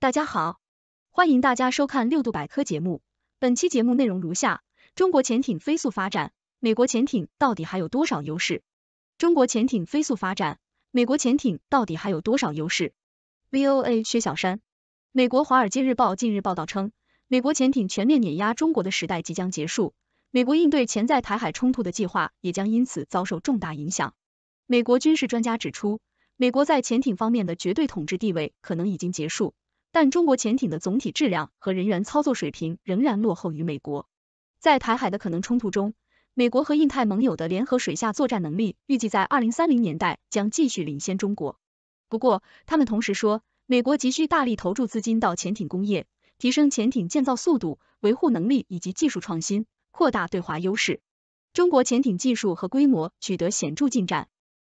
大家好，欢迎大家收看六度百科节目。本期节目内容如下：中国潜艇飞速发展，美国潜艇到底还有多少优势？中国潜艇飞速发展，美国潜艇到底还有多少优势？VOA 薛小山，美国《华尔街日报》近日报道称，美国潜艇全面碾压中国的时代即将结束，美国应对潜在台海冲突的计划也将因此遭受重大影响。美国军事专家指出，美国在潜艇方面的绝对统治地位可能已经结束。但中国潜艇的总体质量和人员操作水平仍然落后于美国。在台海的可能冲突中，美国和印太盟友的联合水下作战能力预计在二零三零年代将继续领先中国。不过，他们同时说，美国急需大力投注资金到潜艇工业，提升潜艇建造速度、维护能力以及技术创新，扩大对华优势。中国潜艇技术和规模取得显著进展。《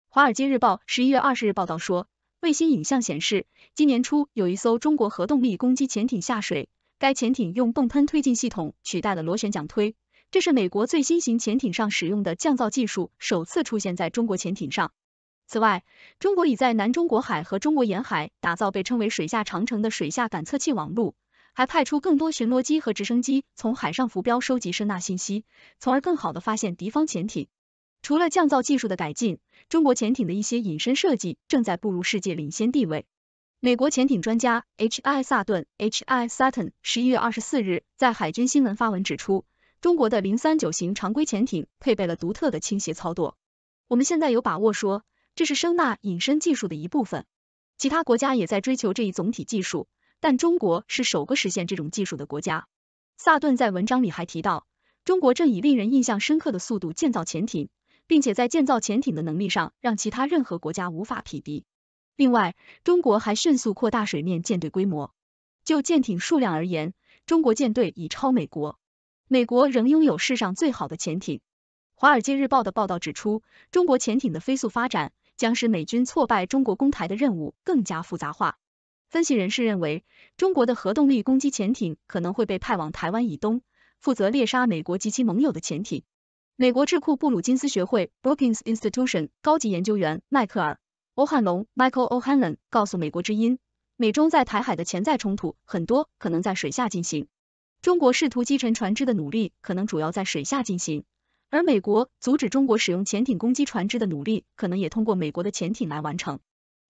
华尔街日报》十一月二十日报道说。卫星影像显示，今年初有一艘中国核动力攻击潜艇下水。该潜艇用泵喷推进系统取代了螺旋桨推，这是美国最新型潜艇上使用的降噪技术首次出现在中国潜艇上。此外，中国已在南中国海和中国沿海打造被称为“水下长城”的水下感测器网络，还派出更多巡逻机和直升机从海上浮标收集声呐信息，从而更好地发现敌方潜艇。除了降噪技术的改进，中国潜艇的一些隐身设计正在步入世界领先地位。美国潜艇专家 H I 萨顿 H I 萨顿十一月二十四日在海军新闻发文指出，中国的零三九型常规潜艇配备了独特的倾斜操作。我们现在有把握说，这是声纳隐身技术的一部分。其他国家也在追求这一总体技术，但中国是首个实现这种技术的国家。萨顿在文章里还提到，中国正以令人印象深刻的速度建造潜艇。并且在建造潜艇的能力上，让其他任何国家无法匹敌。另外，中国还迅速扩大水面舰队规模。就舰艇数量而言，中国舰队已超美国。美国仍拥有世上最好的潜艇。《华尔街日报》的报道指出，中国潜艇的飞速发展，将使美军挫败中国攻台的任务更加复杂化。分析人士认为，中国的核动力攻击潜艇可能会被派往台湾以东，负责猎杀美国及其盟友的潜艇。美国智库布鲁金斯学会 （Brookings Institution） 高级研究员迈克尔·欧汉龙 （Michael O'Hanlon） 告诉《美国之音》，美中在台海的潜在冲突很多，可能在水下进行。中国试图击沉船只的努力可能主要在水下进行，而美国阻止中国使用潜艇攻击船只的努力，可能也通过美国的潜艇来完成。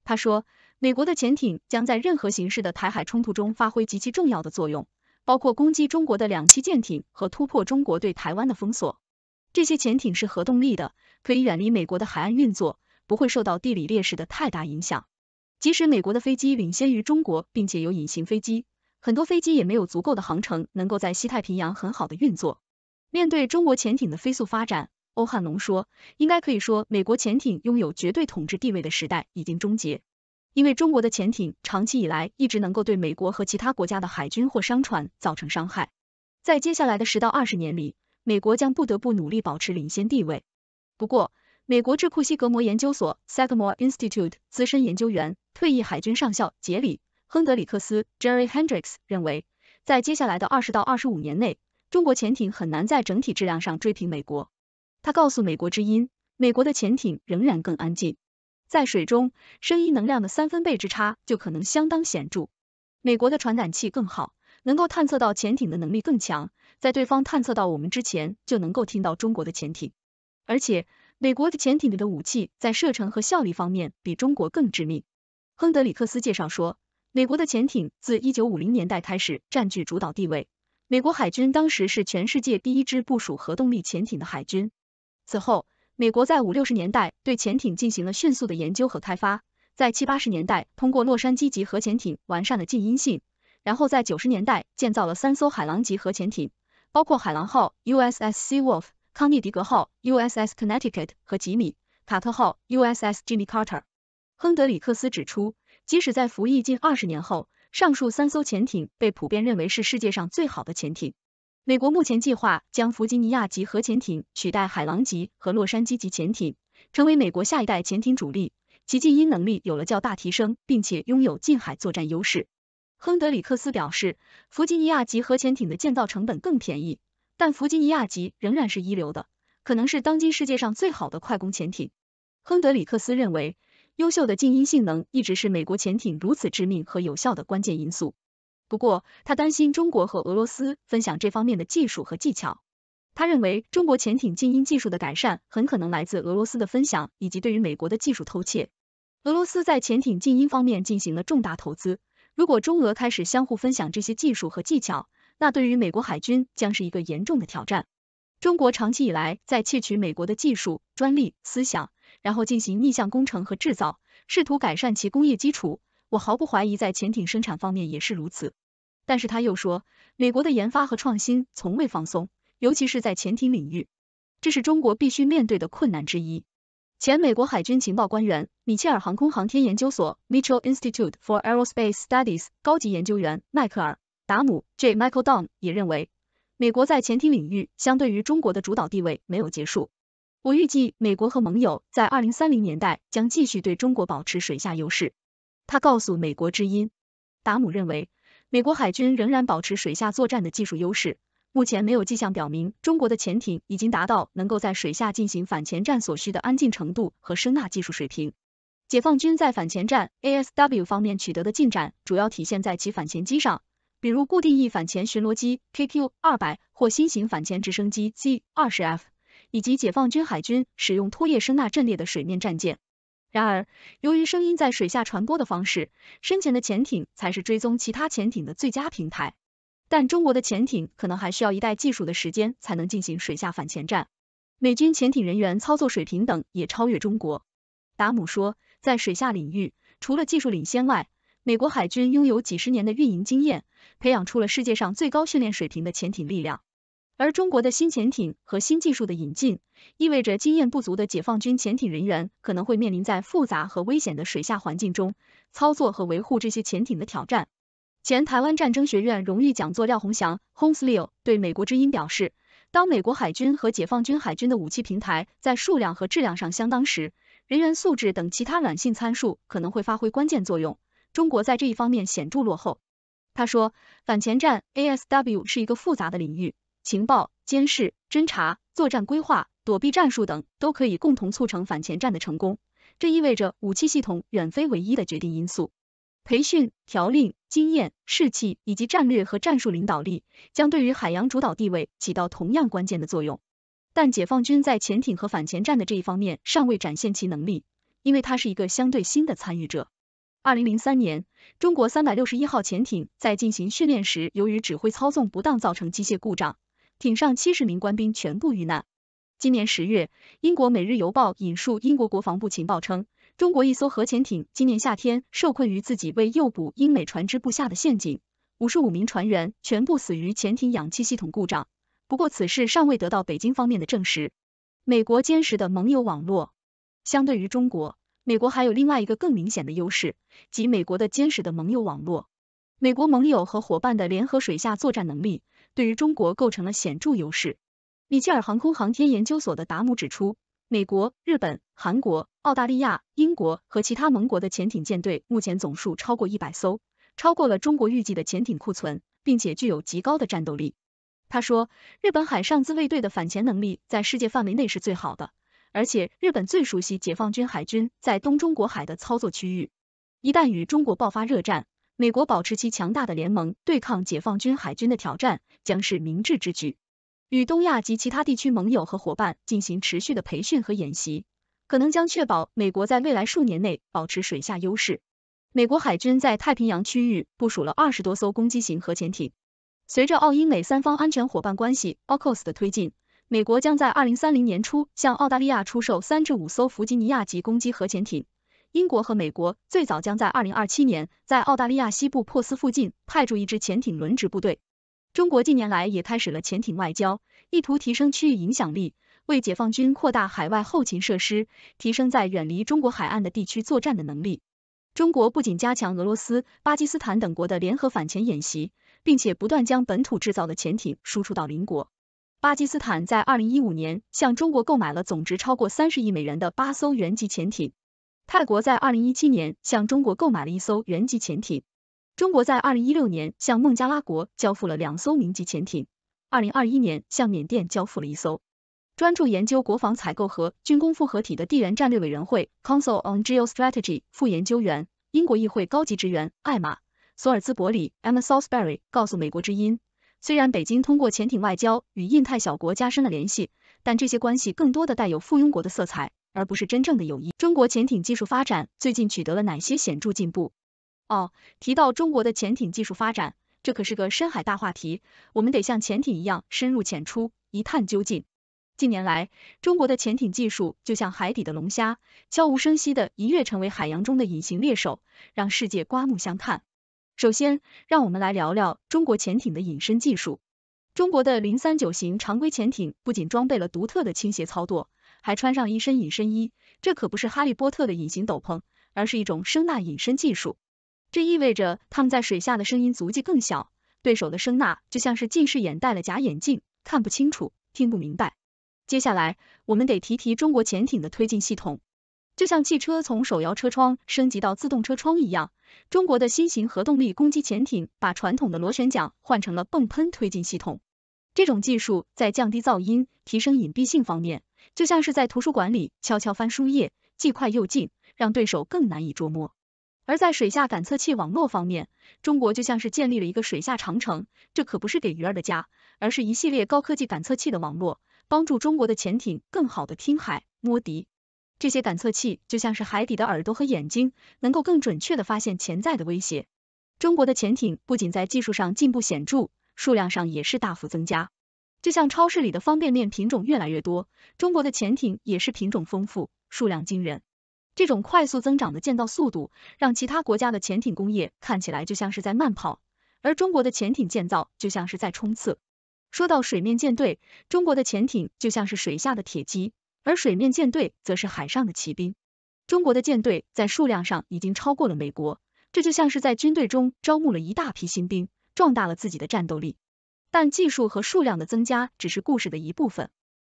他说，美国的潜艇将在任何形式的台海冲突中发挥极其重要的作用，包括攻击中国的两栖舰艇和突破中国对台湾的封锁。这些潜艇是核动力的，可以远离美国的海岸运作，不会受到地理劣势的太大影响。即使美国的飞机领先于中国，并且有隐形飞机，很多飞机也没有足够的航程，能够在西太平洋很好的运作。面对中国潜艇的飞速发展，欧汉龙说，应该可以说美国潜艇拥有绝对统治地位的时代已经终结，因为中国的潜艇长期以来一直能够对美国和其他国家的海军或商船造成伤害。在接下来的十到二十年里。美国将不得不努力保持领先地位。不过，美国智库西格摩研究所 s a g a m o r e Institute） 资深研究员、退役海军上校杰里·亨德里克斯 （Jerry Hendricks） 认为，在接下来的二十到二十五年内，中国潜艇很难在整体质量上追平美国。他告诉《美国之音》，美国的潜艇仍然更安静，在水中声音能量的三分贝之差就可能相当显著。美国的传感器更好，能够探测到潜艇的能力更强。在对方探测到我们之前，就能够听到中国的潜艇，而且美国的潜艇里的武器在射程和效率方面比中国更致命。亨德里克斯介绍说，美国的潜艇自1950年代开始占据主导地位，美国海军当时是全世界第一支部署核动力潜艇的海军。此后，美国在五六十年代对潜艇进行了迅速的研究和开发，在七八十年代通过洛杉矶级核潜艇完善了静音性，然后在九十年代建造了三艘海狼级核潜艇。包括海狼号 USS Sea Wolf、康涅狄格号 USS Connecticut 和吉米·卡特号 USS Jimmy Carter。亨德里克斯指出，即使在服役近二十年后，上述三艘潜艇被普遍认为是世界上最好的潜艇。美国目前计划将弗吉尼亚级核潜艇取代海狼级和洛杉矶级潜艇，成为美国下一代潜艇主力。其静音能力有了较大提升，并且拥有近海作战优势。亨德里克斯表示，弗吉尼亚级核潜艇的建造成本更便宜，但弗吉尼亚级仍然是一流的，可能是当今世界上最好的快攻潜艇。亨德里克斯认为，优秀的静音性能一直是美国潜艇如此致命和有效的关键因素。不过，他担心中国和俄罗斯分享这方面的技术和技巧。他认为，中国潜艇静音技术的改善很可能来自俄罗斯的分享以及对于美国的技术偷窃。俄罗斯在潜艇静音方面进行了重大投资。如果中俄开始相互分享这些技术和技巧，那对于美国海军将是一个严重的挑战。中国长期以来在窃取美国的技术、专利、思想，然后进行逆向工程和制造，试图改善其工业基础。我毫不怀疑在潜艇生产方面也是如此。但是他又说，美国的研发和创新从未放松，尤其是在潜艇领域，这是中国必须面对的困难之一。前美国海军情报官员、米切尔航空航天研究所 （Mitchell Institute for Aerospace Studies） 高级研究员迈克尔·达姆 （J. Michael d o n n 也认为，美国在潜艇领域相对于中国的主导地位没有结束。我预计美国和盟友在二零三零年代将继续对中国保持水下优势，他告诉《美国之音》。达姆认为，美国海军仍然保持水下作战的技术优势。目前没有迹象表明中国的潜艇已经达到能够在水下进行反潜战所需的安静程度和声纳技术水平。解放军在反潜战 （ASW） 方面取得的进展主要体现在其反潜机上，比如固定翼反潜巡逻机 KQ 二百或新型反潜直升机 Z 二十 F，以及解放军海军使用拖曳声纳阵列的水面战舰。然而，由于声音在水下传播的方式，深潜的潜艇才是追踪其他潜艇的最佳平台。但中国的潜艇可能还需要一代技术的时间才能进行水下反潜战。美军潜艇人员操作水平等也超越中国。达姆说，在水下领域，除了技术领先外，美国海军拥有几十年的运营经验，培养出了世界上最高训练水平的潜艇力量。而中国的新潜艇和新技术的引进，意味着经验不足的解放军潜艇人员可能会面临在复杂和危险的水下环境中操作和维护这些潜艇的挑战。前台湾战争学院荣誉讲座廖鸿翔 Holmes Liu 对美国之音表示，当美国海军和解放军海军的武器平台在数量和质量上相当时，人员素质等其他软性参数可能会发挥关键作用。中国在这一方面显著落后。他说，反潜战 ASW 是一个复杂的领域，情报、监视、侦察、作战规划、躲避战术等都可以共同促成反潜战的成功。这意味着武器系统远非唯一的决定因素。培训、条令、经验、士气以及战略和战术领导力，将对于海洋主导地位起到同样关键的作用。但解放军在潜艇和反潜战的这一方面尚未展现其能力，因为它是一个相对新的参与者。二零零三年，中国三百六十一号潜艇在进行训练时，由于指挥操纵不当造成机械故障，艇上七十名官兵全部遇难。今年十月，英国《每日邮报》引述英国国防部情报称。中国一艘核潜艇今年夏天受困于自己为诱捕英美船只布下的陷阱，五十五名船员全部死于潜艇氧气系统故障。不过此事尚未得到北京方面的证实。美国坚实的盟友网络，相对于中国，美国还有另外一个更明显的优势，即美国的坚实的盟友网络。美国盟友和伙伴的联合水下作战能力，对于中国构成了显著优势。米切尔航空航天研究所的达姆指出。美国、日本、韩国、澳大利亚、英国和其他盟国的潜艇舰队目前总数超过一百艘，超过了中国预计的潜艇库存，并且具有极高的战斗力。他说，日本海上自卫队的反潜能力在世界范围内是最好的，而且日本最熟悉解放军海军在东中国海的操作区域。一旦与中国爆发热战，美国保持其强大的联盟，对抗解放军海军的挑战将是明智之举。与东亚及其他地区盟友和伙伴进行持续的培训和演习，可能将确保美国在未来数年内保持水下优势。美国海军在太平洋区域部署了二十多艘攻击型核潜艇。随着澳英美三方安全伙伴关系 （AUKUS） 的推进，美国将在二零三零年初向澳大利亚出售三至五艘弗吉尼亚级攻击核潜艇。英国和美国最早将在二零二七年在澳大利亚西部珀斯附近派驻一支潜艇轮值部队。中国近年来也开始了潜艇外交，意图提升区域影响力，为解放军扩大海外后勤设施，提升在远离中国海岸的地区作战的能力。中国不仅加强俄罗斯、巴基斯坦等国的联合反潜演习，并且不断将本土制造的潜艇输出到邻国。巴基斯坦在二零一五年向中国购买了总值超过三十亿美元的八艘原级潜艇，泰国在二零一七年向中国购买了一艘原级潜艇。中国在二零一六年向孟加拉国交付了两艘民级潜艇，二零二一年向缅甸交付了一艘。专注研究国防采购和军工复合体的地缘战略委员会 （Council on Geostrategy） 副研究员、英国议会高级职员艾玛·索尔兹伯里 （Emma s o l i s b u r r y 告诉《美国之音》，虽然北京通过潜艇外交与印太小国加深了联系，但这些关系更多的带有附庸国的色彩，而不是真正的友谊。中国潜艇技术发展最近取得了哪些显著进步？哦，提到中国的潜艇技术发展，这可是个深海大话题。我们得像潜艇一样深入浅出，一探究竟。近年来，中国的潜艇技术就像海底的龙虾，悄无声息的一跃成为海洋中的隐形猎手，让世界刮目相看。首先，让我们来聊聊中国潜艇的隐身技术。中国的零三九型常规潜艇不仅装备了独特的倾斜操作，还穿上一身隐身衣。这可不是哈利波特的隐形斗篷，而是一种声呐隐身技术。这意味着他们在水下的声音足迹更小，对手的声呐就像是近视眼戴了假眼镜，看不清楚，听不明白。接下来，我们得提提中国潜艇的推进系统，就像汽车从手摇车窗升级到自动车窗一样，中国的新型核动力攻击潜艇把传统的螺旋桨换成了泵喷推进系统，这种技术在降低噪音、提升隐蔽性方面，就像是在图书馆里悄悄翻书页，既快又近，让对手更难以捉摸。而在水下感测器网络方面，中国就像是建立了一个水下长城，这可不是给鱼儿的家，而是一系列高科技感测器的网络，帮助中国的潜艇更好的听海、摸敌。这些感测器就像是海底的耳朵和眼睛，能够更准确的发现潜在的威胁。中国的潜艇不仅在技术上进步显著，数量上也是大幅增加，就像超市里的方便面品种越来越多，中国的潜艇也是品种丰富，数量惊人。这种快速增长的建造速度，让其他国家的潜艇工业看起来就像是在慢跑，而中国的潜艇建造就像是在冲刺。说到水面舰队，中国的潜艇就像是水下的铁骑，而水面舰队则是海上的骑兵。中国的舰队在数量上已经超过了美国，这就像是在军队中招募了一大批新兵，壮大了自己的战斗力。但技术和数量的增加只是故事的一部分，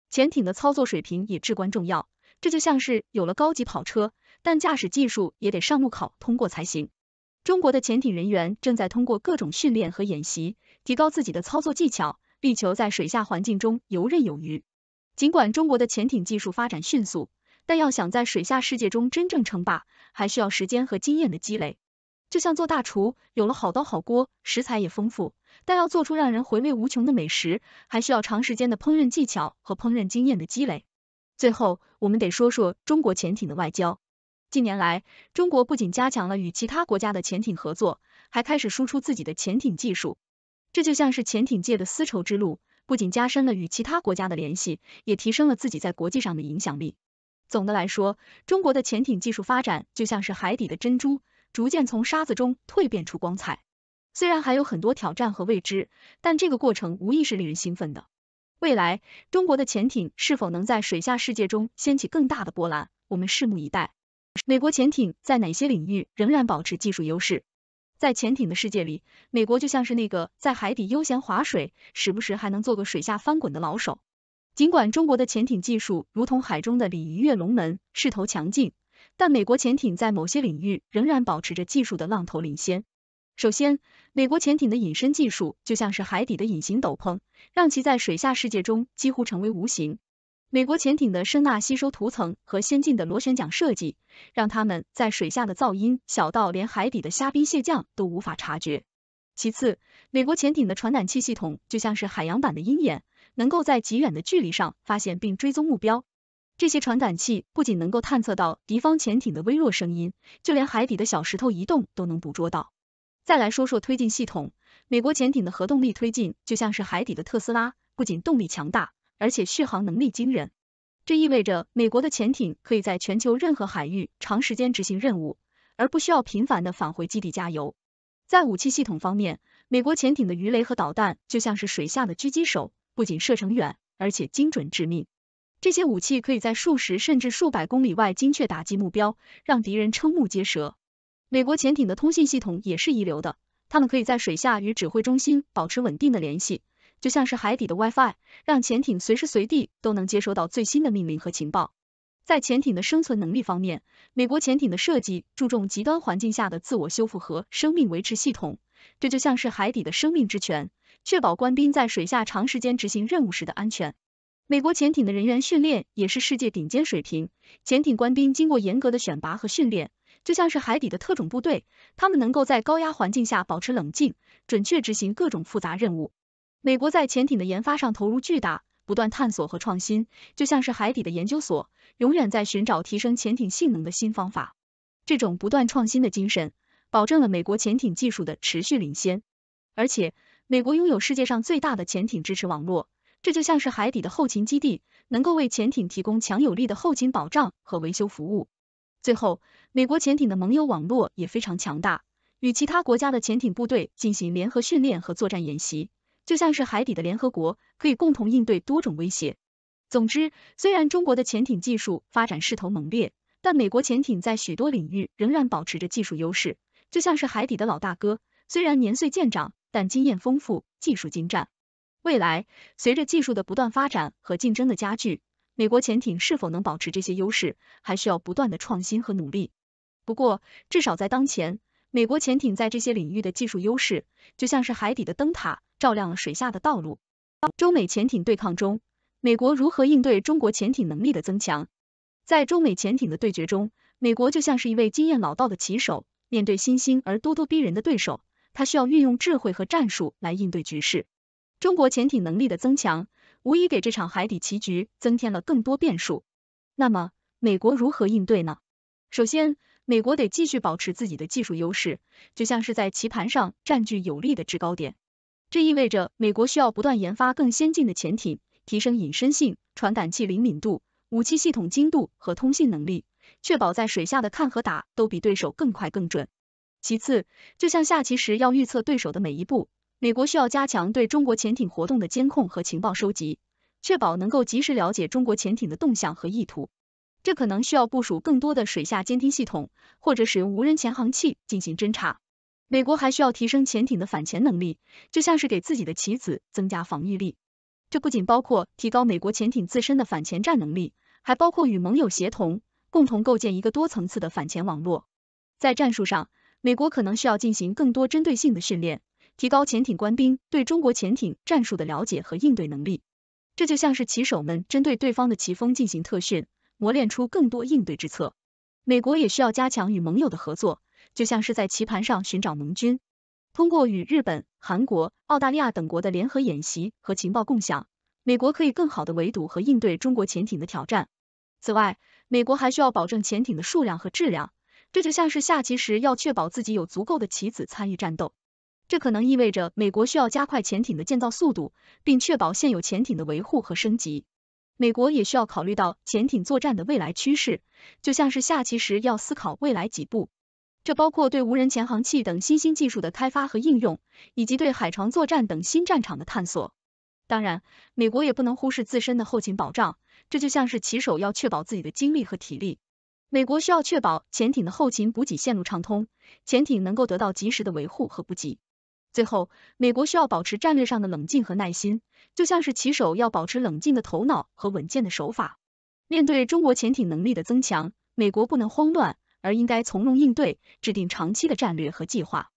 潜艇的操作水平也至关重要。这就像是有了高级跑车，但驾驶技术也得上路考通过才行。中国的潜艇人员正在通过各种训练和演习，提高自己的操作技巧，力求在水下环境中游刃有余。尽管中国的潜艇技术发展迅速，但要想在水下世界中真正称霸，还需要时间和经验的积累。就像做大厨，有了好刀好锅，食材也丰富，但要做出让人回味无穷的美食，还需要长时间的烹饪技巧和烹饪经验的积累。最后，我们得说说中国潜艇的外交。近年来，中国不仅加强了与其他国家的潜艇合作，还开始输出自己的潜艇技术。这就像是潜艇界的丝绸之路，不仅加深了与其他国家的联系，也提升了自己在国际上的影响力。总的来说，中国的潜艇技术发展就像是海底的珍珠，逐渐从沙子中蜕变出光彩。虽然还有很多挑战和未知，但这个过程无疑是令人兴奋的。未来，中国的潜艇是否能在水下世界中掀起更大的波澜，我们拭目以待。美国潜艇在哪些领域仍然保持技术优势？在潜艇的世界里，美国就像是那个在海底悠闲划水，时不时还能做个水下翻滚的老手。尽管中国的潜艇技术如同海中的鲤鱼跃龙门，势头强劲，但美国潜艇在某些领域仍然保持着技术的浪头领先。首先，美国潜艇的隐身技术就像是海底的隐形斗篷，让其在水下世界中几乎成为无形。美国潜艇的声呐吸收涂层和先进的螺旋桨设计，让它们在水下的噪音小到连海底的虾兵蟹将都无法察觉。其次，美国潜艇的传感器系统就像是海洋版的鹰眼，能够在极远的距离上发现并追踪目标。这些传感器不仅能够探测到敌方潜艇的微弱声音，就连海底的小石头移动都能捕捉到。再来说说推进系统，美国潜艇的核动力推进就像是海底的特斯拉，不仅动力强大，而且续航能力惊人。这意味着美国的潜艇可以在全球任何海域长时间执行任务，而不需要频繁的返回基地加油。在武器系统方面，美国潜艇的鱼雷和导弹就像是水下的狙击手，不仅射程远，而且精准致命。这些武器可以在数十甚至数百公里外精确打击目标，让敌人瞠目结舌。美国潜艇的通信系统也是一流的，他们可以在水下与指挥中心保持稳定的联系，就像是海底的 WiFi，让潜艇随时随地都能接收到最新的命令和情报。在潜艇的生存能力方面，美国潜艇的设计注重极端环境下的自我修复和生命维持系统，这就像是海底的生命之泉，确保官兵在水下长时间执行任务时的安全。美国潜艇的人员训练也是世界顶尖水平，潜艇官兵经过严格的选拔和训练。就像是海底的特种部队，他们能够在高压环境下保持冷静，准确执行各种复杂任务。美国在潜艇的研发上投入巨大，不断探索和创新，就像是海底的研究所，永远在寻找提升潜艇性能的新方法。这种不断创新的精神，保证了美国潜艇技术的持续领先。而且，美国拥有世界上最大的潜艇支持网络，这就像是海底的后勤基地，能够为潜艇提供强有力的后勤保障和维修服务。最后。美国潜艇的盟友网络也非常强大，与其他国家的潜艇部队进行联合训练和作战演习，就像是海底的联合国，可以共同应对多种威胁。总之，虽然中国的潜艇技术发展势头猛烈，但美国潜艇在许多领域仍然保持着技术优势，就像是海底的老大哥，虽然年岁渐长，但经验丰富，技术精湛。未来，随着技术的不断发展和竞争的加剧，美国潜艇是否能保持这些优势，还需要不断的创新和努力。不过，至少在当前，美国潜艇在这些领域的技术优势，就像是海底的灯塔，照亮了水下的道路。中美潜艇对抗中，美国如何应对中国潜艇能力的增强？在中美潜艇的对决中，美国就像是一位经验老道的棋手，面对新兴而咄咄逼人的对手，他需要运用智慧和战术来应对局势。中国潜艇能力的增强，无疑给这场海底棋局增添了更多变数。那么，美国如何应对呢？首先，美国得继续保持自己的技术优势，就像是在棋盘上占据有利的制高点。这意味着美国需要不断研发更先进的潜艇，提升隐身性、传感器灵敏度、武器系统精度和通信能力，确保在水下的看和打都比对手更快更准。其次，就像下棋时要预测对手的每一步，美国需要加强对中国潜艇活动的监控和情报收集，确保能够及时了解中国潜艇的动向和意图。这可能需要部署更多的水下监听系统，或者使用无人潜航器进行侦查。美国还需要提升潜艇的反潜能力，就像是给自己的棋子增加防御力。这不仅包括提高美国潜艇自身的反潜战能力，还包括与盟友协同，共同构建一个多层次的反潜网络。在战术上，美国可能需要进行更多针对性的训练，提高潜艇官兵对中国潜艇战术的了解和应对能力。这就像是棋手们针对对方的棋风进行特训。磨练出更多应对之策，美国也需要加强与盟友的合作，就像是在棋盘上寻找盟军。通过与日本、韩国、澳大利亚等国的联合演习和情报共享，美国可以更好的围堵和应对中国潜艇的挑战。此外，美国还需要保证潜艇的数量和质量，这就像是下棋时要确保自己有足够的棋子参与战斗。这可能意味着美国需要加快潜艇的建造速度，并确保现有潜艇的维护和升级。美国也需要考虑到潜艇作战的未来趋势，就像是下棋时要思考未来几步。这包括对无人潜航器等新兴技术的开发和应用，以及对海床作战等新战场的探索。当然，美国也不能忽视自身的后勤保障，这就像是棋手要确保自己的精力和体力。美国需要确保潜艇的后勤补给线路畅通，潜艇能够得到及时的维护和补给。最后，美国需要保持战略上的冷静和耐心。就像是棋手要保持冷静的头脑和稳健的手法。面对中国潜艇能力的增强，美国不能慌乱，而应该从容应对，制定长期的战略和计划。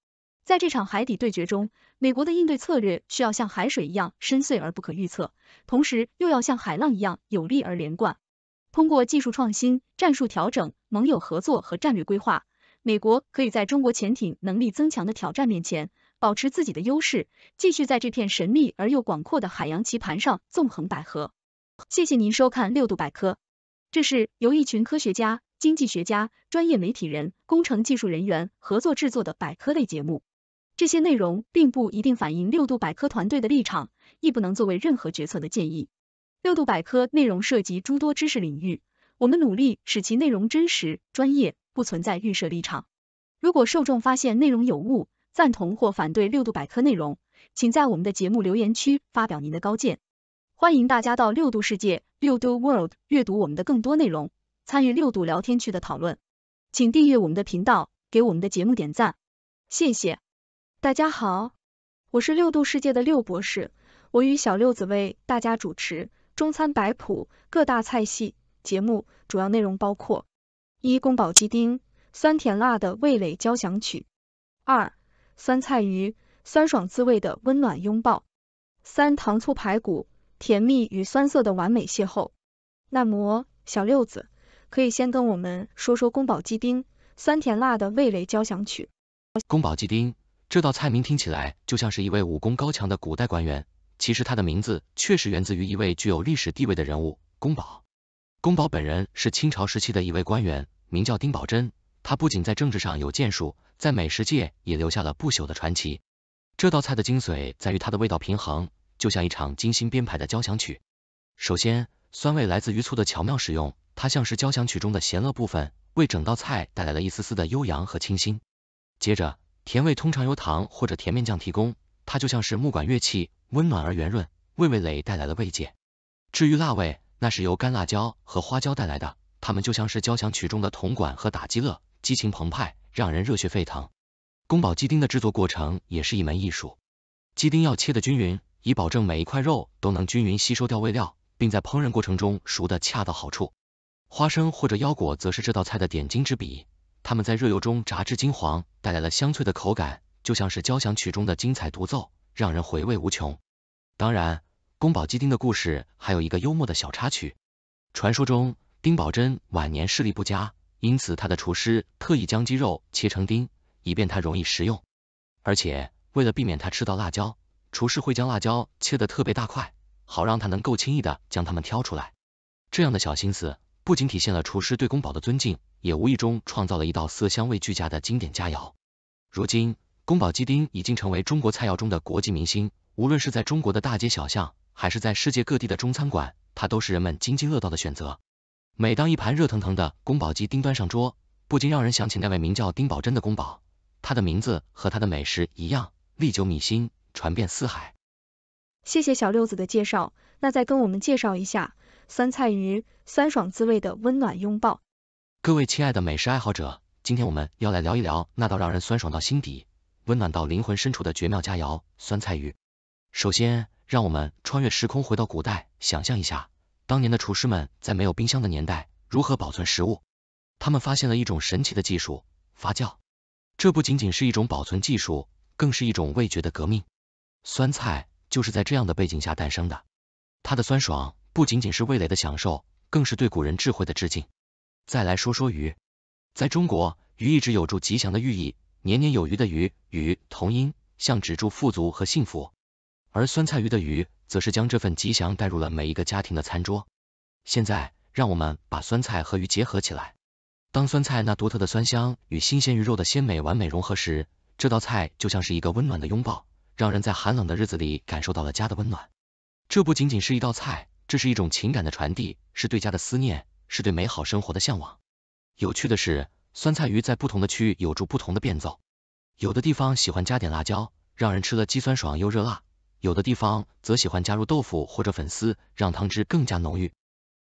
在这场海底对决中，美国的应对策略需要像海水一样深邃而不可预测，同时又要像海浪一样有力而连贯。通过技术创新、战术调整、盟友合作和战略规划，美国可以在中国潜艇能力增强的挑战面前。保持自己的优势，继续在这片神秘而又广阔的海洋棋盘上纵横捭阖。谢谢您收看六度百科，这是由一群科学家、经济学家、专业媒体人、工程技术人员合作制作的百科类节目。这些内容并不一定反映六度百科团队的立场，亦不能作为任何决策的建议。六度百科内容涉及诸多知识领域，我们努力使其内容真实、专业，不存在预设立场。如果受众发现内容有误，赞同或反对六度百科内容，请在我们的节目留言区发表您的高见。欢迎大家到六度世界（六度 World） 阅读我们的更多内容，参与六度聊天区的讨论。请订阅我们的频道，给我们的节目点赞。谢谢大家好，我是六度世界的六博士，我与小六子为大家主持中餐摆谱。各大菜系节目主要内容包括：一、宫保鸡丁，酸甜辣的味蕾交响曲；二、酸菜鱼，酸爽滋味的温暖拥抱；三糖醋排骨，甜蜜与酸涩的完美邂逅。那么，小六子，可以先跟我们说说宫保鸡丁，酸甜辣的味蕾交响曲。宫保鸡丁这道菜名听起来就像是一位武功高强的古代官员，其实它的名字确实源自于一位具有历史地位的人物——宫保。宫保本人是清朝时期的一位官员，名叫丁宝桢。他不仅在政治上有建树，在美食界也留下了不朽的传奇。这道菜的精髓在于它的味道平衡，就像一场精心编排的交响曲。首先，酸味来自鱼醋的巧妙使用，它像是交响曲中的弦乐部分，为整道菜带来了一丝丝的悠扬和清新。接着，甜味通常由糖或者甜面酱提供，它就像是木管乐器，温暖而圆润，为味蕾带来了慰藉。至于辣味，那是由干辣椒和花椒带来的，它们就像是交响曲中的铜管和打击乐。激情澎湃，让人热血沸腾。宫保鸡丁的制作过程也是一门艺术，鸡丁要切得均匀，以保证每一块肉都能均匀吸收调味料，并在烹饪过程中熟得恰到好处。花生或者腰果则是这道菜的点睛之笔，它们在热油中炸至金黄，带来了香脆的口感，就像是交响曲中的精彩独奏，让人回味无穷。当然，宫保鸡丁的故事还有一个幽默的小插曲，传说中丁宝桢晚年视力不佳。因此，他的厨师特意将鸡肉切成丁，以便它容易食用。而且，为了避免他吃到辣椒，厨师会将辣椒切的特别大块，好让他能够轻易的将它们挑出来。这样的小心思，不仅体现了厨师对宫保的尊敬，也无意中创造了一道色香味俱佳的经典佳肴。如今，宫保鸡丁已经成为中国菜肴中的国际明星，无论是在中国的大街小巷，还是在世界各地的中餐馆，它都是人们津津乐道的选择。每当一盘热腾腾的宫保鸡丁端上桌，不禁让人想起那位名叫丁宝珍的宫保，他的名字和他的美食一样，历久弥新，传遍四海。谢谢小六子的介绍，那再跟我们介绍一下酸菜鱼，酸爽滋味的温暖拥抱。各位亲爱的美食爱好者，今天我们要来聊一聊那道让人酸爽到心底、温暖到灵魂深处的绝妙佳肴——酸菜鱼。首先，让我们穿越时空回到古代，想象一下。当年的厨师们在没有冰箱的年代，如何保存食物？他们发现了一种神奇的技术——发酵。这不仅仅是一种保存技术，更是一种味觉的革命。酸菜就是在这样的背景下诞生的。它的酸爽不仅仅是味蕾的享受，更是对古人智慧的致敬。再来说说鱼，在中国，鱼一直有着吉祥的寓意，年年有余的鱼，鱼同音，象征着富足和幸福。而酸菜鱼的鱼。则是将这份吉祥带入了每一个家庭的餐桌。现在，让我们把酸菜和鱼结合起来。当酸菜那独特的酸香与新鲜鱼肉的鲜美完美融合时，这道菜就像是一个温暖的拥抱，让人在寒冷的日子里感受到了家的温暖。这不仅仅是一道菜，这是一种情感的传递，是对家的思念，是对美好生活的向往。有趣的是，酸菜鱼在不同的区域有着不同的变奏，有的地方喜欢加点辣椒，让人吃了既酸爽又热辣。有的地方则喜欢加入豆腐或者粉丝，让汤汁更加浓郁。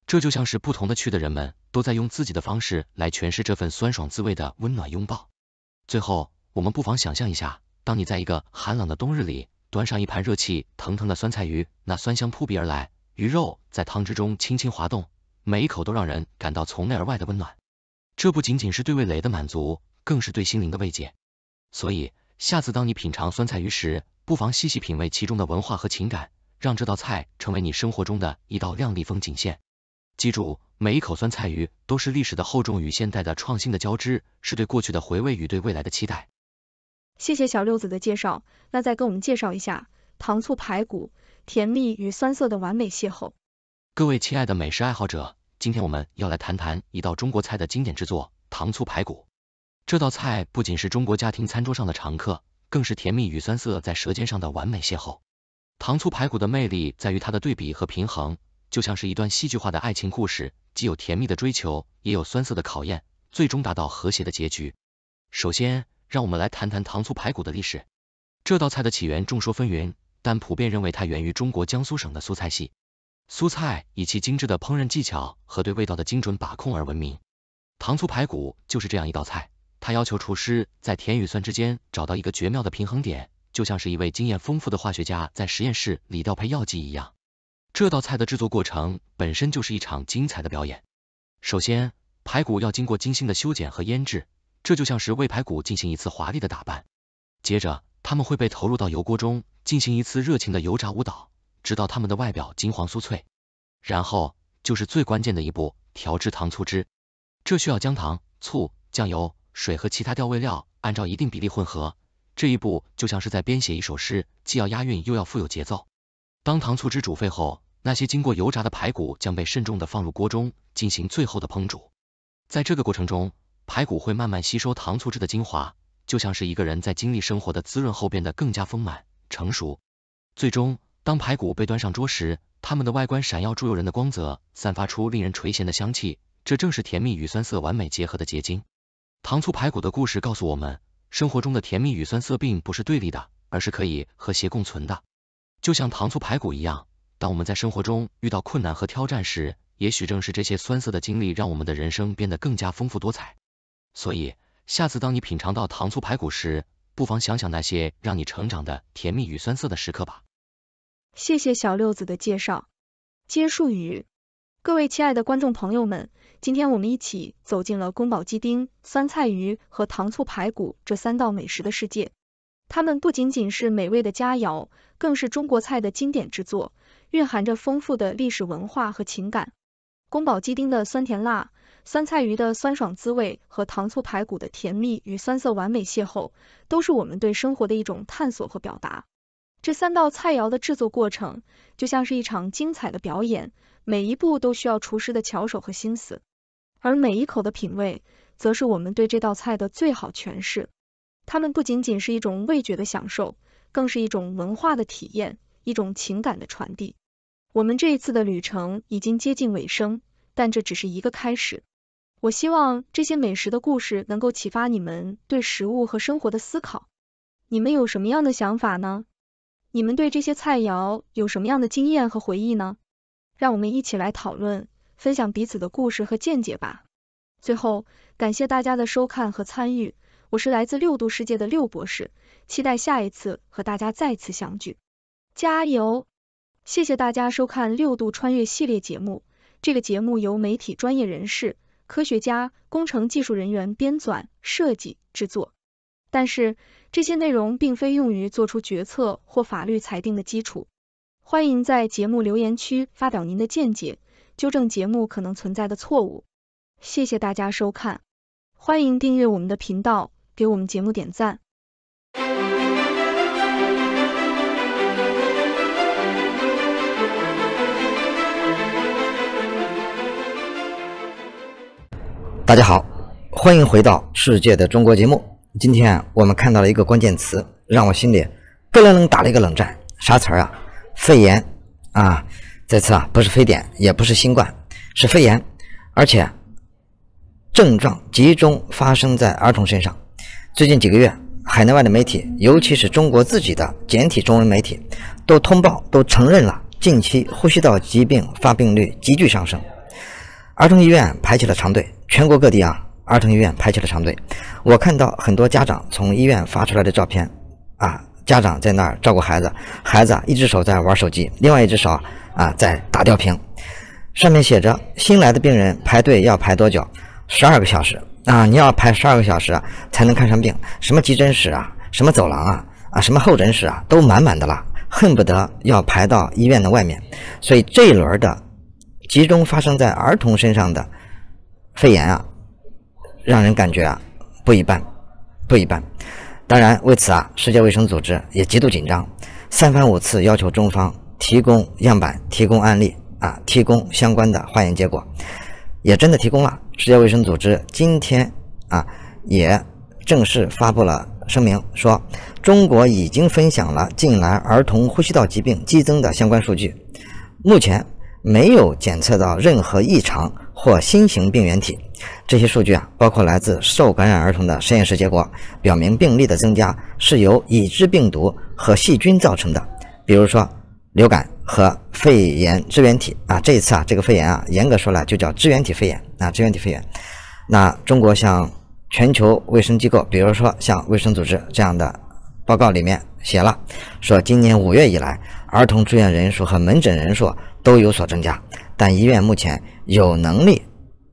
这就像是不同的区的人们都在用自己的方式来诠释这份酸爽滋味的温暖拥抱。最后，我们不妨想象一下，当你在一个寒冷的冬日里，端上一盘热气腾腾的酸菜鱼，那酸香扑鼻而来，鱼肉在汤汁中轻轻滑动，每一口都让人感到从内而外的温暖。这不仅仅是对味蕾的满足，更是对心灵的慰藉。所以，下次当你品尝酸菜鱼时，不妨细细品味其中的文化和情感，让这道菜成为你生活中的一道亮丽风景线。记住，每一口酸菜鱼都是历史的厚重与现代的创新的交织，是对过去的回味与对未来的期待。谢谢小六子的介绍，那再跟我们介绍一下糖醋排骨，甜蜜与酸涩的完美邂逅。各位亲爱的美食爱好者，今天我们要来谈谈一道中国菜的经典之作——糖醋排骨。这道菜不仅是中国家庭餐桌上的常客。更是甜蜜与酸涩在舌尖上的完美邂逅。糖醋排骨的魅力在于它的对比和平衡，就像是一段戏剧化的爱情故事，既有甜蜜的追求，也有酸涩的考验，最终达到和谐的结局。首先，让我们来谈谈糖醋排骨的历史。这道菜的起源众说纷纭，但普遍认为它源于中国江苏省的苏菜系。苏菜以其精致的烹饪技巧和对味道的精准把控而闻名，糖醋排骨就是这样一道菜。他要求厨师在甜与酸之间找到一个绝妙的平衡点，就像是一位经验丰富的化学家在实验室里调配药剂一样。这道菜的制作过程本身就是一场精彩的表演。首先，排骨要经过精心的修剪和腌制，这就像是为排骨进行一次华丽的打扮。接着，它们会被投入到油锅中进行一次热情的油炸舞蹈，直到它们的外表金黄酥脆。然后就是最关键的一步——调制糖醋汁。这需要姜糖、醋、酱油。水和其他调味料按照一定比例混合，这一步就像是在编写一首诗，既要押韵又要富有节奏。当糖醋汁煮沸后，那些经过油炸的排骨将被慎重的放入锅中进行最后的烹煮。在这个过程中，排骨会慢慢吸收糖醋汁的精华，就像是一个人在经历生活的滋润后变得更加丰满成熟。最终，当排骨被端上桌时，它们的外观闪耀住诱人的光泽，散发出令人垂涎的香气，这正是甜蜜与酸涩完美结合的结晶。糖醋排骨的故事告诉我们，生活中的甜蜜与酸涩并不是对立的，而是可以和谐共存的。就像糖醋排骨一样，当我们在生活中遇到困难和挑战时，也许正是这些酸涩的经历，让我们的人生变得更加丰富多彩。所以，下次当你品尝到糖醋排骨时，不妨想想那些让你成长的甜蜜与酸涩的时刻吧。谢谢小六子的介绍，结束语，各位亲爱的观众朋友们。今天我们一起走进了宫保鸡丁、酸菜鱼和糖醋排骨这三道美食的世界。它们不仅仅是美味的佳肴，更是中国菜的经典之作，蕴含着丰富的历史文化和情感。宫保鸡丁的酸甜辣，酸菜鱼的酸爽滋味和糖醋排骨的甜蜜与酸涩完美邂逅，都是我们对生活的一种探索和表达。这三道菜肴的制作过程就像是一场精彩的表演，每一步都需要厨师的巧手和心思。而每一口的品味，则是我们对这道菜的最好诠释。它们不仅仅是一种味觉的享受，更是一种文化的体验，一种情感的传递。我们这一次的旅程已经接近尾声，但这只是一个开始。我希望这些美食的故事能够启发你们对食物和生活的思考。你们有什么样的想法呢？你们对这些菜肴有什么样的经验和回忆呢？让我们一起来讨论。分享彼此的故事和见解吧。最后，感谢大家的收看和参与，我是来自六度世界的六博士，期待下一次和大家再次相聚。加油！谢谢大家收看六度穿越系列节目。这个节目由媒体专业人士、科学家、工程技术人员编纂、设计、制作，但是这些内容并非用于做出决策或法律裁定的基础。欢迎在节目留言区发表您的见解。纠正节目可能存在的错误。谢谢大家收看，欢迎订阅我们的频道，给我们节目点赞。大家好，欢迎回到《世界的中国》节目。今天我们看到了一个关键词，让我心里咯噔噔打了一个冷战。啥词儿啊？肺炎啊？这次啊，不是非典，也不是新冠，是肺炎，而且症状集中发生在儿童身上。最近几个月，海内外的媒体，尤其是中国自己的简体中文媒体，都通报、都承认了近期呼吸道疾病发病率急剧上升，儿童医院排起了长队，全国各地啊，儿童医院排起了长队。我看到很多家长从医院发出来的照片，啊。家长在那儿照顾孩子，孩子啊，一只手在玩手机，另外一只手啊在打吊瓶，上面写着新来的病人排队要排多久？十二个小时啊！你要排十二个小时啊才能看上病。什么急诊室啊，什么走廊啊，啊，什么候诊室啊，都满满的了，恨不得要排到医院的外面。所以这一轮的集中发生在儿童身上的肺炎啊，让人感觉啊不一般，不一般。当然，为此啊，世界卫生组织也极度紧张，三番五次要求中方提供样板、提供案例啊，提供相关的化验结果，也真的提供了。世界卫生组织今天啊，也正式发布了声明，说中国已经分享了近来儿童呼吸道疾病激增的相关数据，目前没有检测到任何异常。或新型病原体，这些数据啊，包括来自受感染儿童的实验室结果，表明病例的增加是由已知病毒和细菌造成的，比如说流感和肺炎支原体啊。这一次啊，这个肺炎啊，严格说来就叫支原体肺炎啊，支原体肺炎。那中国像全球卫生机构，比如说像卫生组织这样的报告里面写了，说今年五月以来，儿童住院人数和门诊人数都有所增加，但医院目前。有能力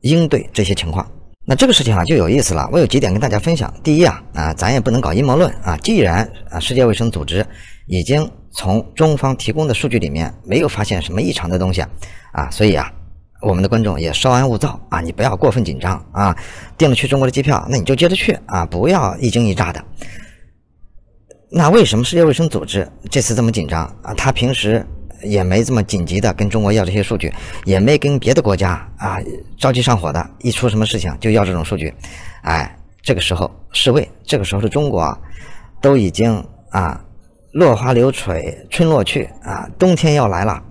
应对这些情况，那这个事情啊就有意思了。我有几点跟大家分享。第一啊啊，咱也不能搞阴谋论啊。既然啊，世界卫生组织已经从中方提供的数据里面没有发现什么异常的东西啊，啊，所以啊，我们的观众也稍安勿躁啊，你不要过分紧张啊。定了去中国的机票，那你就接着去啊，不要一惊一乍的。那为什么世界卫生组织这次这么紧张啊？他平时。也没这么紧急的跟中国要这些数据，也没跟别的国家啊着急上火的，一出什么事情就要这种数据。哎，这个时候世卫，这个时候的中国，都已经啊落花流水春落去啊，冬天要来了，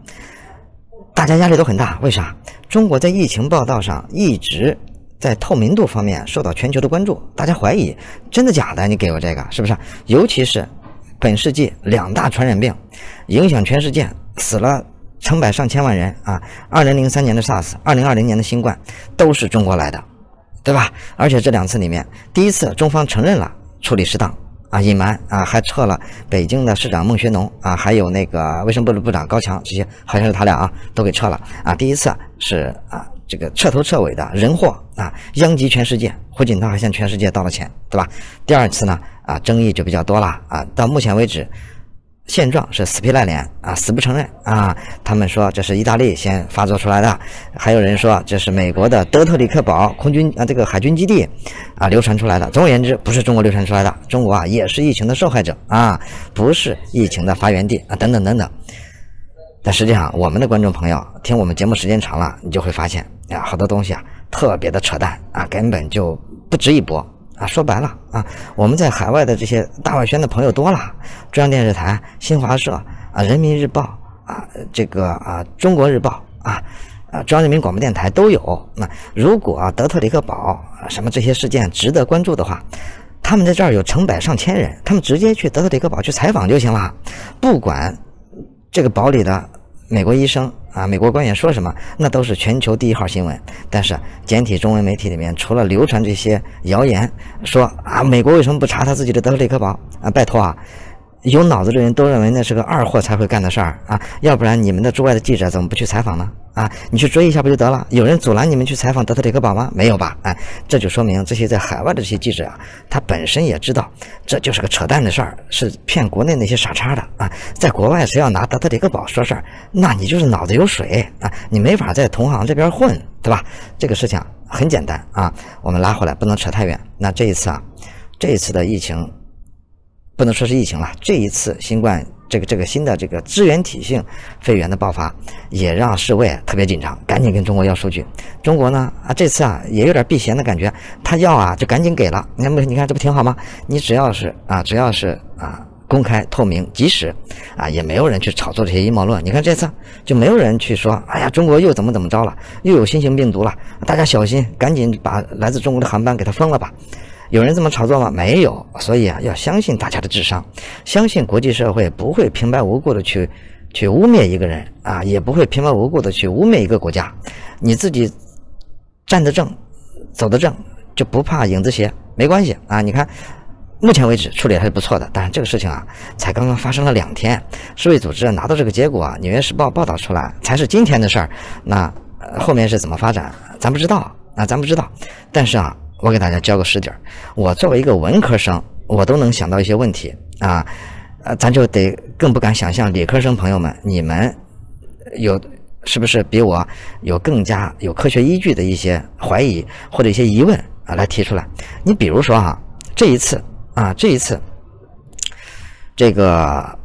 大家压力都很大。为啥？中国在疫情报道上一直在透明度方面受到全球的关注，大家怀疑真的假的？你给我这个是不是？尤其是。本世纪两大传染病，影响全世界，死了成百上千万人啊！二零零三年的 SARS，二零二零年的新冠，都是中国来的，对吧？而且这两次里面，第一次中方承认了，处理适当啊，隐瞒啊，还撤了北京的市长孟学农啊，还有那个卫生部的部长高强，这些好像是他俩啊，都给撤了啊。第一次是啊，这个彻头彻尾的人祸啊，殃及全世界，胡锦涛还向全世界道了歉，对吧？第二次呢？啊，争议就比较多了啊！到目前为止，现状是死皮赖脸啊，死不承认啊！他们说这是意大利先发作出来的，还有人说这是美国的德特里克堡空军啊这个海军基地啊流传出来的。总而言之，不是中国流传出来的，中国啊也是疫情的受害者啊，不是疫情的发源地啊，等等等等。但实际上，我们的观众朋友听我们节目时间长了，你就会发现呀，好多东西啊特别的扯淡啊，根本就不值一驳。啊，说白了啊，我们在海外的这些大外宣的朋友多了，中央电视台、新华社啊、人民日报啊，这个啊、中国日报啊、啊中央人民广播电台都有。那如果德特里克堡什么这些事件值得关注的话，他们在这儿有成百上千人，他们直接去德特里克堡去采访就行了，不管这个堡里的美国医生。啊，美国官员说什么，那都是全球第一号新闻。但是简体中文媒体里面，除了流传这些谣言，说啊，美国为什么不查他自己的德累克堡啊？拜托啊！有脑子的人都认为那是个二货才会干的事儿啊！要不然你们的驻外的记者怎么不去采访呢？啊，你去追一下不就得了？有人阻拦你们去采访德特里克堡吗？没有吧？哎，这就说明这些在海外的这些记者啊，他本身也知道这就是个扯淡的事儿，是骗国内那些傻叉的啊！在国外，谁要拿德特里克堡说事儿，那你就是脑子有水啊！你没法在同行这边混，对吧？这个事情很简单啊，我们拉回来，不能扯太远。那这一次啊，这一次的疫情。不能说是疫情了，这一次新冠这个这个新的这个支原体性肺炎的爆发，也让世卫特别紧张，赶紧跟中国要数据。中国呢啊这次啊也有点避嫌的感觉，他要啊就赶紧给了。你看不你看这不挺好吗？你只要是啊只要是啊公开透明及时啊，也没有人去炒作这些阴谋论。你看这次就没有人去说，哎呀，中国又怎么怎么着了，又有新型病毒了，大家小心，赶紧把来自中国的航班给它封了吧。有人这么炒作吗？没有，所以啊，要相信大家的智商，相信国际社会不会平白无故的去去污蔑一个人啊，也不会平白无故的去污蔑一个国家。你自己站得正，走得正，就不怕影子斜，没关系啊。你看，目前为止处理还是不错的。但是这个事情啊，才刚刚发生了两天，世卫组织拿到这个结果，纽约时报报道出来，才是今天的事儿。那后面是怎么发展，咱不知道，啊，咱不知道。但是啊。我给大家交个实底儿，我作为一个文科生，我都能想到一些问题啊，呃，咱就得更不敢想象理科生朋友们，你们有是不是比我有更加有科学依据的一些怀疑或者一些疑问啊，来提出来。你比如说哈，这一次啊，这一次这个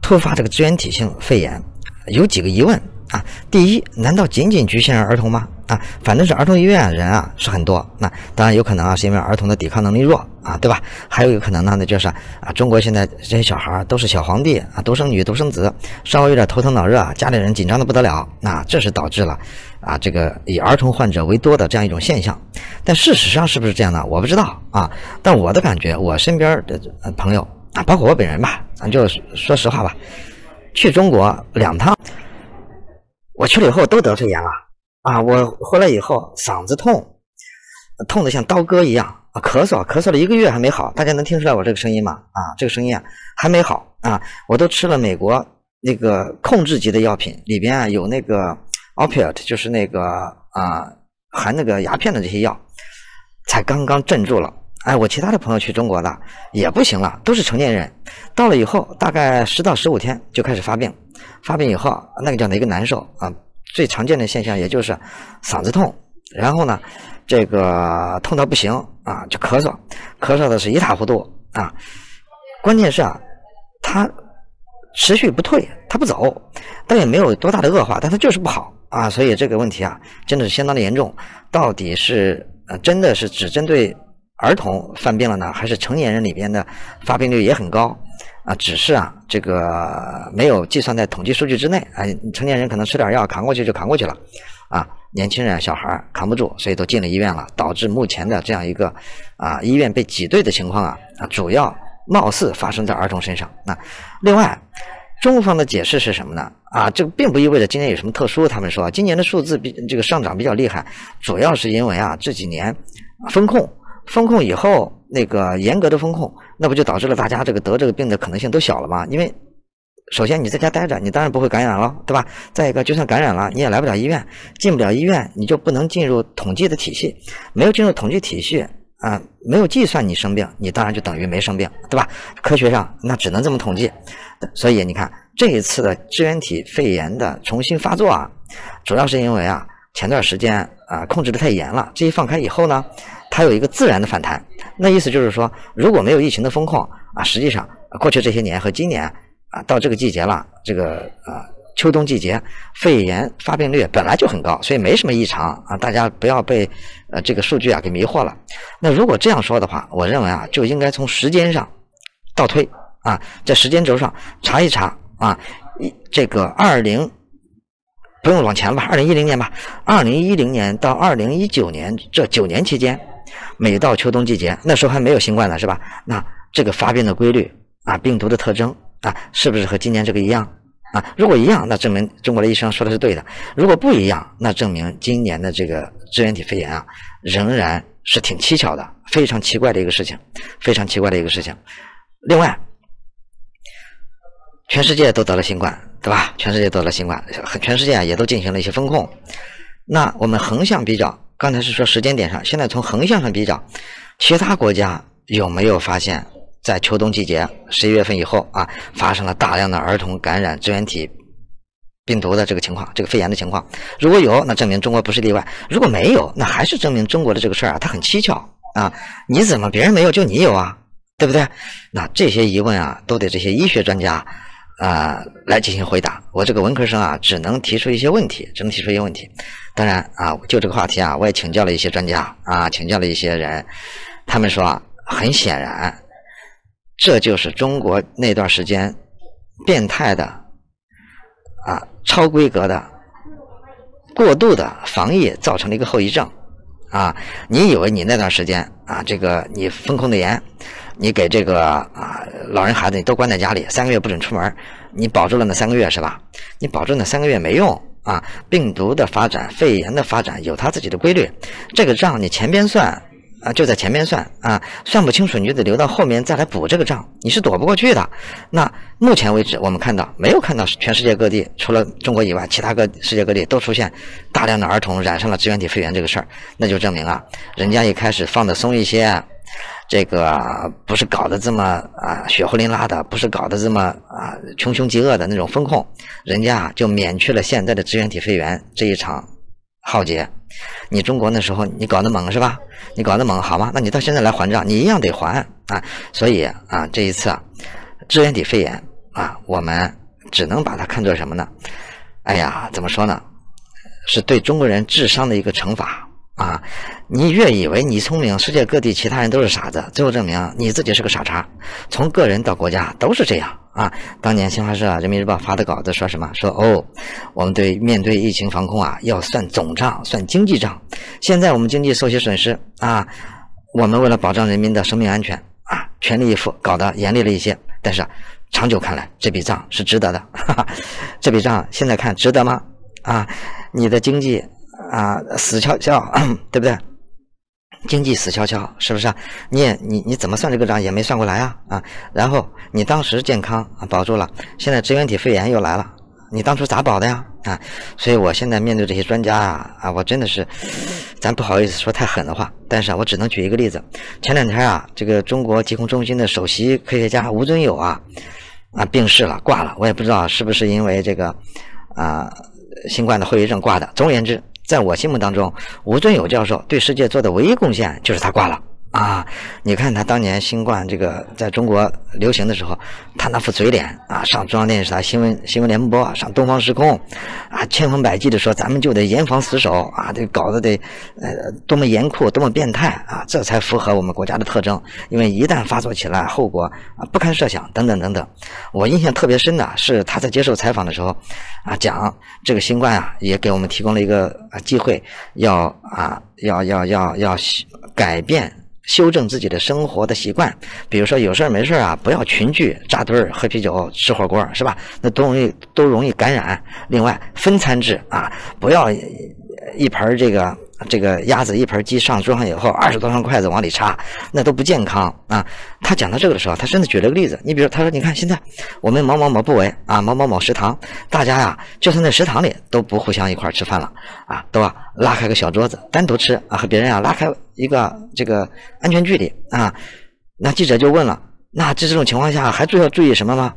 突发这个支原体性肺炎，有几个疑问？啊，第一，难道仅仅局限于儿童吗？啊，反正是儿童医院人啊是很多，那当然有可能啊，是因为儿童的抵抗能力弱啊，对吧？还有一个可能呢，那就是啊，中国现在这些小孩儿都是小皇帝啊，独生女、独生子，稍微有点头疼脑热，家里人紧张的不得了，那这是导致了啊这个以儿童患者为多的这样一种现象。但事实上是不是这样呢？我不知道啊，但我的感觉，我身边的呃朋友啊，包括我本人吧，咱就说实话吧，去中国两趟。我去了以后都得肺炎了啊！我回来以后嗓子痛，痛的像刀割一样啊！咳嗽咳嗽了一个月还没好，大家能听出来我这个声音吗？啊，这个声音啊还没好啊！我都吃了美国那个控制级的药品，里边啊有那个 opiate，就是那个啊含那个鸦片的这些药，才刚刚镇住了。哎，我其他的朋友去中国的也不行了，都是成年人，到了以后大概十到十五天就开始发病。发病以后，那个叫哪个难受啊？最常见的现象也就是嗓子痛，然后呢，这个痛到不行啊，就咳嗽，咳嗽的是一塌糊涂啊。关键是啊，他持续不退，他不走，但也没有多大的恶化，但他就是不好啊。所以这个问题啊，真的是相当的严重。到底是呃真的是只针对儿童犯病了呢，还是成年人里边的发病率也很高？啊，只是啊，这个没有计算在统计数据之内。啊，成年人可能吃点药扛过去就扛过去了，啊，年轻人小孩扛不住，所以都进了医院了，导致目前的这样一个啊医院被挤兑的情况啊，啊，主要貌似发生在儿童身上。那另外，中方的解释是什么呢？啊，这个并不意味着今年有什么特殊。他们说，今年的数字比这个上涨比较厉害，主要是因为啊这几年风控。封控以后，那个严格的封控，那不就导致了大家这个得这个病的可能性都小了吗？因为，首先你在家待着，你当然不会感染了，对吧？再一个，就算感染了，你也来不了医院，进不了医院，你就不能进入统计的体系，没有进入统计体系啊，没有计算你生病，你当然就等于没生病，对吧？科学上那只能这么统计。所以你看这一次的支原体肺炎的重新发作啊，主要是因为啊，前段时间啊控制的太严了，这一放开以后呢。还有一个自然的反弹，那意思就是说，如果没有疫情的封控啊，实际上过去这些年和今年啊，到这个季节了，这个呃秋冬季节肺炎发病率本来就很高，所以没什么异常啊，大家不要被呃这个数据啊给迷惑了。那如果这样说的话，我认为啊，就应该从时间上倒推啊，在时间轴上查一查啊，一这个二零不用往前吧，二零一零年吧，二零一零年到二零一九年这九年期间。每到秋冬季节，那时候还没有新冠呢，是吧？那这个发病的规律啊，病毒的特征啊，是不是和今年这个一样啊？如果一样，那证明中国的医生说的是对的；如果不一样，那证明今年的这个支原体肺炎啊，仍然是挺蹊跷的，非常奇怪的一个事情，非常奇怪的一个事情。另外，全世界都得了新冠，对吧？全世界得了新冠，全世界也都进行了一些风控。那我们横向比较。刚才是说时间点上，现在从横向上比较，其他国家有没有发现，在秋冬季节十一月份以后啊，发生了大量的儿童感染支原体病毒的这个情况，这个肺炎的情况？如果有，那证明中国不是例外；如果没有，那还是证明中国的这个事儿啊，它很蹊跷啊！你怎么别人没有，就你有啊？对不对？那这些疑问啊，都得这些医学专家啊来进行回答。我这个文科生啊，只能提出一些问题，只能提出一些问题。当然啊，就这个话题啊，我也请教了一些专家啊，请教了一些人，他们说，很显然，这就是中国那段时间变态的啊、超规格的、过度的防疫造成的一个后遗症啊。你以为你那段时间啊，这个你封控的严，你给这个啊老人孩子你都关在家里三个月不准出门，你保住了那三个月是吧？你保住那三个月没用。啊，病毒的发展，肺炎的发展有它自己的规律，这个账你前边算啊，就在前边算啊，算不清楚，你就得留到后面再来补这个账，你是躲不过去的。那目前为止，我们看到没有看到全世界各地，除了中国以外，其他各世界各地都出现大量的儿童染上了支原体肺炎这个事儿，那就证明啊，人家一开始放的松一些。这个不是搞得这么啊血红淋拉的，不是搞得这么啊穷凶极恶的那种风控，人家就免去了现在的支原体肺炎这一场浩劫。你中国那时候你搞得猛是吧？你搞得猛好吧？那你到现在来还账，你一样得还啊！所以啊，这一次啊，支原体肺炎啊，我们只能把它看作什么呢？哎呀，怎么说呢？是对中国人智商的一个惩罚。啊，你越以为你聪明，世界各地其他人都是傻子，最后证明你自己是个傻叉。从个人到国家都是这样啊。当年新华社、人民日报发的稿子说什么？说哦，我们对面对疫情防控啊，要算总账、算经济账。现在我们经济受些损失啊，我们为了保障人民的生命安全啊，全力以赴搞得严厉了一些。但是长久看来，这笔账是值得的。哈哈，这笔账现在看值得吗？啊，你的经济。啊，死翘翘，对不对？经济死翘翘，是不是啊？你也你你怎么算这个账也没算过来啊啊！然后你当时健康啊保住了，现在支原体肺炎又来了，你当初咋保的呀啊？所以我现在面对这些专家啊啊，我真的是，咱不好意思说太狠的话，但是啊，我只能举一个例子。前两天啊，这个中国疾控中心的首席科学家吴尊友啊啊病逝了，挂了。我也不知道是不是因为这个啊新冠的后遗症挂的。总而言之。在我心目当中，吴尊友教授对世界做的唯一贡献，就是他挂了。啊，你看他当年新冠这个在中国流行的时候，他那副嘴脸啊，上中央电视台新闻新闻联播，上东方时空，啊，千方百计的说，咱们就得严防死守啊，得搞得得呃多么严酷，多么变态啊，这才符合我们国家的特征，因为一旦发作起来，后果啊不堪设想，等等等等。我印象特别深的是他在接受采访的时候，啊，讲这个新冠啊，也给我们提供了一个啊机会，要啊要要要要改变。修正自己的生活的习惯，比如说有事儿没事儿啊，不要群聚扎堆儿喝啤酒吃火锅，是吧？那容易都容易感染。另外，分餐制啊，不要一盆儿这个这个鸭子一盆儿鸡上桌上以后，二十多双筷子往里插，那都不健康啊。他讲到这个的时候，他甚至举了个例子，你比如他说，你看现在我们某某某部委啊，某某某食堂，大家呀，就算在食堂里都不互相一块儿吃饭了啊，都拉开个小桌子单独吃啊，和别人啊拉开。一个这个安全距离啊，那记者就问了，那在这种情况下还需要注意什么吗？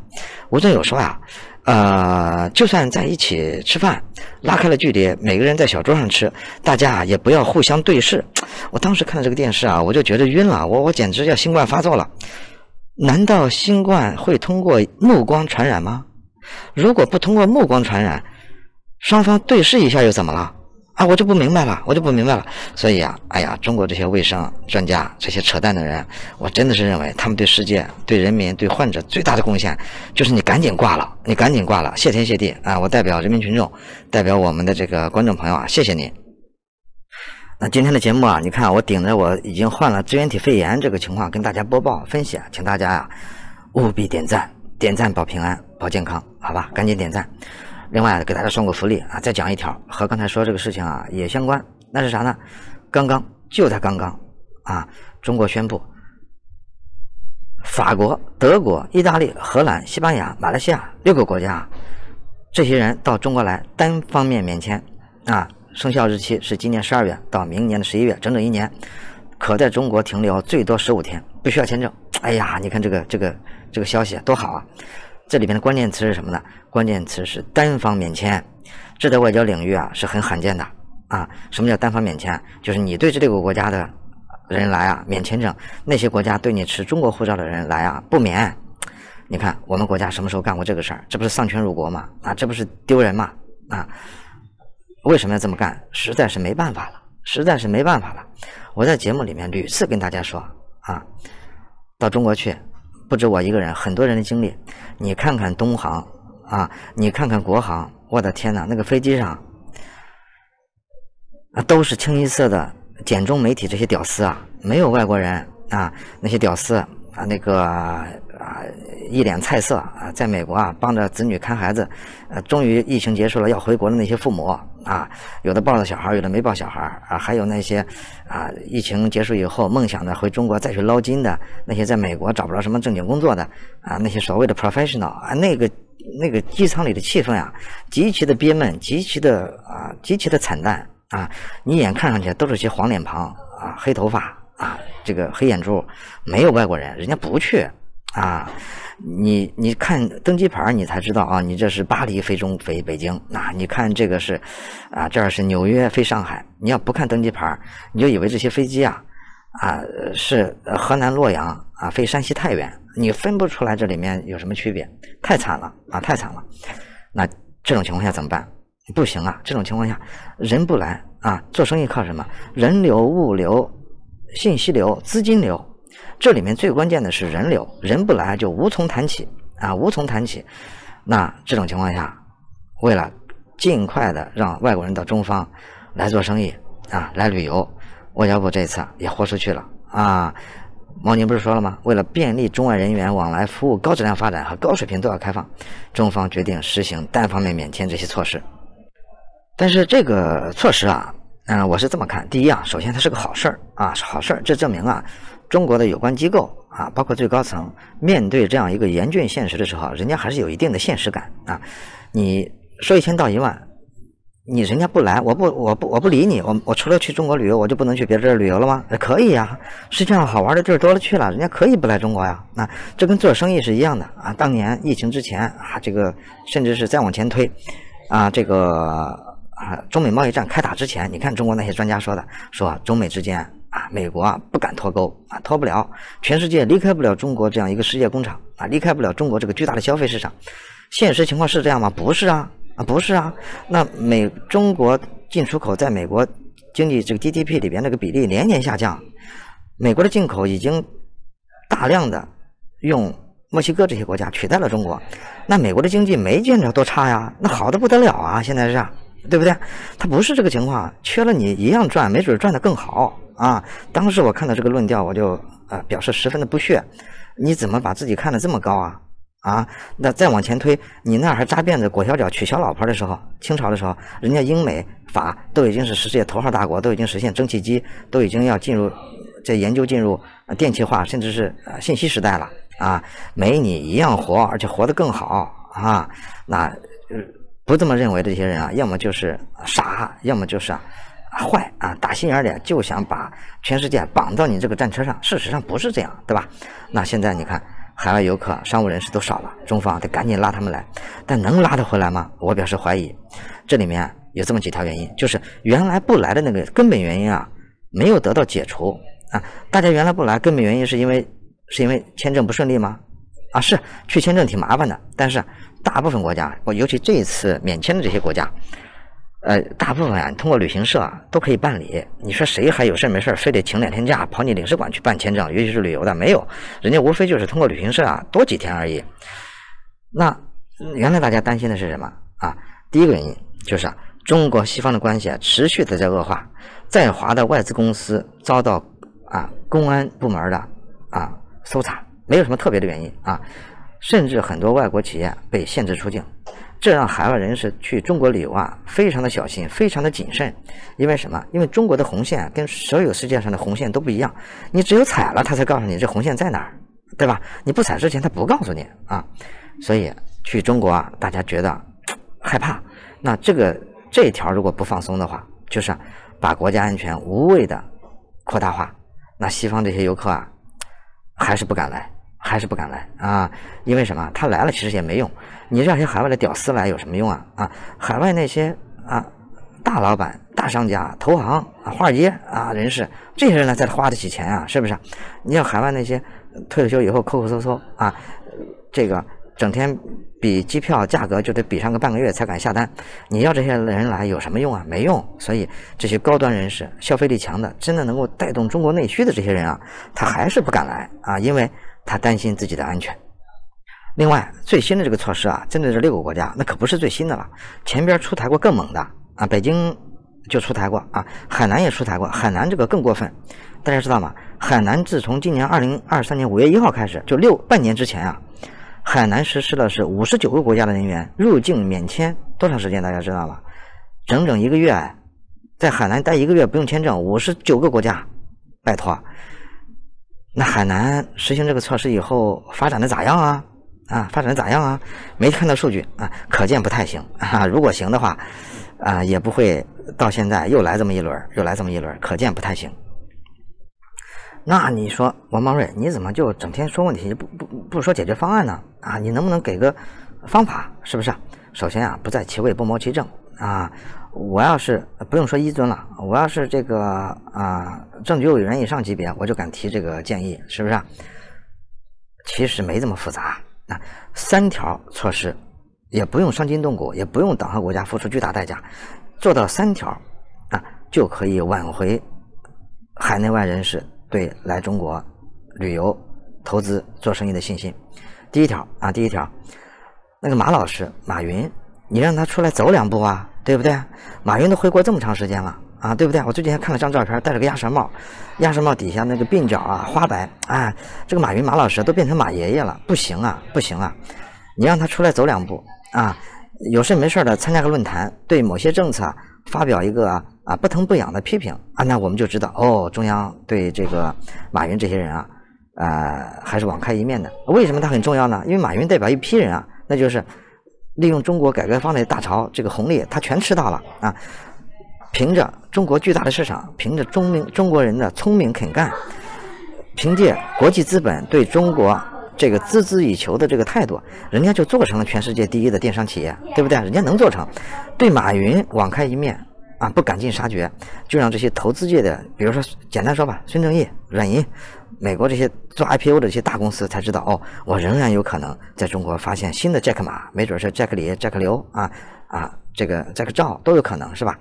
吴尊友说呀，呃，就算在一起吃饭，拉开了距离，每个人在小桌上吃，大家也不要互相对视。我当时看到这个电视啊，我就觉得晕了，我我简直要新冠发作了。难道新冠会通过目光传染吗？如果不通过目光传染，双方对视一下又怎么了？啊，我就不明白了，我就不明白了。所以啊，哎呀，中国这些卫生专家、这些扯淡的人，我真的是认为他们对世界、对人民、对患者最大的贡献，就是你赶紧挂了，你赶紧挂了，谢天谢地啊！我代表人民群众，代表我们的这个观众朋友啊，谢谢您。那今天的节目啊，你看我顶着我已经患了支原体肺炎这个情况跟大家播报分析，请大家呀务必点赞，点赞保平安、保健康，好吧？赶紧点赞。另外给大家送个福利啊，再讲一条，和刚才说这个事情啊也相关，那是啥呢？刚刚就在刚刚啊，中国宣布，法国、德国、意大利、荷兰、西班牙、马来西亚六个国家，这些人到中国来单方面免签啊，生效日期是今年十二月到明年的十一月，整整一年，可在中国停留最多十五天，不需要签证。哎呀，你看这个这个这个消息多好啊！这里面的关键词是什么呢？关键词是单方面签，这在外交领域啊是很罕见的啊。什么叫单方面签？就是你对这六个国家的人来啊免签证，那些国家对你持中国护照的人来啊不免。你看我们国家什么时候干过这个事儿？这不是丧权辱国吗？啊，这不是丢人吗？啊，为什么要这么干？实在是没办法了，实在是没办法了。我在节目里面屡次跟大家说啊，到中国去。不止我一个人，很多人的经历。你看看东航啊，你看看国航，我的天哪，那个飞机上啊，都是清一色的简中媒体这些屌丝啊，没有外国人啊，那些屌丝啊，那个。啊，一脸菜色啊，在美国啊帮着子女看孩子，呃，终于疫情结束了，要回国的那些父母啊，有的抱着小孩，有的没抱小孩啊，还有那些啊，疫情结束以后梦想着回中国再去捞金的那些在美国找不着什么正经工作的啊，那些所谓的 professional 啊，那个那个机舱里的气氛啊，极其的憋闷，极其的啊，极其的惨淡啊，你眼看上去都是些黄脸庞啊，黑头发啊，这个黑眼珠，没有外国人，人家不去。啊，你你看登机牌儿，你才知道啊，你这是巴黎飞中飞北京。那你看这个是，啊，这儿是纽约飞上海。你要不看登机牌儿，你就以为这些飞机啊，啊，是河南洛阳啊飞山西太原，你分不出来这里面有什么区别，太惨了啊，太惨了。那这种情况下怎么办？不行啊，这种情况下人不来啊，做生意靠什么？人流、物流、信息流、资金流。这里面最关键的是人流，人不来就无从谈起啊，无从谈起。那这种情况下，为了尽快的让外国人到中方来做生意啊，来旅游，外交部这次也豁出去了啊。毛宁不是说了吗？为了便利中外人员往来，服务高质量发展和高水平对外开放，中方决定实行单方面免签这些措施。但是这个措施啊，嗯，我是这么看：第一啊，首先它是个好事儿啊，是好事儿，这证明啊。中国的有关机构啊，包括最高层，面对这样一个严峻现实的时候，人家还是有一定的现实感啊。你说一千道一万，你人家不来，我不，我不，我不理你。我我除了去中国旅游，我就不能去别地儿旅游了吗？可以呀，世界上好玩的地儿多了去了，人家可以不来中国呀。那这跟做生意是一样的啊。当年疫情之前啊，这个甚至是再往前推啊，这个啊，中美贸易战开打之前，你看中国那些专家说的，说中美之间。啊，美国啊不敢脱钩啊，脱不了，全世界离开不了中国这样一个世界工厂啊，离开不了中国这个巨大的消费市场。现实情况是这样吗？不是啊，啊不是啊。那美中国进出口在美国经济这个 GDP 里边那个比例连年下降，美国的进口已经大量的用墨西哥这些国家取代了中国。那美国的经济没见着多差呀，那好的不得了啊，现在是，对不对？它不是这个情况，缺了你一样赚，没准赚的更好。啊！当时我看到这个论调，我就呃表示十分的不屑。你怎么把自己看得这么高啊？啊，那再往前推，你那儿还扎辫子裹小脚娶小老婆的时候，清朝的时候，人家英美法都已经是世界头号大国，都已经实现蒸汽机，都已经要进入在研究进入电气化，甚至是信息时代了啊！没你一样活，而且活得更好啊！那不这么认为的这些人啊，要么就是傻，要么就是啊。坏啊！打心眼儿里就想把全世界绑到你这个战车上。事实上不是这样，对吧？那现在你看，海外游客、商务人士都少了，中方得赶紧拉他们来。但能拉得回来吗？我表示怀疑。这里面有这么几条原因，就是原来不来的那个根本原因啊，没有得到解除啊。大家原来不来，根本原因是因为是因为签证不顺利吗？啊，是去签证挺麻烦的。但是大部分国家，我尤其这一次免签的这些国家。呃，大部分啊，通过旅行社啊都可以办理。你说谁还有事没事儿，非得请两天假跑你领事馆去办签证？尤其是旅游的，没有，人家无非就是通过旅行社啊多几天而已。那原来大家担心的是什么啊？第一个原因就是啊，中国西方的关系啊持续的在恶化，在华的外资公司遭到啊公安部门的啊搜查，没有什么特别的原因啊，甚至很多外国企业被限制出境。这让海外人士去中国旅游啊，非常的小心，非常的谨慎，因为什么？因为中国的红线跟所有世界上的红线都不一样，你只有踩了，他才告诉你这红线在哪儿，对吧？你不踩之前，他不告诉你啊。所以去中国啊，大家觉得害怕。那这个这一条如果不放松的话，就是把国家安全无谓的扩大化。那西方这些游客啊，还是不敢来，还是不敢来啊，因为什么？他来了其实也没用。你让些海外的屌丝来有什么用啊？啊，海外那些啊大老板、大商家、投行、华尔街啊人士，这些人呢才花得起钱啊，是不是？你要海外那些退了休以后抠抠搜搜啊，这个整天比机票价格，就得比上个半个月才敢下单。你要这些人来有什么用啊？没用。所以这些高端人士、消费力强的，真的能够带动中国内需的这些人啊，他还是不敢来啊，因为他担心自己的安全。另外，最新的这个措施啊，针对这六个国家，那可不是最新的了。前边出台过更猛的啊，北京就出台过啊，海南也出台过。海南这个更过分，大家知道吗？海南自从今年二零二三年五月一号开始，就六半年之前啊，海南实施的是五十九个国家的人员入境免签，多长时间大家知道吗？整整一个月，在海南待一个月不用签证，五十九个国家，拜托。那海南实行这个措施以后，发展的咋样啊？啊，发展咋样啊？没看到数据啊，可见不太行。啊。如果行的话，啊，也不会到现在又来这么一轮，又来这么一轮，可见不太行。那你说王邦瑞，你怎么就整天说问题，不不不说解决方案呢？啊，你能不能给个方法？是不是？首先啊，不在其位不谋其政啊。我要是不用说一尊了，我要是这个啊，政局委员以上级别，我就敢提这个建议，是不是？其实没这么复杂。啊，三条措施，也不用伤筋动骨，也不用党和国家付出巨大代价，做到三条啊，就可以挽回海内外人士对来中国旅游、投资、做生意的信心。第一条啊，第一条，那个马老师马云，你让他出来走两步啊，对不对？马云都回国这么长时间了。啊，对不对？我最近还看了张照片，戴了个鸭舌帽，鸭舌帽底下那个鬓角啊花白啊，这个马云马老师都变成马爷爷了，不行啊，不行啊！你让他出来走两步啊，有事没事的参加个论坛，对某些政策发表一个啊不疼不痒的批评啊，那我们就知道哦，中央对这个马云这些人啊，呃，还是网开一面的。为什么他很重要呢？因为马云代表一批人啊，那就是利用中国改革方的大潮这个红利，他全吃到了啊。凭着中国巨大的市场，凭着中明中国人的聪明肯干，凭借国际资本对中国这个孜孜以求的这个态度，人家就做成了全世界第一的电商企业，对不对？人家能做成，对马云网开一面啊，不赶尽杀绝，就让这些投资界的，比如说简单说吧，孙正义、软银，美国这些做 IPO 的这些大公司才知道哦，我仍然有可能在中国发现新的 Jack 马，没准是 Jack 李、Jack 刘啊啊，这个 Jack 赵都有可能是吧？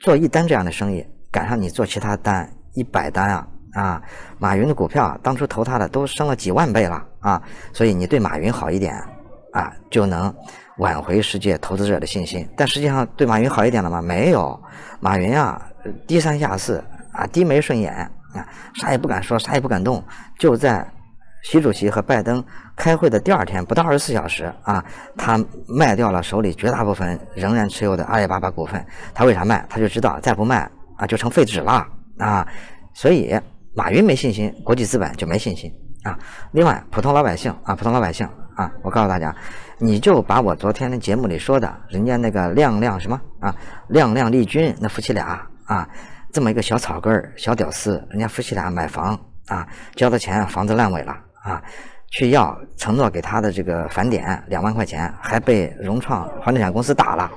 做一单这样的生意，赶上你做其他单一百单啊啊！马云的股票啊，当初投他的都升了几万倍了啊！所以你对马云好一点啊，就能挽回世界投资者的信心。但实际上，对马云好一点了吗？没有。马云啊，低三下四啊，低眉顺眼啊，啥也不敢说，啥也不敢动，就在。习主席和拜登开会的第二天，不到二十四小时啊，他卖掉了手里绝大部分仍然持有的阿里巴巴股份。他为啥卖？他就知道再不卖啊，就成废纸了啊！所以马云没信心，国际资本就没信心啊。另外，普通老百姓啊，普通老百姓啊，我告诉大家，你就把我昨天的节目里说的，人家那个亮亮什么啊，亮亮丽君那夫妻俩啊，这么一个小草根儿、小屌丝，人家夫妻俩买房啊，交的钱房子烂尾了。啊，去要承诺给他的这个返点两万块钱，还被融创房地产公司打了。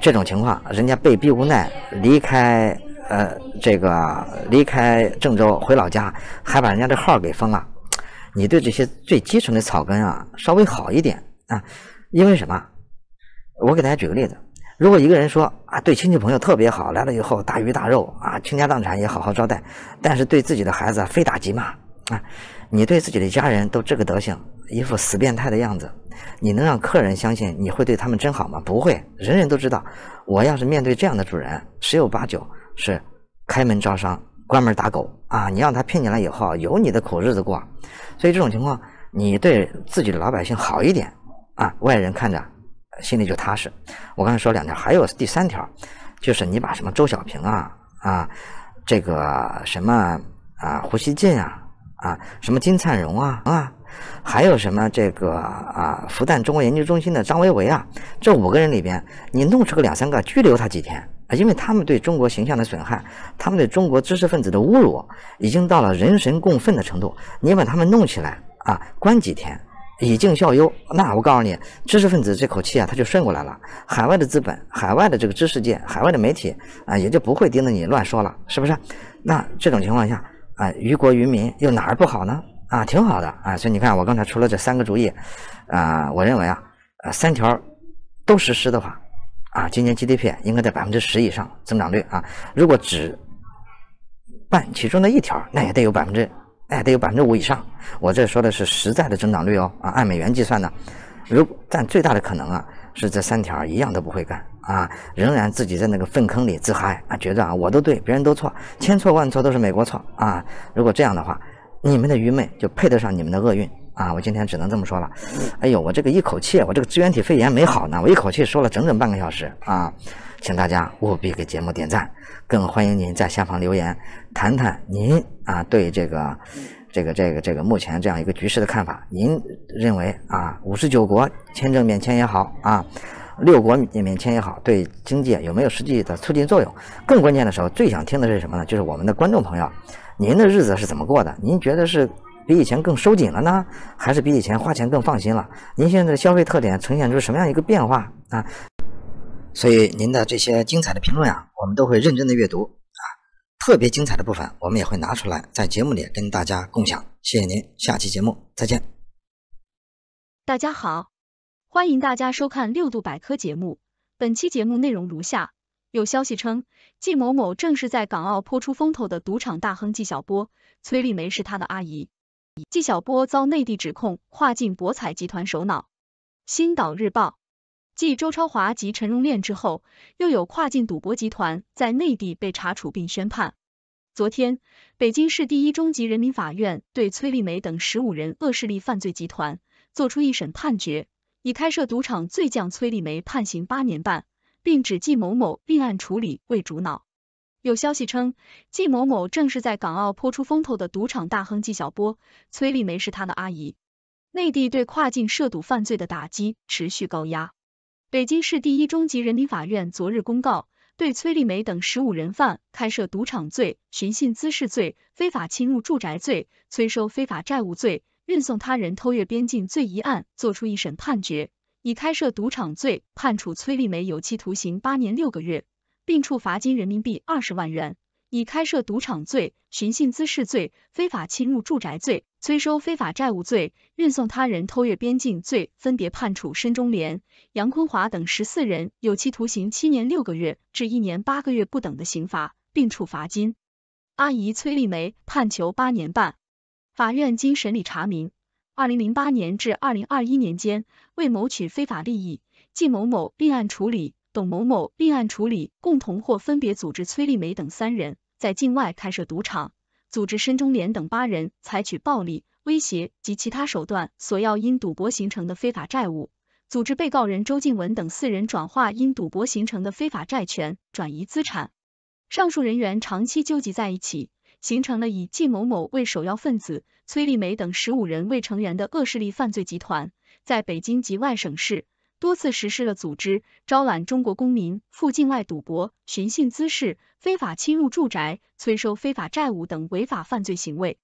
这种情况，人家被逼无奈离开，呃，这个离开郑州回老家，还把人家的号给封了。你对这些最基层的草根啊，稍微好一点啊。因为什么？我给大家举个例子：如果一个人说啊，对亲戚朋友特别好，来了以后大鱼大肉啊，倾家荡产也好好招待，但是对自己的孩子非打即骂啊。你对自己的家人都这个德行，一副死变态的样子，你能让客人相信你会对他们真好吗？不会，人人都知道，我要是面对这样的主人，十有八九是开门招商，关门打狗啊！你让他骗进来以后，有你的苦日子过。所以这种情况，你对自己的老百姓好一点啊，外人看着心里就踏实。我刚才说两条，还有第三条，就是你把什么周小平啊啊，这个什么啊胡锡进啊。啊，什么金灿荣啊啊，还有什么这个啊复旦中国研究中心的张维维啊，这五个人里边，你弄出个两三个拘留他几天啊，因为他们对中国形象的损害，他们对中国知识分子的侮辱，已经到了人神共愤的程度，你把他们弄起来啊，关几天，以儆效尤，那我告诉你，知识分子这口气啊，他就顺过来了，海外的资本、海外的这个知识界、海外的媒体啊，也就不会盯着你乱说了，是不是？那这种情况下。啊，于国于民又哪儿不好呢？啊，挺好的啊。所以你看，我刚才出了这三个主意，啊，我认为啊，啊三条都实施的话，啊，今年 GDP 应该在百分之十以上增长率啊。如果只办其中的一条，那也得有百分之，也得有百分之五以上。我这说的是实在的增长率哦。啊，按美元计算呢，如但最大的可能啊，是这三条一样都不会干。啊，仍然自己在那个粪坑里自嗨啊，觉得啊，我都对，别人都错，千错万错都是美国错啊！如果这样的话，你们的愚昧就配得上你们的厄运啊！我今天只能这么说了。哎呦，我这个一口气，我这个支原体肺炎没好呢，我一口气说了整整半个小时啊！请大家务必给节目点赞，更欢迎您在下方留言，谈谈您啊对这个这个这个这个目前这样一个局势的看法。您认为啊，五十九国签证免签也好啊？六国也免签也好，对经济有没有实际的促进作用？更关键的时候，最想听的是什么呢？就是我们的观众朋友，您的日子是怎么过的？您觉得是比以前更收紧了呢，还是比以前花钱更放心了？您现在的消费特点呈现出什么样一个变化啊？所以您的这些精彩的评论啊，我们都会认真的阅读啊，特别精彩的部分，我们也会拿出来在节目里跟大家共享。谢谢您，下期节目再见。大家好。欢迎大家收看六度百科节目，本期节目内容如下：有消息称，季某某正是在港澳颇出风头的赌场大亨季小波，崔丽梅是他的阿姨。季小波遭内地指控，跨境博彩集团首脑。星岛日报，继周超华及陈荣炼之后，又有跨境赌博集团在内地被查处并宣判。昨天，北京市第一中级人民法院对崔丽梅等十五人恶势力犯罪集团作出一审判决。以开设赌场罪将崔丽梅判刑八年半，并指纪某某另案处理为主脑。有消息称，纪某某正是在港澳颇出风头的赌场大亨纪晓波，崔丽梅是他的阿姨。内地对跨境涉赌犯罪的打击持续高压。北京市第一中级人民法院昨日公告，对崔丽梅等十五人犯开设赌场罪、寻衅滋事罪、非法侵入住宅罪、催收非法债务罪。运送他人偷越边境罪一案作出一审判决，以开设赌场罪判处崔丽梅有期徒刑八年六个月，并处罚金人民币二十万元；以开设赌场罪、寻衅滋事罪、非法侵入住宅罪、催收非法债务罪、运送他人偷越边境罪，分别判处申中连、杨坤华等十四人有期徒刑七年六个月至一年八个月不等的刑罚，并处罚金。阿姨崔丽梅判囚八年半。法院经审理查明，二零零八年至二零二一年间，为谋取非法利益，季某某另案处理，董某某另案处理，共同或分别组织崔丽梅等三人在境外开设赌场，组织申中连等八人采取暴力、威胁及其他手段索要因赌博形成的非法债务，组织被告人周静文等四人转化因赌博形成的非法债权，转移资产。上述人员长期纠集在一起。形成了以季某某为首要分子、崔丽梅等十五人为成员的恶势力犯罪集团，在北京及外省市多次实施了组织、招揽中国公民赴境外赌博、寻衅滋事、非法侵入住宅、催收非法债务等违法犯罪行为。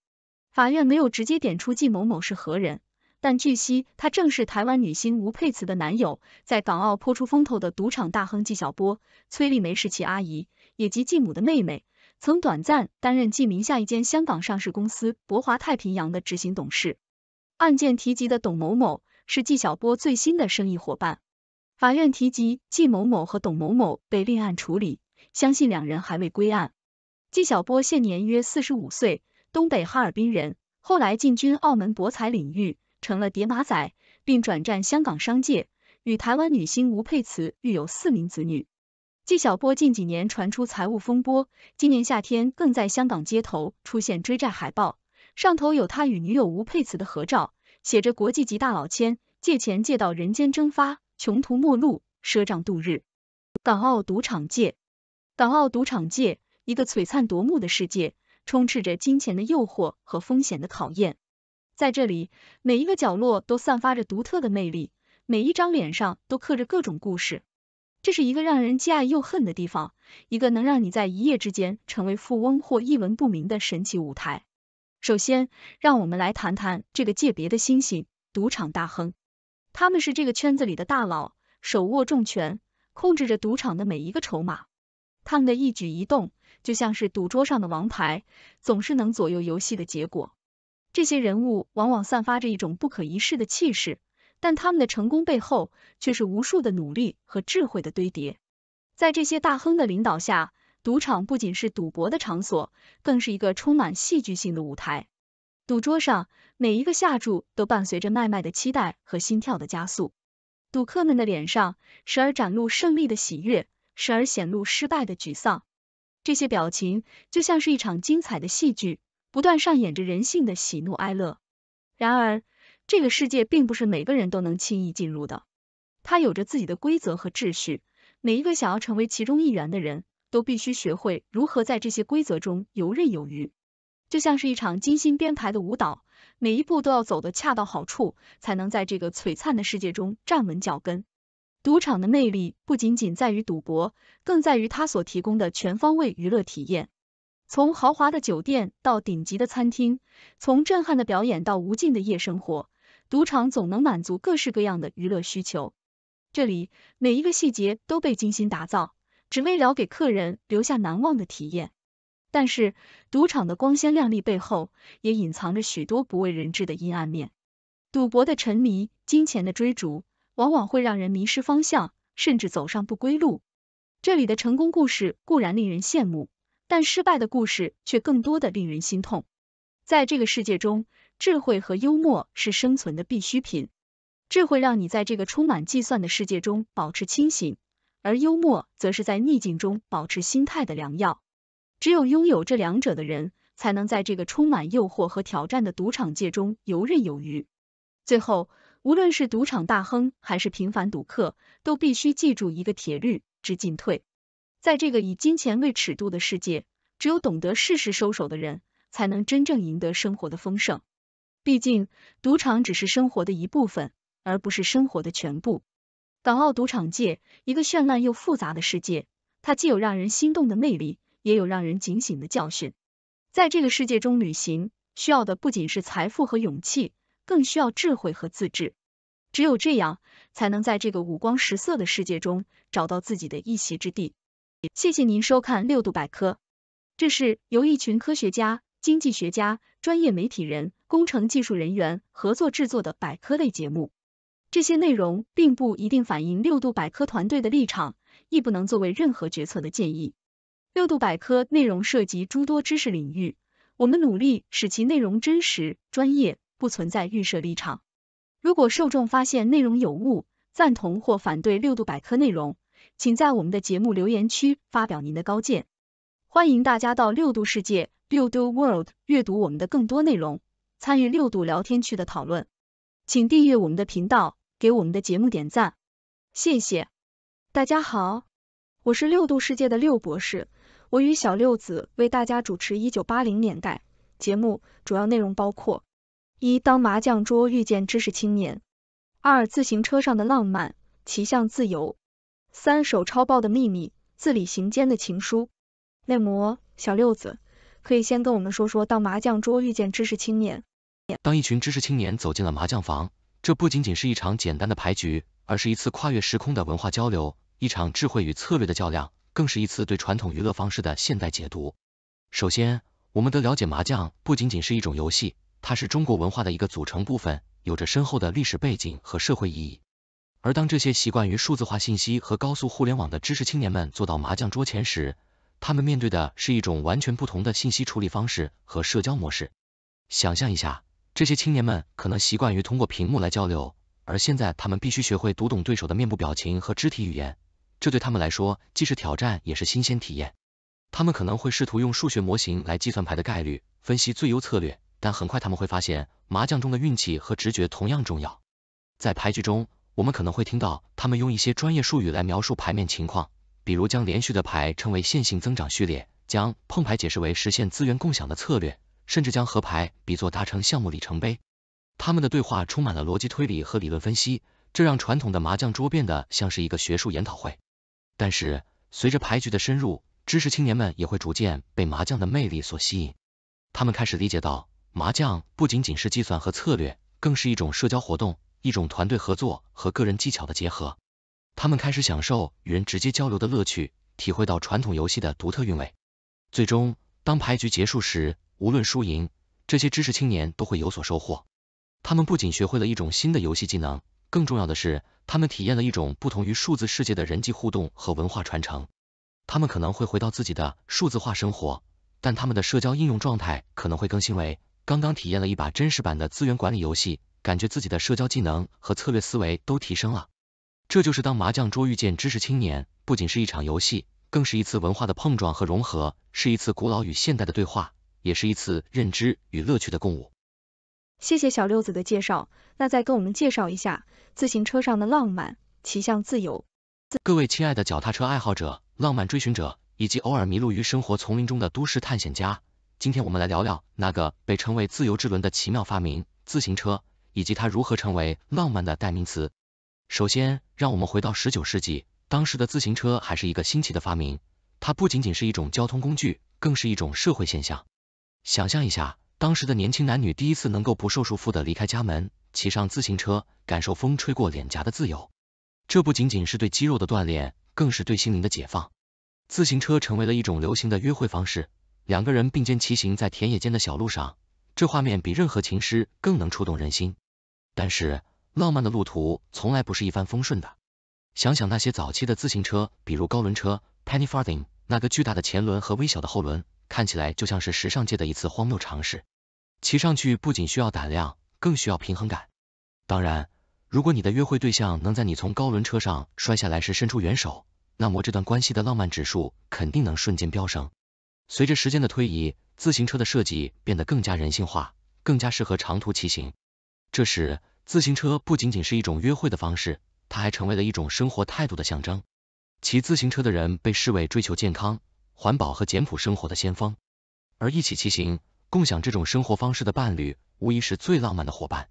法院没有直接点出季某某是何人，但据悉他正是台湾女星吴佩慈的男友，在港澳颇出风头的赌场大亨纪晓波，崔丽梅是其阿姨，也即继母的妹妹。曾短暂担任纪名下一间香港上市公司博华太平洋的执行董事。案件提及的董某某是纪晓波最新的生意伙伴。法院提及纪某某和董某某被另案处理，相信两人还未归案。纪晓波现年约四十五岁，东北哈尔滨人，后来进军澳门博彩领域，成了叠马仔，并转战香港商界，与台湾女星吴佩慈育有四名子女。纪晓波近几年传出财务风波，今年夏天更在香港街头出现追债海报，上头有他与女友吴佩慈的合照，写着“国际级大佬千借钱借到人间蒸发，穷途末路赊账度日”。港澳赌场界，港澳赌场界，一个璀璨夺目的世界，充斥着金钱的诱惑和风险的考验。在这里，每一个角落都散发着独特的魅力，每一张脸上都刻着各种故事。这是一个让人既爱又恨的地方，一个能让你在一夜之间成为富翁或一文不名的神奇舞台。首先，让我们来谈谈这个界别的星星赌场大亨，他们是这个圈子里的大佬，手握重权，控制着赌场的每一个筹码。他们的一举一动就像是赌桌上的王牌，总是能左右游戏的结果。这些人物往往散发着一种不可一世的气势。但他们的成功背后却是无数的努力和智慧的堆叠。在这些大亨的领导下，赌场不仅是赌博的场所，更是一个充满戏剧性的舞台。赌桌上每一个下注都伴随着脉脉的期待和心跳的加速。赌客们的脸上时而展露胜利的喜悦，时而显露失败的沮丧。这些表情就像是一场精彩的戏剧，不断上演着人性的喜怒哀乐。然而，这个世界并不是每个人都能轻易进入的，它有着自己的规则和秩序。每一个想要成为其中一员的人，都必须学会如何在这些规则中游刃有余。就像是一场精心编排的舞蹈，每一步都要走得恰到好处，才能在这个璀璨的世界中站稳脚跟。赌场的魅力不仅仅在于赌博，更在于它所提供的全方位娱乐体验。从豪华的酒店到顶级的餐厅，从震撼的表演到无尽的夜生活。赌场总能满足各式各样的娱乐需求，这里每一个细节都被精心打造，只为了给客人留下难忘的体验。但是，赌场的光鲜亮丽背后，也隐藏着许多不为人知的阴暗面。赌博的沉迷，金钱的追逐，往往会让人迷失方向，甚至走上不归路。这里的成功故事固然令人羡慕，但失败的故事却更多的令人心痛。在这个世界中，智慧和幽默是生存的必需品，智慧让你在这个充满计算的世界中保持清醒，而幽默则是在逆境中保持心态的良药。只有拥有这两者的人，才能在这个充满诱惑和挑战的赌场界中游刃有余。最后，无论是赌场大亨还是平凡赌客，都必须记住一个铁律：知进退。在这个以金钱为尺度的世界，只有懂得适时收手的人，才能真正赢得生活的丰盛。毕竟，赌场只是生活的一部分，而不是生活的全部。港澳赌场界，一个绚烂又复杂的世界，它既有让人心动的魅力，也有让人警醒的教训。在这个世界中旅行，需要的不仅是财富和勇气，更需要智慧和自制。只有这样，才能在这个五光十色的世界中找到自己的一席之地。谢谢您收看六度百科，这是由一群科学家、经济学家。专业媒体人、工程技术人员合作制作的百科类节目，这些内容并不一定反映六度百科团队的立场，亦不能作为任何决策的建议。六度百科内容涉及诸多知识领域，我们努力使其内容真实、专业，不存在预设立场。如果受众发现内容有误、赞同或反对六度百科内容，请在我们的节目留言区发表您的高见。欢迎大家到六度世界。六度 World 阅读我们的更多内容，参与六度聊天区的讨论，请订阅我们的频道，给我们的节目点赞，谢谢。大家好，我是六度世界的六博士，我与小六子为大家主持一九八零年代节目，主要内容包括：一、当麻将桌遇见知识青年；二、自行车上的浪漫，骑向自由；三、手抄报的秘密，字里行间的情书。内模小六子。可以先跟我们说说，当麻将桌遇见知识青年。当一群知识青年走进了麻将房，这不仅仅是一场简单的牌局，而是一次跨越时空的文化交流，一场智慧与策略的较量，更是一次对传统娱乐方式的现代解读。首先，我们得了解麻将不仅仅是一种游戏，它是中国文化的一个组成部分，有着深厚的历史背景和社会意义。而当这些习惯于数字化信息和高速互联网的知识青年们坐到麻将桌前时，他们面对的是一种完全不同的信息处理方式和社交模式。想象一下，这些青年们可能习惯于通过屏幕来交流，而现在他们必须学会读懂对手的面部表情和肢体语言，这对他们来说既是挑战也是新鲜体验。他们可能会试图用数学模型来计算牌的概率，分析最优策略，但很快他们会发现，麻将中的运气和直觉同样重要。在牌局中，我们可能会听到他们用一些专业术语来描述牌面情况。比如将连续的牌称为线性增长序列，将碰牌解释为实现资源共享的策略，甚至将和牌比作达成项目里程碑。他们的对话充满了逻辑推理和理论分析，这让传统的麻将桌变得像是一个学术研讨会。但是，随着牌局的深入，知识青年们也会逐渐被麻将的魅力所吸引。他们开始理解到，麻将不仅仅是计算和策略，更是一种社交活动，一种团队合作和个人技巧的结合。他们开始享受与人直接交流的乐趣，体会到传统游戏的独特韵味。最终，当牌局结束时，无论输赢，这些知识青年都会有所收获。他们不仅学会了一种新的游戏技能，更重要的是，他们体验了一种不同于数字世界的人际互动和文化传承。他们可能会回到自己的数字化生活，但他们的社交应用状态可能会更新为刚刚体验了一把真实版的资源管理游戏，感觉自己的社交技能和策略思维都提升了。这就是当麻将桌遇见知识青年，不仅是一场游戏，更是一次文化的碰撞和融合，是一次古老与现代的对话，也是一次认知与乐趣的共舞。谢谢小六子的介绍，那再跟我们介绍一下自行车上的浪漫，骑向自由。各位亲爱的脚踏车爱好者、浪漫追寻者，以及偶尔迷路于生活丛林中的都市探险家，今天我们来聊聊那个被称为自由之轮的奇妙发明——自行车，以及它如何成为浪漫的代名词。首先，让我们回到十九世纪，当时的自行车还是一个新奇的发明，它不仅仅是一种交通工具，更是一种社会现象。想象一下，当时的年轻男女第一次能够不受束缚的离开家门，骑上自行车，感受风吹过脸颊的自由，这不仅仅是对肌肉的锻炼，更是对心灵的解放。自行车成为了一种流行的约会方式，两个人并肩骑行在田野间的小路上，这画面比任何情诗更能触动人心。但是，浪漫的路途从来不是一帆风顺的。想想那些早期的自行车，比如高轮车 （Penny Farthing），那个巨大的前轮和微小的后轮，看起来就像是时尚界的一次荒谬尝试。骑上去不仅需要胆量，更需要平衡感。当然，如果你的约会对象能在你从高轮车上摔下来时伸出援手，那么这段关系的浪漫指数肯定能瞬间飙升。随着时间的推移，自行车的设计变得更加人性化，更加适合长途骑行。这时，自行车不仅仅是一种约会的方式，它还成为了一种生活态度的象征。骑自行车的人被视为追求健康、环保和简朴生活的先锋，而一起骑行、共享这种生活方式的伴侣，无疑是最浪漫的伙伴。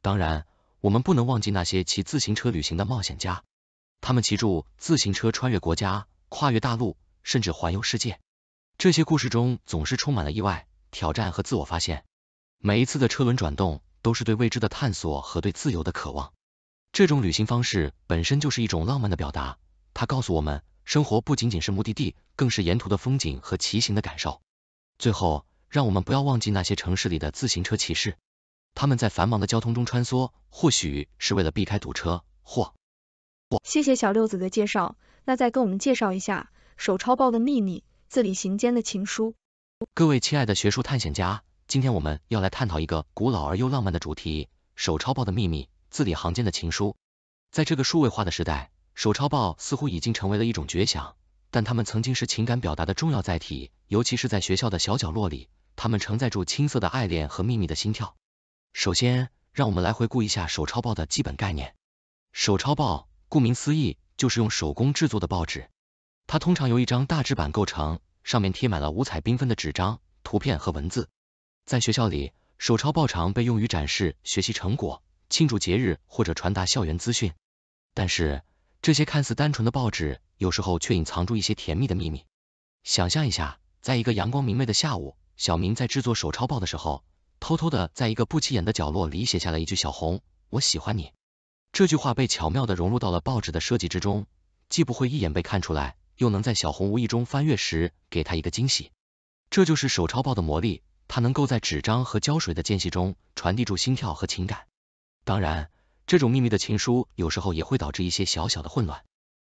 当然，我们不能忘记那些骑自行车旅行的冒险家，他们骑住自行车穿越国家、跨越大陆，甚至环游世界。这些故事中总是充满了意外、挑战和自我发现。每一次的车轮转动。都是对未知的探索和对自由的渴望，这种旅行方式本身就是一种浪漫的表达。它告诉我们，生活不仅仅是目的地，更是沿途的风景和骑行的感受。最后，让我们不要忘记那些城市里的自行车骑士，他们在繁忙的交通中穿梭，或许是为了避开堵车。或，或谢谢小六子的介绍，那再跟我们介绍一下手抄报的秘密，字里行间的情书。各位亲爱的学术探险家。今天我们要来探讨一个古老而又浪漫的主题——手抄报的秘密，字里行间的情书。在这个数位化的时代，手抄报似乎已经成为了一种绝响，但它们曾经是情感表达的重要载体，尤其是在学校的小角落里，它们承载住青涩的爱恋和秘密的心跳。首先，让我们来回顾一下手抄报的基本概念。手抄报，顾名思义，就是用手工制作的报纸，它通常由一张大纸板构成，上面贴满了五彩缤纷的纸张、图片和文字。在学校里，手抄报常被用于展示学习成果、庆祝节日或者传达校园资讯。但是，这些看似单纯的报纸，有时候却隐藏住一些甜蜜的秘密。想象一下，在一个阳光明媚的下午，小明在制作手抄报的时候，偷偷的在一个不起眼的角落里写下了一句“小红，我喜欢你”。这句话被巧妙的融入到了报纸的设计之中，既不会一眼被看出来，又能在小红无意中翻阅时，给他一个惊喜。这就是手抄报的魔力。它能够在纸张和胶水的间隙中传递住心跳和情感。当然，这种秘密的情书有时候也会导致一些小小的混乱。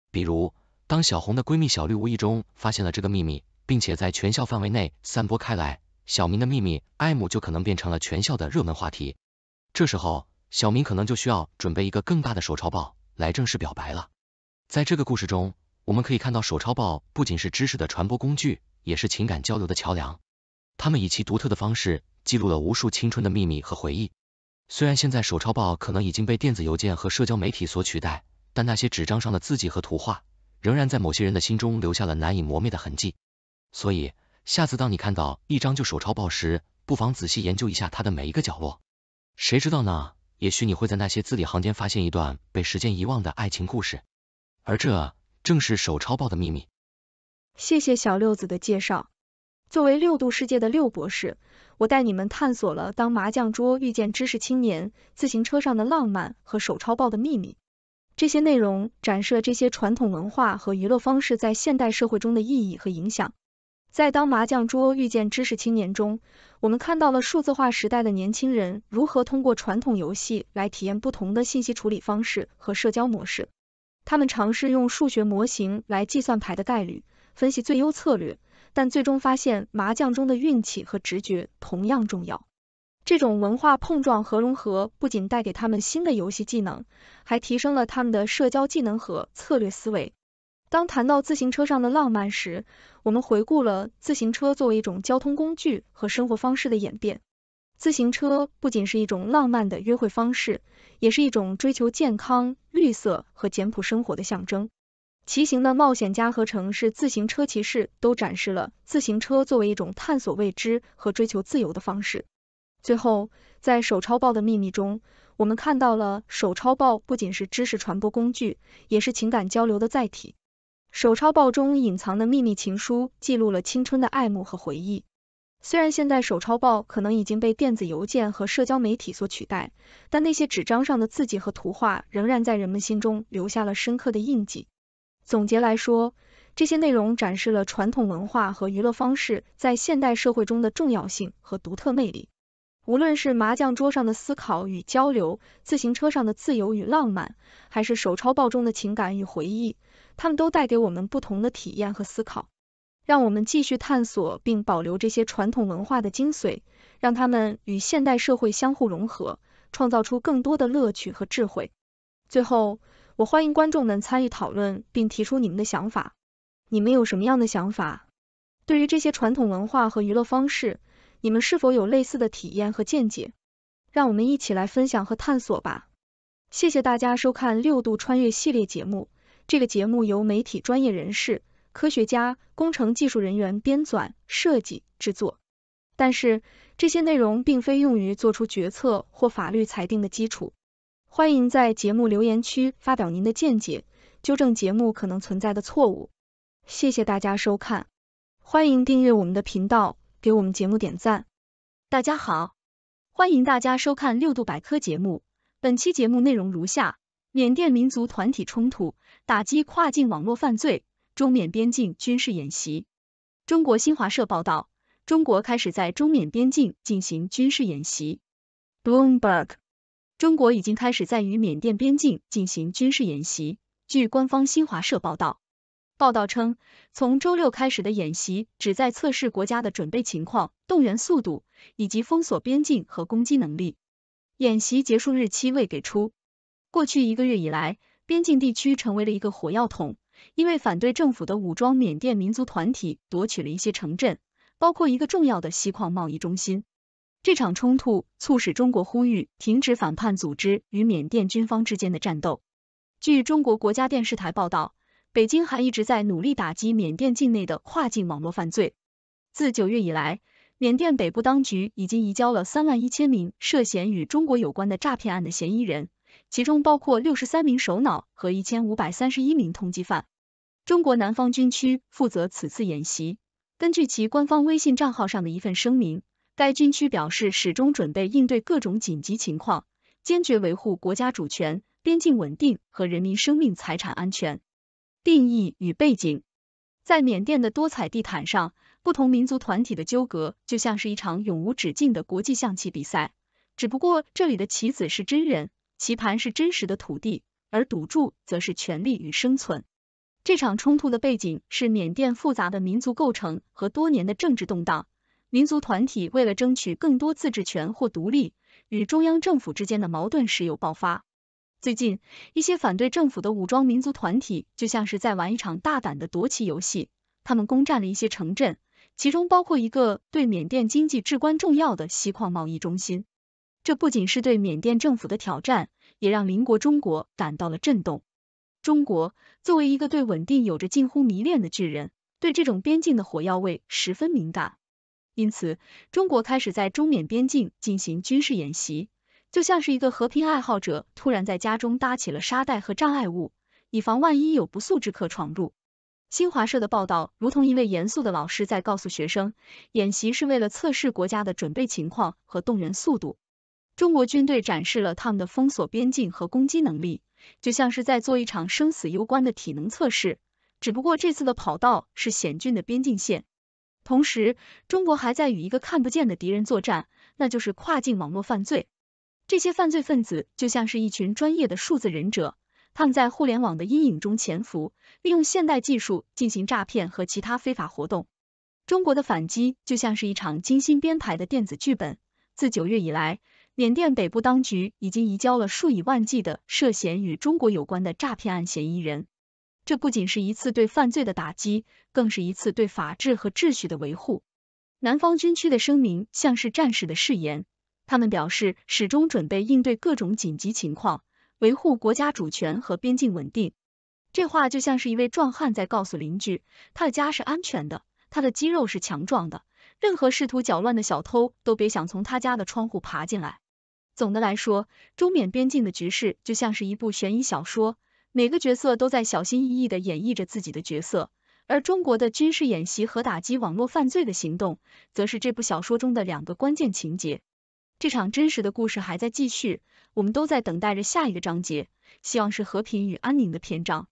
比如，当小红的闺蜜小绿无意中发现了这个秘密，并且在全校范围内散播开来，小明的秘密爱慕就可能变成了全校的热门话题。这时候，小明可能就需要准备一个更大的手抄报来正式表白了。在这个故事中，我们可以看到手抄报不仅是知识的传播工具，也是情感交流的桥梁。他们以其独特的方式记录了无数青春的秘密和回忆。虽然现在手抄报可能已经被电子邮件和社交媒体所取代，但那些纸张上的字迹和图画，仍然在某些人的心中留下了难以磨灭的痕迹。所以，下次当你看到一张旧手抄报时，不妨仔细研究一下它的每一个角落。谁知道呢？也许你会在那些字里行间发现一段被时间遗忘的爱情故事，而这正是手抄报的秘密。谢谢小六子的介绍。作为六度世界的六博士，我带你们探索了当麻将桌遇见知识青年、自行车上的浪漫和手抄报的秘密。这些内容展示了这些传统文化和娱乐方式在现代社会中的意义和影响。在当麻将桌遇见知识青年中，我们看到了数字化时代的年轻人如何通过传统游戏来体验不同的信息处理方式和社交模式。他们尝试用数学模型来计算牌的概率，分析最优策略。但最终发现麻将中的运气和直觉同样重要。这种文化碰撞和融合不仅带给他们新的游戏技能，还提升了他们的社交技能和策略思维。当谈到自行车上的浪漫时，我们回顾了自行车作为一种交通工具和生活方式的演变。自行车不仅是一种浪漫的约会方式，也是一种追求健康、绿色和简朴生活的象征。骑行的冒险家和城市自行车骑士都展示了自行车作为一种探索未知和追求自由的方式。最后，在手抄报的秘密中，我们看到了手抄报不仅是知识传播工具，也是情感交流的载体。手抄报中隐藏的秘密情书记录了青春的爱慕和回忆。虽然现在手抄报可能已经被电子邮件和社交媒体所取代，但那些纸张上的字迹和图画仍然在人们心中留下了深刻的印记。总结来说，这些内容展示了传统文化和娱乐方式在现代社会中的重要性和独特魅力。无论是麻将桌上的思考与交流，自行车上的自由与浪漫，还是手抄报中的情感与回忆，他们都带给我们不同的体验和思考。让我们继续探索并保留这些传统文化的精髓，让他们与现代社会相互融合，创造出更多的乐趣和智慧。最后。我欢迎观众们参与讨论，并提出你们的想法。你们有什么样的想法？对于这些传统文化和娱乐方式，你们是否有类似的体验和见解？让我们一起来分享和探索吧。谢谢大家收看《六度穿越》系列节目。这个节目由媒体专业人士、科学家、工程技术人员编纂、设计、制作，但是这些内容并非用于做出决策或法律裁定的基础。欢迎在节目留言区发表您的见解，纠正节目可能存在的错误。谢谢大家收看，欢迎订阅我们的频道，给我们节目点赞。大家好，欢迎大家收看六度百科节目。本期节目内容如下：缅甸民族团体冲突，打击跨境网络犯罪，中缅边境军事演习。中国新华社报道，中国开始在中缅边境进行军事演习。Bloomberg。中国已经开始在与缅甸边境进行军事演习。据官方新华社报道，报道称，从周六开始的演习旨在测试国家的准备情况、动员速度以及封锁边境和攻击能力。演习结束日期未给出。过去一个月以来，边境地区成为了一个火药桶，因为反对政府的武装缅甸民族团体夺取了一些城镇，包括一个重要的锡矿贸易中心。这场冲突促使中国呼吁停止反叛组织与缅甸军方之间的战斗。据中国国家电视台报道，北京还一直在努力打击缅甸境内的跨境网络犯罪。自九月以来，缅甸北部当局已经移交了三万一千名涉嫌与中国有关的诈骗案的嫌疑人，其中包括六十三名首脑和一千五百三十一名通缉犯。中国南方军区负责此次演习，根据其官方微信账号上的一份声明。该军区表示，始终准备应对各种紧急情况，坚决维护国家主权、边境稳定和人民生命财产安全。定义与背景，在缅甸的多彩地毯上，不同民族团体的纠葛就像是一场永无止境的国际象棋比赛，只不过这里的棋子是真人，棋盘是真实的土地，而赌注则是权力与生存。这场冲突的背景是缅甸复杂的民族构成和多年的政治动荡。民族团体为了争取更多自治权或独立，与中央政府之间的矛盾时有爆发。最近，一些反对政府的武装民族团体就像是在玩一场大胆的夺旗游戏，他们攻占了一些城镇，其中包括一个对缅甸经济至关重要的锡矿贸易中心。这不仅是对缅甸政府的挑战，也让邻国中国感到了震动。中国作为一个对稳定有着近乎迷恋的巨人，对这种边境的火药味十分敏感。因此，中国开始在中缅边境进行军事演习，就像是一个和平爱好者突然在家中搭起了沙袋和障碍物，以防万一有不速之客闯入。新华社的报道如同一位严肃的老师在告诉学生，演习是为了测试国家的准备情况和动员速度。中国军队展示了他们的封锁边境和攻击能力，就像是在做一场生死攸关的体能测试，只不过这次的跑道是险峻的边境线。同时，中国还在与一个看不见的敌人作战，那就是跨境网络犯罪。这些犯罪分子就像是一群专业的数字忍者，他们在互联网的阴影中潜伏，利用现代技术进行诈骗和其他非法活动。中国的反击就像是一场精心编排的电子剧本。自九月以来，缅甸北部当局已经移交了数以万计的涉嫌与中国有关的诈骗案嫌疑人。这不仅是一次对犯罪的打击，更是一次对法治和秩序的维护。南方军区的声明像是战士的誓言，他们表示始终准备应对各种紧急情况，维护国家主权和边境稳定。这话就像是一位壮汉在告诉邻居，他的家是安全的，他的肌肉是强壮的，任何试图搅乱的小偷都别想从他家的窗户爬进来。总的来说，中缅边境的局势就像是一部悬疑小说。每个角色都在小心翼翼的演绎着自己的角色，而中国的军事演习和打击网络犯罪的行动，则是这部小说中的两个关键情节。这场真实的故事还在继续，我们都在等待着下一个章节，希望是和平与安宁的篇章。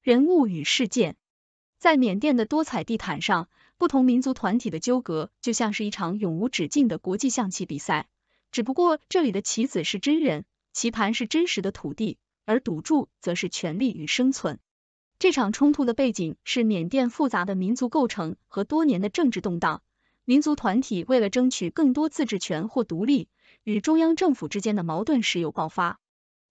人物与事件在缅甸的多彩地毯上，不同民族团体的纠葛就像是一场永无止境的国际象棋比赛，只不过这里的棋子是真人，棋盘是真实的土地。而赌注则是权力与生存。这场冲突的背景是缅甸复杂的民族构成和多年的政治动荡。民族团体为了争取更多自治权或独立，与中央政府之间的矛盾时有爆发。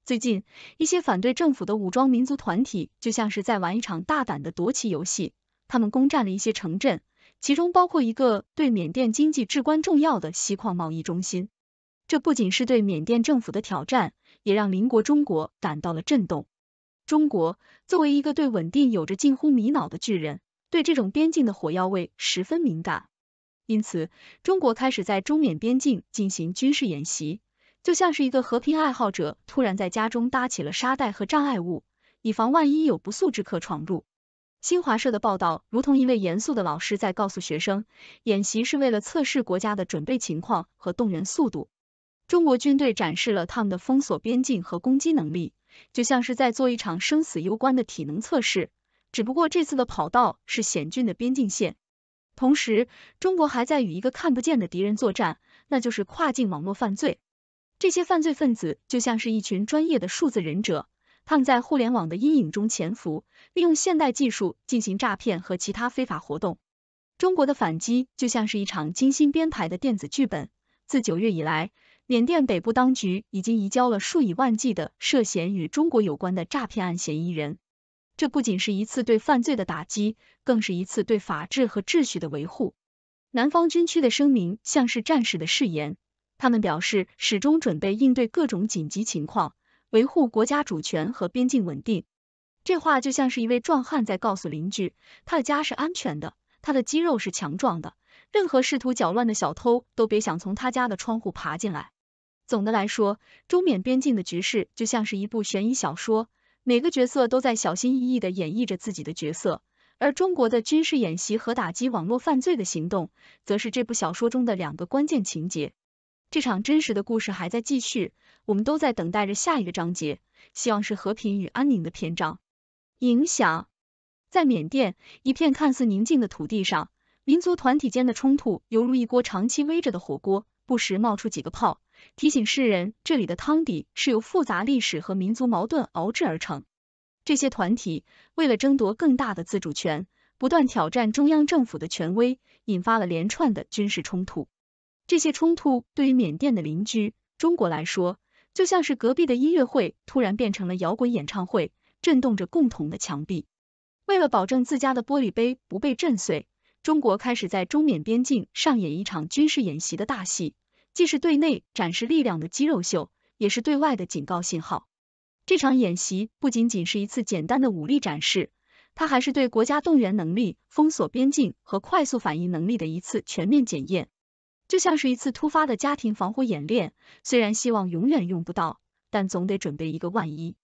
最近，一些反对政府的武装民族团体就像是在玩一场大胆的夺旗游戏，他们攻占了一些城镇，其中包括一个对缅甸经济至关重要的锡矿贸易中心。这不仅是对缅甸政府的挑战。也让邻国中国感到了震动。中国作为一个对稳定有着近乎迷脑的巨人，对这种边境的火药味十分敏感，因此中国开始在中缅边境进行军事演习，就像是一个和平爱好者突然在家中搭起了沙袋和障碍物，以防万一有不速之客闯入。新华社的报道如同一位严肃的老师在告诉学生，演习是为了测试国家的准备情况和动员速度。中国军队展示了他们的封锁边境和攻击能力，就像是在做一场生死攸关的体能测试，只不过这次的跑道是险峻的边境线。同时，中国还在与一个看不见的敌人作战，那就是跨境网络犯罪。这些犯罪分子就像是一群专业的数字忍者，他们在互联网的阴影中潜伏，利用现代技术进行诈骗和其他非法活动。中国的反击就像是一场精心编排的电子剧本，自九月以来。缅甸北部当局已经移交了数以万计的涉嫌与中国有关的诈骗案嫌疑人。这不仅是一次对犯罪的打击，更是一次对法治和秩序的维护。南方军区的声明像是战士的誓言，他们表示始终准备应对各种紧急情况，维护国家主权和边境稳定。这话就像是一位壮汉在告诉邻居，他的家是安全的，他的肌肉是强壮的，任何试图搅乱的小偷都别想从他家的窗户爬进来。总的来说，中缅边境的局势就像是一部悬疑小说，每个角色都在小心翼翼地演绎着自己的角色，而中国的军事演习和打击网络犯罪的行动，则是这部小说中的两个关键情节。这场真实的故事还在继续，我们都在等待着下一个章节，希望是和平与安宁的篇章。影响在缅甸一片看似宁静的土地上，民族团体间的冲突犹如一锅长期煨着的火锅，不时冒出几个泡。提醒世人，这里的汤底是由复杂历史和民族矛盾熬制而成。这些团体为了争夺更大的自主权，不断挑战中央政府的权威，引发了连串的军事冲突。这些冲突对于缅甸的邻居中国来说，就像是隔壁的音乐会突然变成了摇滚演唱会，震动着共同的墙壁。为了保证自家的玻璃杯不被震碎，中国开始在中缅边境上演一场军事演习的大戏。既是对内展示力量的肌肉秀，也是对外的警告信号。这场演习不仅仅是一次简单的武力展示，它还是对国家动员能力、封锁边境和快速反应能力的一次全面检验。就像是一次突发的家庭防火演练，虽然希望永远用不到，但总得准备一个万一。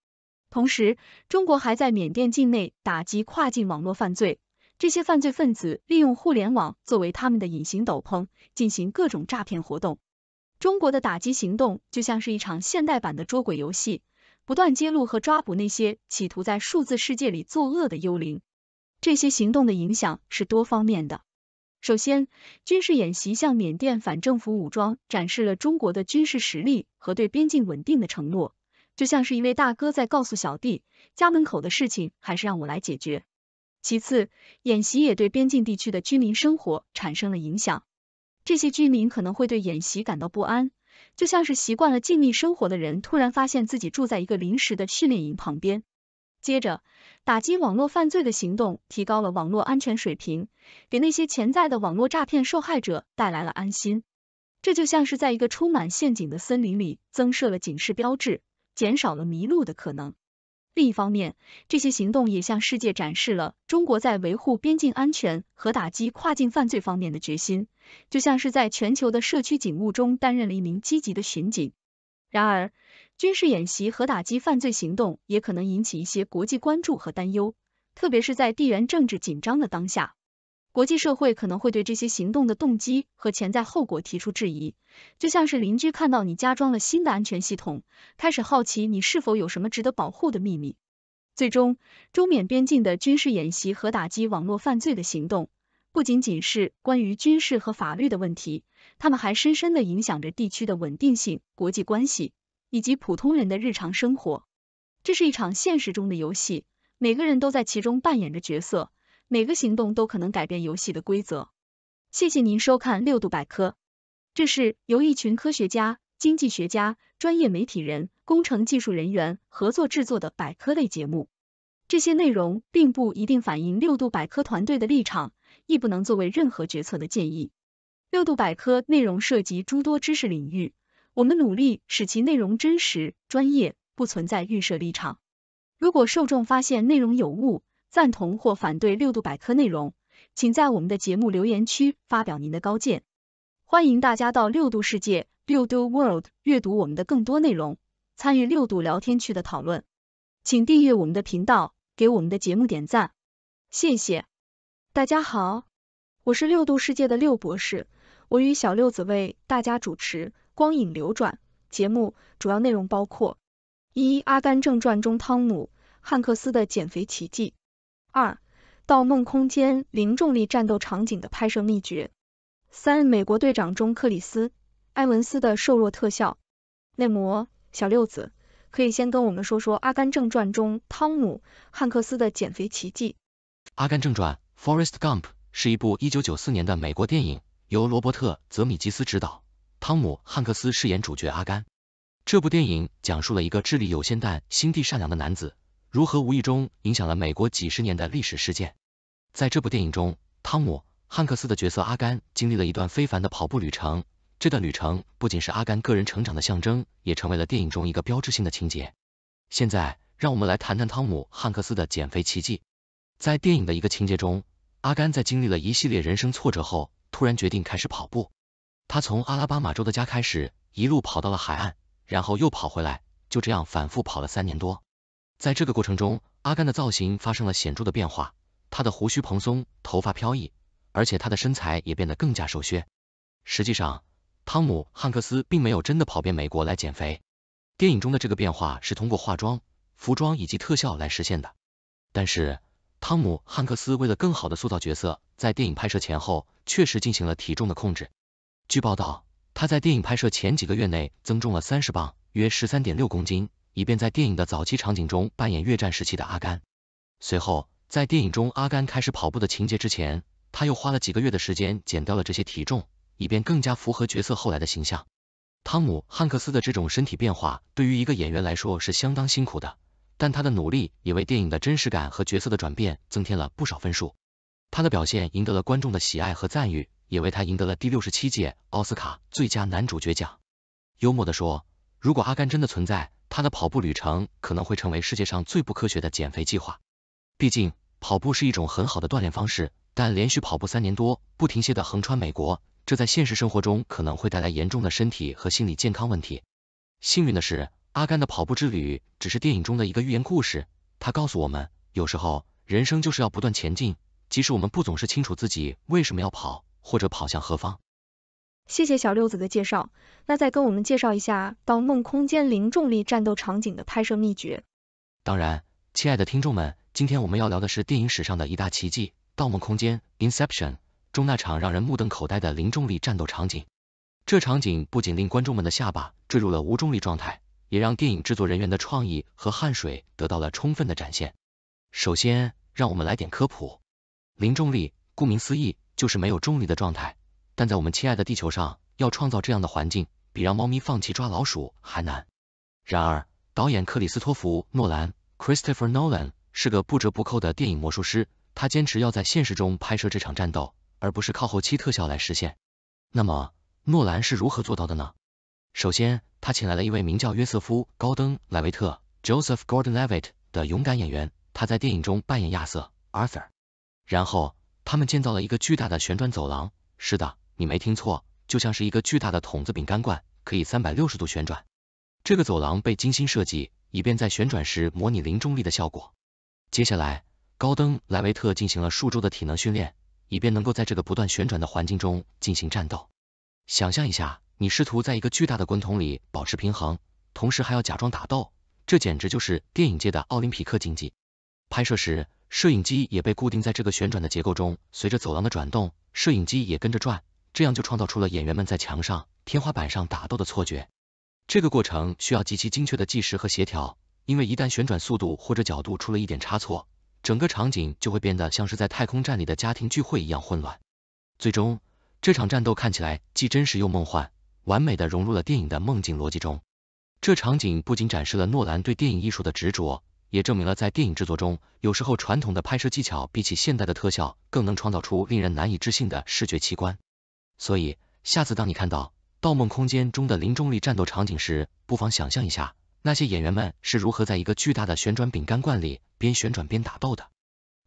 同时，中国还在缅甸境内打击跨境网络犯罪。这些犯罪分子利用互联网作为他们的隐形斗篷，进行各种诈骗活动。中国的打击行动就像是一场现代版的捉鬼游戏，不断揭露和抓捕那些企图在数字世界里作恶的幽灵。这些行动的影响是多方面的。首先，军事演习向缅甸反政府武装展示了中国的军事实力和对边境稳定的承诺，就像是一位大哥在告诉小弟，家门口的事情还是让我来解决。其次，演习也对边境地区的居民生活产生了影响。这些居民可能会对演习感到不安，就像是习惯了静谧生活的人突然发现自己住在一个临时的训练营旁边。接着，打击网络犯罪的行动提高了网络安全水平，给那些潜在的网络诈骗受害者带来了安心。这就像是在一个充满陷阱的森林里增设了警示标志，减少了迷路的可能。另一方面，这些行动也向世界展示了中国在维护边境安全和打击跨境犯罪方面的决心，就像是在全球的社区警务中担任了一名积极的巡警。然而，军事演习和打击犯罪行动也可能引起一些国际关注和担忧，特别是在地缘政治紧张的当下。国际社会可能会对这些行动的动机和潜在后果提出质疑，就像是邻居看到你加装了新的安全系统，开始好奇你是否有什么值得保护的秘密。最终，中缅边境的军事演习和打击网络犯罪的行动，不仅仅是关于军事和法律的问题，他们还深深地影响着地区的稳定性、国际关系以及普通人的日常生活。这是一场现实中的游戏，每个人都在其中扮演着角色。每个行动都可能改变游戏的规则。谢谢您收看六度百科，这是由一群科学家、经济学家、专业媒体人、工程技术人员合作制作的百科类节目。这些内容并不一定反映六度百科团队的立场，亦不能作为任何决策的建议。六度百科内容涉及诸多知识领域，我们努力使其内容真实、专业，不存在预设立场。如果受众发现内容有误，赞同或反对六度百科内容，请在我们的节目留言区发表您的高见。欢迎大家到六度世界（六度 World） 阅读我们的更多内容，参与六度聊天区的讨论。请订阅我们的频道，给我们的节目点赞，谢谢。大家好，我是六度世界的六博士，我与小六子为大家主持《光影流转》节目，主要内容包括：一、《阿甘正传》中汤姆·汉克斯的减肥奇迹。二、盗梦空间零重力战斗场景的拍摄秘诀。三、美国队长中克里斯·埃文斯的瘦弱特效。内模小六子，可以先跟我们说说《阿甘正传》中汤姆·汉克斯的减肥奇迹。《阿甘正传》（Forrest Gump） 是一部一九九四年的美国电影，由罗伯特·泽米吉斯执导，汤姆·汉克斯饰演主角阿甘。这部电影讲述了一个智力有限但心地善良的男子。如何无意中影响了美国几十年的历史事件？在这部电影中，汤姆·汉克斯的角色阿甘经历了一段非凡的跑步旅程。这段旅程不仅是阿甘个人成长的象征，也成为了电影中一个标志性的情节。现在，让我们来谈谈汤姆·汉克斯的减肥奇迹。在电影的一个情节中，阿甘在经历了一系列人生挫折后，突然决定开始跑步。他从阿拉巴马州的家开始，一路跑到了海岸，然后又跑回来，就这样反复跑了三年多。在这个过程中，阿甘的造型发生了显著的变化，他的胡须蓬松，头发飘逸，而且他的身材也变得更加瘦削。实际上，汤姆·汉克斯并没有真的跑遍美国来减肥，电影中的这个变化是通过化妆、服装以及特效来实现的。但是，汤姆·汉克斯为了更好的塑造角色，在电影拍摄前后确实进行了体重的控制。据报道，他在电影拍摄前几个月内增重了三十磅，约十三点六公斤。以便在电影的早期场景中扮演越战时期的阿甘。随后，在电影中阿甘开始跑步的情节之前，他又花了几个月的时间减掉了这些体重，以便更加符合角色后来的形象。汤姆·汉克斯的这种身体变化对于一个演员来说是相当辛苦的，但他的努力也为电影的真实感和角色的转变增添了不少分数。他的表现赢得了观众的喜爱和赞誉，也为他赢得了第六十七届奥斯卡最佳男主角奖。幽默的说。如果阿甘真的存在，他的跑步旅程可能会成为世界上最不科学的减肥计划。毕竟，跑步是一种很好的锻炼方式，但连续跑步三年多，不停歇的横穿美国，这在现实生活中可能会带来严重的身体和心理健康问题。幸运的是，阿甘的跑步之旅只是电影中的一个寓言故事，它告诉我们，有时候人生就是要不断前进，即使我们不总是清楚自己为什么要跑，或者跑向何方。谢谢小六子的介绍，那再跟我们介绍一下《盗梦空间》零重力战斗场景的拍摄秘诀。当然，亲爱的听众们，今天我们要聊的是电影史上的一大奇迹，《盗梦空间》Inception 中那场让人目瞪口呆的零重力战斗场景。这场景不仅令观众们的下巴坠入了无重力状态，也让电影制作人员的创意和汗水得到了充分的展现。首先，让我们来点科普，零重力，顾名思义，就是没有重力的状态。但在我们亲爱的地球上，要创造这样的环境，比让猫咪放弃抓老鼠还难。然而，导演克里斯托弗·诺兰 （Christopher Nolan） 是个不折不扣的电影魔术师，他坚持要在现实中拍摄这场战斗，而不是靠后期特效来实现。那么，诺兰是如何做到的呢？首先，他请来了一位名叫约瑟夫·高登·莱维特 （Joseph Gordon-Levitt） 的勇敢演员，他在电影中扮演亚瑟 （Arthur）。然后，他们建造了一个巨大的旋转走廊。是的。你没听错，就像是一个巨大的桶子饼干罐，可以三百六十度旋转。这个走廊被精心设计，以便在旋转时模拟零重力的效果。接下来，高登·莱维特进行了数周的体能训练，以便能够在这个不断旋转的环境中进行战斗。想象一下，你试图在一个巨大的滚筒里保持平衡，同时还要假装打斗，这简直就是电影界的奥林匹克竞技。拍摄时，摄影机也被固定在这个旋转的结构中，随着走廊的转动，摄影机也跟着转。这样就创造出了演员们在墙上、天花板上打斗的错觉。这个过程需要极其精确的计时和协调，因为一旦旋转速度或者角度出了一点差错，整个场景就会变得像是在太空站里的家庭聚会一样混乱。最终，这场战斗看起来既真实又梦幻，完美的融入了电影的梦境逻辑中。这场景不仅展示了诺兰对电影艺术的执着，也证明了在电影制作中，有时候传统的拍摄技巧比起现代的特效更能创造出令人难以置信的视觉奇观。所以，下次当你看到《盗梦空间》中的零重力战斗场景时，不妨想象一下那些演员们是如何在一个巨大的旋转饼干罐里边旋转边打斗的。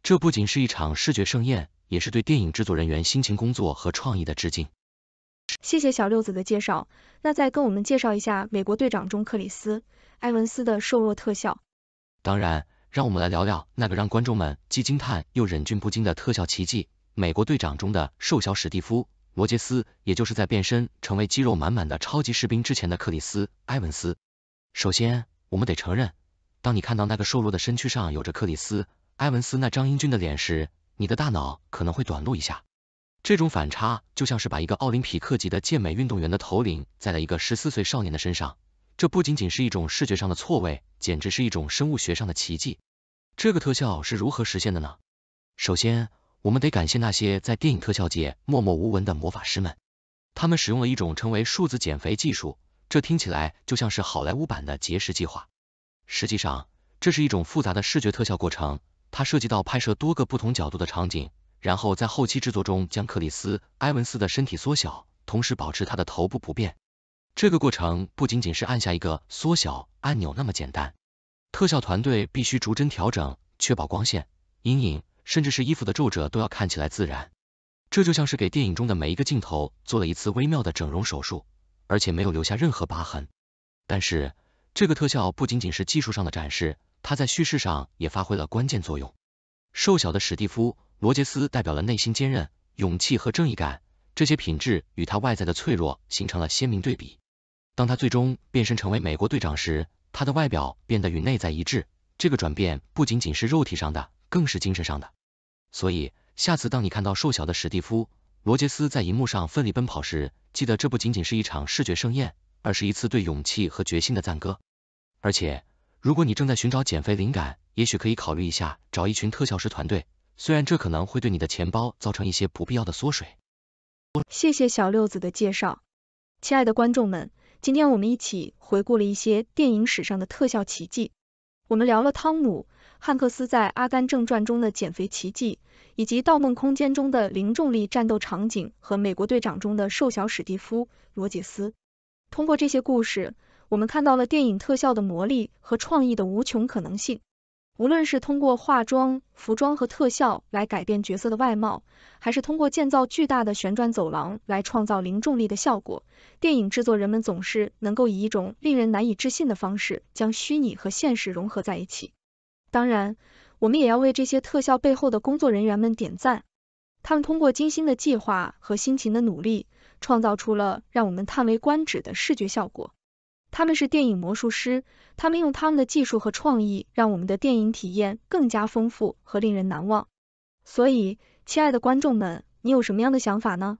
这不仅是一场视觉盛宴，也是对电影制作人员辛勤工作和创意的致敬。谢谢小六子的介绍，那再跟我们介绍一下《美国队长》中克里斯·埃文斯的瘦弱特效。当然，让我们来聊聊那个让观众们既惊叹又忍俊不禁的特效奇迹——《美国队长》中的瘦小史蒂夫。罗杰斯，也就是在变身成为肌肉满满的超级士兵之前的克里斯·埃文斯。首先，我们得承认，当你看到那个瘦弱的身躯上有着克里斯·埃文斯那张英俊的脸时，你的大脑可能会短路一下。这种反差就像是把一个奥林匹克级的健美运动员的头领在了一个十四岁少年的身上，这不仅仅是一种视觉上的错位，简直是一种生物学上的奇迹。这个特效是如何实现的呢？首先，我们得感谢那些在电影特效界默默无闻的魔法师们，他们使用了一种称为“数字减肥”技术，这听起来就像是好莱坞版的节食计划。实际上，这是一种复杂的视觉特效过程，它涉及到拍摄多个不同角度的场景，然后在后期制作中将克里斯·埃文斯的身体缩小，同时保持他的头部不变。这个过程不仅仅是按下一个缩小按钮那么简单，特效团队必须逐帧调整，确保光线、阴影。甚至是衣服的皱褶都要看起来自然，这就像是给电影中的每一个镜头做了一次微妙的整容手术，而且没有留下任何疤痕。但是这个特效不仅仅是技术上的展示，它在叙事上也发挥了关键作用。瘦小的史蒂夫·罗杰斯代表了内心坚韧、勇气和正义感，这些品质与他外在的脆弱形成了鲜明对比。当他最终变身成为美国队长时，他的外表变得与内在一致。这个转变不仅仅是肉体上的，更是精神上的。所以，下次当你看到瘦小的史蒂夫·罗杰斯在银幕上奋力奔跑时，记得这不仅仅是一场视觉盛宴，而是一次对勇气和决心的赞歌。而且，如果你正在寻找减肥灵感，也许可以考虑一下找一群特效师团队，虽然这可能会对你的钱包造成一些不必要的缩水。谢谢小六子的介绍，亲爱的观众们，今天我们一起回顾了一些电影史上的特效奇迹，我们聊了汤姆。汉克斯在《阿甘正传》中的减肥奇迹，以及《盗梦空间》中的零重力战斗场景和《美国队长》中的瘦小史蒂夫·罗杰斯。通过这些故事，我们看到了电影特效的魔力和创意的无穷可能性。无论是通过化妆、服装和特效来改变角色的外貌，还是通过建造巨大的旋转走廊来创造零重力的效果，电影制作人们总是能够以一种令人难以置信的方式将虚拟和现实融合在一起。当然，我们也要为这些特效背后的工作人员们点赞。他们通过精心的计划和辛勤的努力，创造出了让我们叹为观止的视觉效果。他们是电影魔术师，他们用他们的技术和创意，让我们的电影体验更加丰富和令人难忘。所以，亲爱的观众们，你有什么样的想法呢？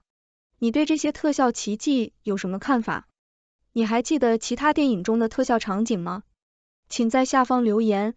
你对这些特效奇迹有什么看法？你还记得其他电影中的特效场景吗？请在下方留言。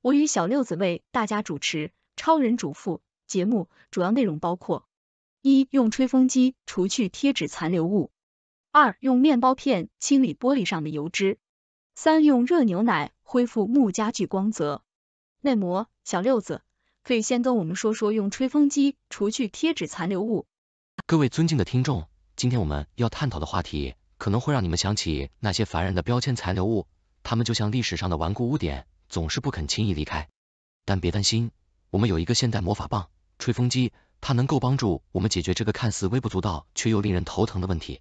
我与小六子为大家主持《超人主妇》节目，主要内容包括：一、用吹风机除去贴纸残留物；二、用面包片清理玻璃上的油脂；三、用热牛奶恢复木家具光泽。内膜，小六子，可以先跟我们说说用吹风机除去贴纸残留物。各位尊敬的听众，今天我们要探讨的话题可能会让你们想起那些烦人的标签残留物，它们就像历史上的顽固污点。总是不肯轻易离开，但别担心，我们有一个现代魔法棒吹风机，它能够帮助我们解决这个看似微不足道却又令人头疼的问题。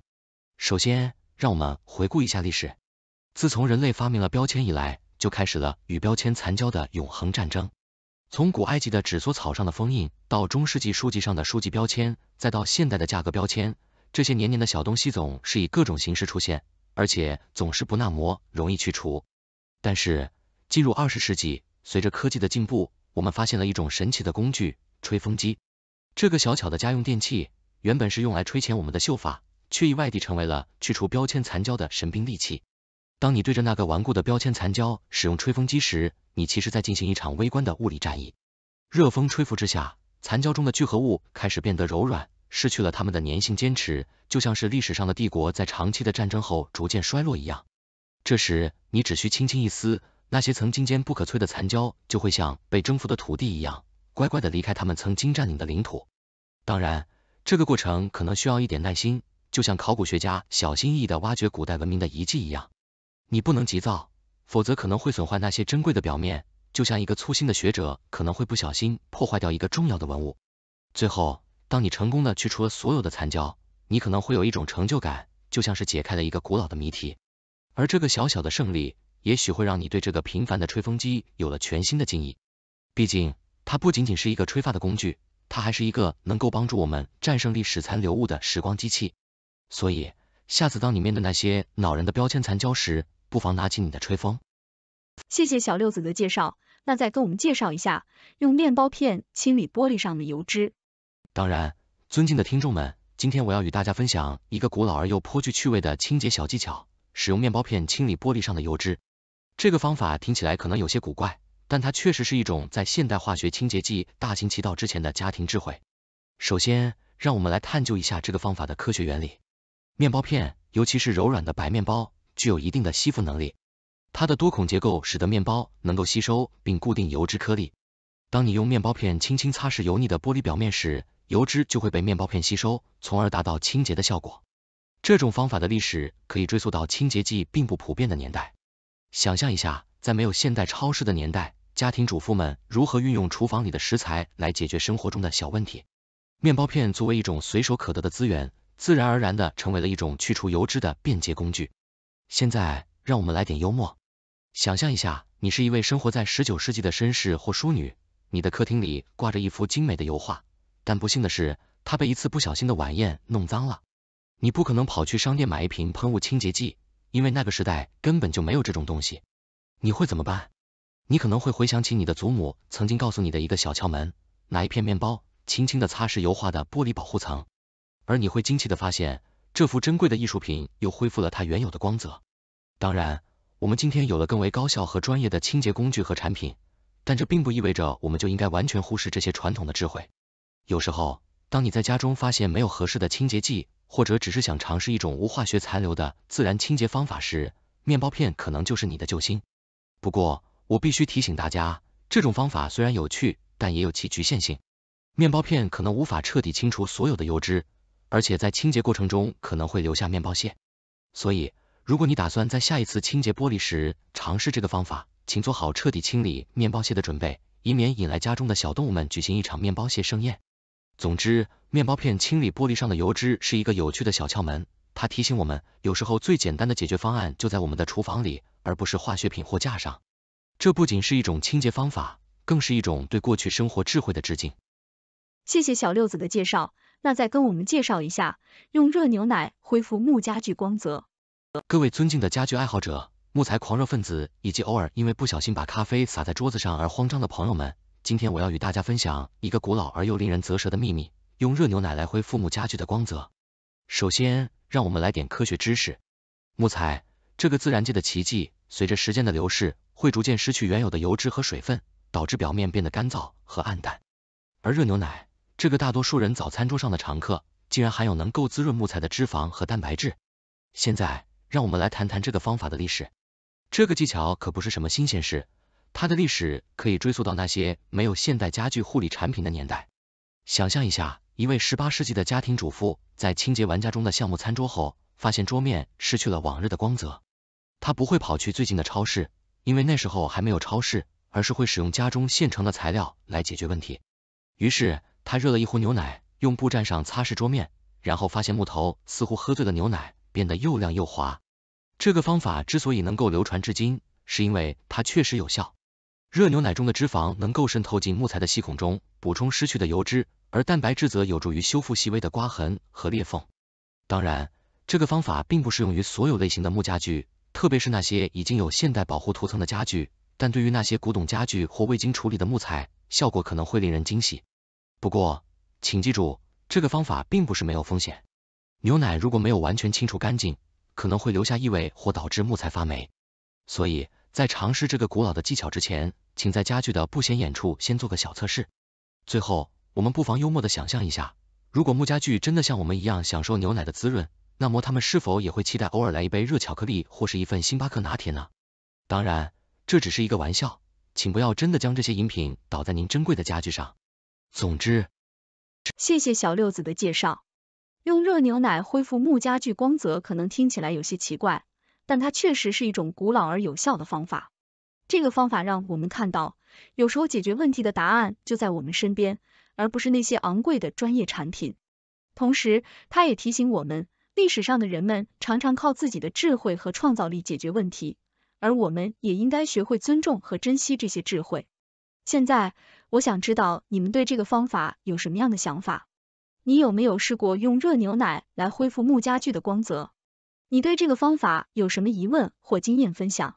首先，让我们回顾一下历史，自从人类发明了标签以来，就开始了与标签残胶的永恒战争。从古埃及的纸缩草上的封印，到中世纪书籍上的书籍标签，再到现代的价格标签，这些年年的小东西总是以各种形式出现，而且总是不耐磨，容易去除。但是进入二十世纪，随着科技的进步，我们发现了一种神奇的工具——吹风机。这个小巧的家用电器，原本是用来吹乾我们的秀发，却意外地成为了去除标签残胶的神兵利器。当你对着那个顽固的标签残胶使用吹风机时，你其实在进行一场微观的物理战役。热风吹拂之下，残胶中的聚合物开始变得柔软，失去了它们的粘性，坚持就像是历史上的帝国在长期的战争后逐渐衰落一样。这时，你只需轻轻一撕。那些曾经坚不可摧的残胶就会像被征服的土地一样，乖乖的离开他们曾经占领的领土。当然，这个过程可能需要一点耐心，就像考古学家小心翼翼的挖掘古代文明的遗迹一样。你不能急躁，否则可能会损坏那些珍贵的表面，就像一个粗心的学者可能会不小心破坏掉一个重要的文物。最后，当你成功的去除了所有的残胶，你可能会有一种成就感，就像是解开了一个古老的谜题。而这个小小的胜利。也许会让你对这个平凡的吹风机有了全新的敬意。毕竟，它不仅仅是一个吹发的工具，它还是一个能够帮助我们战胜历史残留物的时光机器。所以，下次当你面对那些恼人的标签残胶时，不妨拿起你的吹风。谢谢小六子的介绍，那再跟我们介绍一下用面包片清理玻璃上的油脂。当然，尊敬的听众们，今天我要与大家分享一个古老而又颇具趣味的清洁小技巧：使用面包片清理玻璃上的油脂。这个方法听起来可能有些古怪，但它确实是一种在现代化学清洁剂大行其道之前的家庭智慧。首先，让我们来探究一下这个方法的科学原理。面包片，尤其是柔软的白面包，具有一定的吸附能力。它的多孔结构使得面包能够吸收并固定油脂颗粒。当你用面包片轻轻擦拭油腻的玻璃表面时，油脂就会被面包片吸收，从而达到清洁的效果。这种方法的历史可以追溯到清洁剂并不普遍的年代。想象一下，在没有现代超市的年代，家庭主妇们如何运用厨房里的食材来解决生活中的小问题。面包片作为一种随手可得的资源，自然而然的成为了一种去除油脂的便捷工具。现在，让我们来点幽默。想象一下，你是一位生活在十九世纪的绅士或淑女，你的客厅里挂着一幅精美的油画，但不幸的是，它被一次不小心的晚宴弄脏了。你不可能跑去商店买一瓶喷雾清洁剂。因为那个时代根本就没有这种东西，你会怎么办？你可能会回想起你的祖母曾经告诉你的一个小窍门，拿一片面包，轻轻的擦拭油画的玻璃保护层，而你会惊奇的发现，这幅珍贵的艺术品又恢复了它原有的光泽。当然，我们今天有了更为高效和专业的清洁工具和产品，但这并不意味着我们就应该完全忽视这些传统的智慧。有时候，当你在家中发现没有合适的清洁剂，或者只是想尝试一种无化学残留的自然清洁方法时，面包片可能就是你的救星。不过，我必须提醒大家，这种方法虽然有趣，但也有其局限性。面包片可能无法彻底清除所有的油脂，而且在清洁过程中可能会留下面包屑。所以，如果你打算在下一次清洁玻璃时尝试这个方法，请做好彻底清理面包屑的准备，以免引来家中的小动物们举行一场面包屑盛宴。总之，面包片清理玻璃上的油脂是一个有趣的小窍门。它提醒我们，有时候最简单的解决方案就在我们的厨房里，而不是化学品货架上。这不仅是一种清洁方法，更是一种对过去生活智慧的致敬。谢谢小六子的介绍，那再跟我们介绍一下用热牛奶恢复木家具光泽。各位尊敬的家具爱好者、木材狂热分子，以及偶尔因为不小心把咖啡洒在桌子上而慌张的朋友们。今天我要与大家分享一个古老而又令人啧舌的秘密：用热牛奶来恢复木家具的光泽。首先，让我们来点科学知识。木材这个自然界的奇迹，随着时间的流逝，会逐渐失去原有的油脂和水分，导致表面变得干燥和暗淡。而热牛奶，这个大多数人早餐桌上的常客，竟然含有能够滋润木材的脂肪和蛋白质。现在，让我们来谈谈这个方法的历史。这个技巧可不是什么新鲜事。它的历史可以追溯到那些没有现代家具护理产品的年代。想象一下，一位十八世纪的家庭主妇在清洁玩家中的橡木餐桌后，发现桌面失去了往日的光泽。她不会跑去最近的超市，因为那时候还没有超市，而是会使用家中现成的材料来解决问题。于是，她热了一壶牛奶，用布蘸上擦拭桌面，然后发现木头似乎喝醉了牛奶，变得又亮又滑。这个方法之所以能够流传至今，是因为它确实有效。热牛奶中的脂肪能够渗透进木材的细孔中，补充失去的油脂，而蛋白质则有助于修复细微的刮痕和裂缝。当然，这个方法并不适用于所有类型的木家具，特别是那些已经有现代保护涂层的家具。但对于那些古董家具或未经处理的木材，效果可能会令人惊喜。不过，请记住，这个方法并不是没有风险。牛奶如果没有完全清除干净，可能会留下异味或导致木材发霉。所以在尝试这个古老的技巧之前，请在家具的不显眼处先做个小测试。最后，我们不妨幽默的想象一下，如果木家具真的像我们一样享受牛奶的滋润，那么他们是否也会期待偶尔来一杯热巧克力或是一份星巴克拿铁呢？当然，这只是一个玩笑，请不要真的将这些饮品倒在您珍贵的家具上。总之，谢谢小六子的介绍。用热牛奶恢复木家具光泽可能听起来有些奇怪，但它确实是一种古老而有效的方法。这个方法让我们看到，有时候解决问题的答案就在我们身边，而不是那些昂贵的专业产品。同时，它也提醒我们，历史上的人们常常靠自己的智慧和创造力解决问题，而我们也应该学会尊重和珍惜这些智慧。现在，我想知道你们对这个方法有什么样的想法？你有没有试过用热牛奶来恢复木家具的光泽？你对这个方法有什么疑问或经验分享？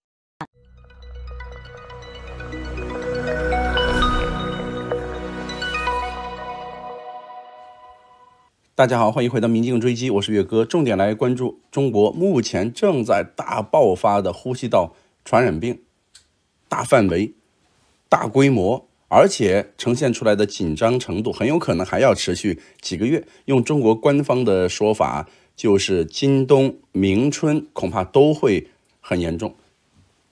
大家好，欢迎回到《明镜追击》，我是月哥，重点来关注中国目前正在大爆发的呼吸道传染病，大范围、大规模，而且呈现出来的紧张程度，很有可能还要持续几个月。用中国官方的说法，就是今冬明春恐怕都会很严重。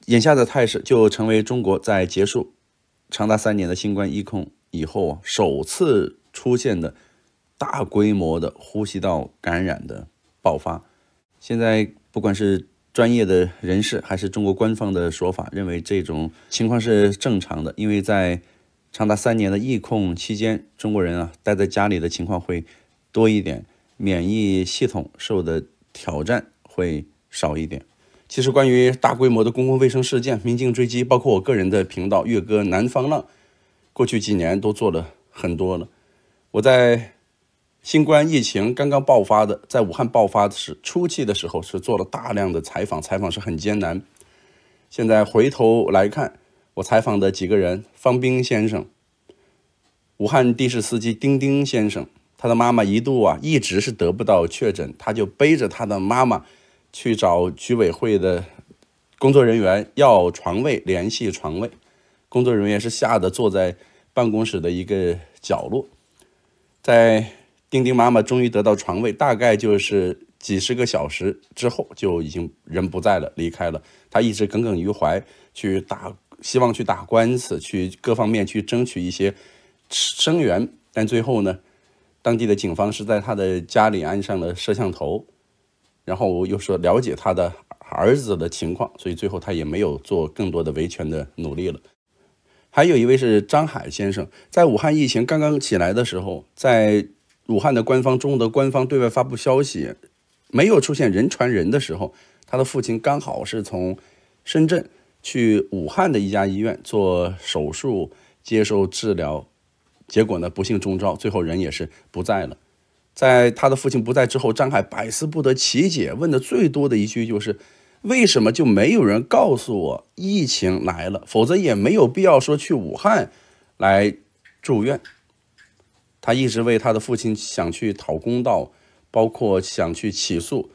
眼下的态势就成为中国在结束长达三年的新冠疫控以后首次出现的。大规模的呼吸道感染的爆发，现在不管是专业的人士还是中国官方的说法，认为这种情况是正常的，因为在长达三年的疫控期间，中国人啊待在家里的情况会多一点，免疫系统受的挑战会少一点。其实关于大规模的公共卫生事件、民警追击，包括我个人的频道“月哥南方浪”，过去几年都做了很多了，我在。新冠疫情刚刚爆发的，在武汉爆发的时初期的时候，是做了大量的采访，采访是很艰难。现在回头来看，我采访的几个人：方兵先生、武汉的士司机丁丁先生，他的妈妈一度啊一直是得不到确诊，他就背着他的妈妈去找居委会的工作人员要床位，联系床位。工作人员是吓得坐在办公室的一个角落，在。丁丁妈妈终于得到床位，大概就是几十个小时之后，就已经人不在了，离开了。她一直耿耿于怀，去打希望去打官司，去各方面去争取一些声援。但最后呢，当地的警方是在她的家里安上了摄像头，然后又说了解她的儿子的情况，所以最后她也没有做更多的维权的努力了。还有一位是张海先生，在武汉疫情刚刚起来的时候，在武汉的官方、中楼的官方对外发布消息，没有出现人传人的时候，他的父亲刚好是从深圳去武汉的一家医院做手术接受治疗，结果呢不幸中招，最后人也是不在了。在他的父亲不在之后，张海百思不得其解，问的最多的一句就是：为什么就没有人告诉我疫情来了？否则也没有必要说去武汉来住院。他一直为他的父亲想去讨公道，包括想去起诉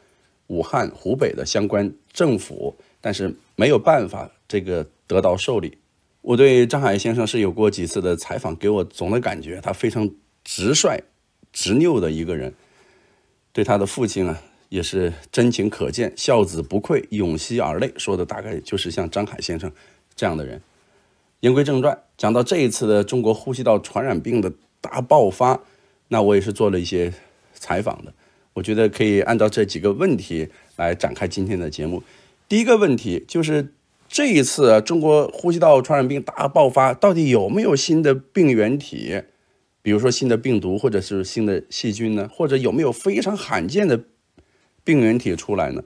武汉、湖北的相关政府，但是没有办法这个得到受理。我对张海先生是有过几次的采访，给我总的感觉，他非常直率、执拗的一个人。对他的父亲啊，也是真情可见，孝子不愧涌息而泪，说的大概就是像张海先生这样的人。言归正传，讲到这一次的中国呼吸道传染病的。大爆发，那我也是做了一些采访的，我觉得可以按照这几个问题来展开今天的节目。第一个问题就是这一次中国呼吸道传染病大爆发，到底有没有新的病原体，比如说新的病毒或者是新的细菌呢？或者有没有非常罕见的病原体出来呢？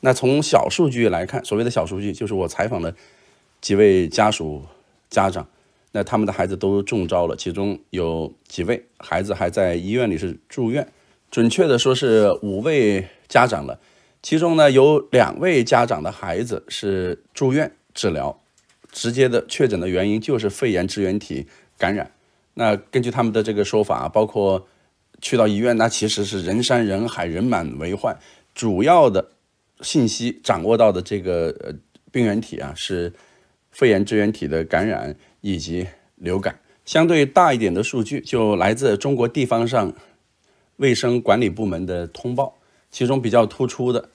那从小数据来看，所谓的小数据就是我采访的几位家属家长。那他们的孩子都中招了，其中有几位孩子还在医院里是住院，准确的说是五位家长了。其中呢有两位家长的孩子是住院治疗，直接的确诊的原因就是肺炎支原体感染。那根据他们的这个说法，包括去到医院，那其实是人山人海，人满为患。主要的信息掌握到的这个呃病原体啊是肺炎支原体的感染。以及流感相对大一点的数据就来自中国地方上卫生管理部门的通报，其中比较突出的，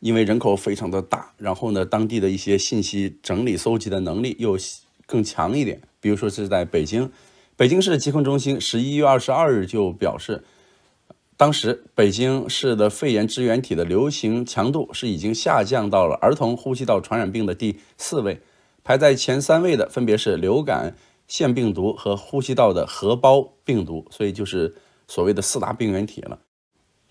因为人口非常的大，然后呢，当地的一些信息整理搜集的能力又更强一点。比如说是在北京，北京市疾控中心十一月二十二日就表示，当时北京市的肺炎支原体的流行强度是已经下降到了儿童呼吸道传染病的第四位。排在前三位的分别是流感、腺病毒和呼吸道的核胞病毒，所以就是所谓的四大病原体了。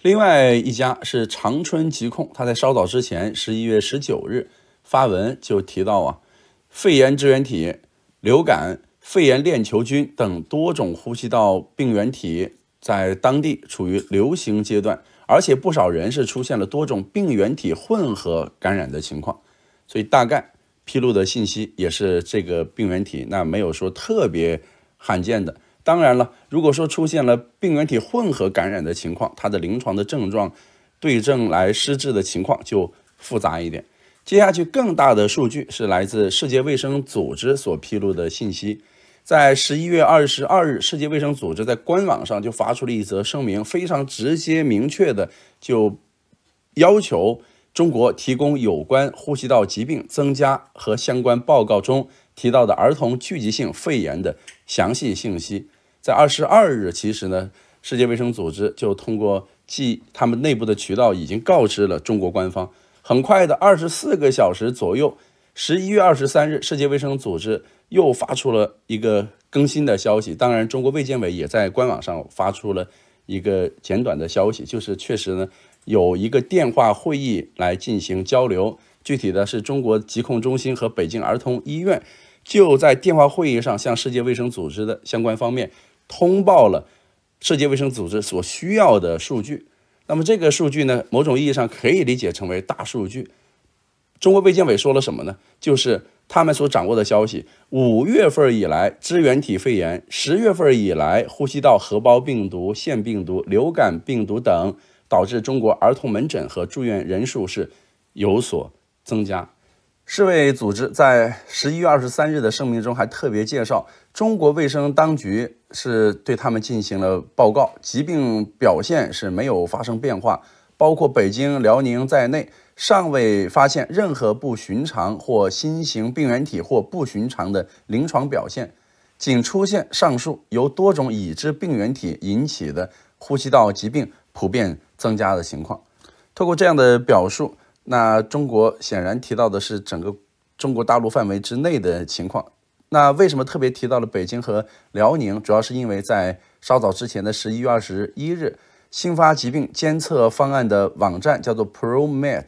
另外一家是长春疾控，他在稍早之前十一月十九日发文就提到啊，肺炎支原体、流感、肺炎链球菌等多种呼吸道病原体在当地处于流行阶段，而且不少人是出现了多种病原体混合感染的情况，所以大概。披露的信息也是这个病原体，那没有说特别罕见的。当然了，如果说出现了病原体混合感染的情况，它的临床的症状、对症来施治的情况就复杂一点。接下去更大的数据是来自世界卫生组织所披露的信息，在十一月二十二日，世界卫生组织在官网上就发出了一则声明，非常直接明确的就要求。中国提供有关呼吸道疾病增加和相关报告中提到的儿童聚集性肺炎的详细信息。在二十二日，其实呢，世界卫生组织就通过其他们内部的渠道已经告知了中国官方。很快的二十四个小时左右，十一月二十三日，世界卫生组织又发出了一个更新的消息。当然，中国卫健委也在官网上发出了一个简短的消息，就是确实呢。有一个电话会议来进行交流，具体的是中国疾控中心和北京儿童医院就在电话会议上向世界卫生组织的相关方面通报了世界卫生组织所需要的数据。那么这个数据呢，某种意义上可以理解成为大数据。中国卫健委说了什么呢？就是他们所掌握的消息：五月份以来，支原体肺炎；十月份以来，呼吸道合胞病毒、腺病毒、流感病毒等。导致中国儿童门诊和住院人数是有所增加。世卫组织在十一月二十三日的声明中还特别介绍，中国卫生当局是对他们进行了报告，疾病表现是没有发生变化。包括北京、辽宁在内，尚未发现任何不寻常或新型病原体或不寻常的临床表现，仅出现上述由多种已知病原体引起的呼吸道疾病。普遍增加的情况，透过这样的表述，那中国显然提到的是整个中国大陆范围之内的情况。那为什么特别提到了北京和辽宁？主要是因为在稍早之前的十一月二十一日，新发疾病监测方案的网站叫做 ProMet，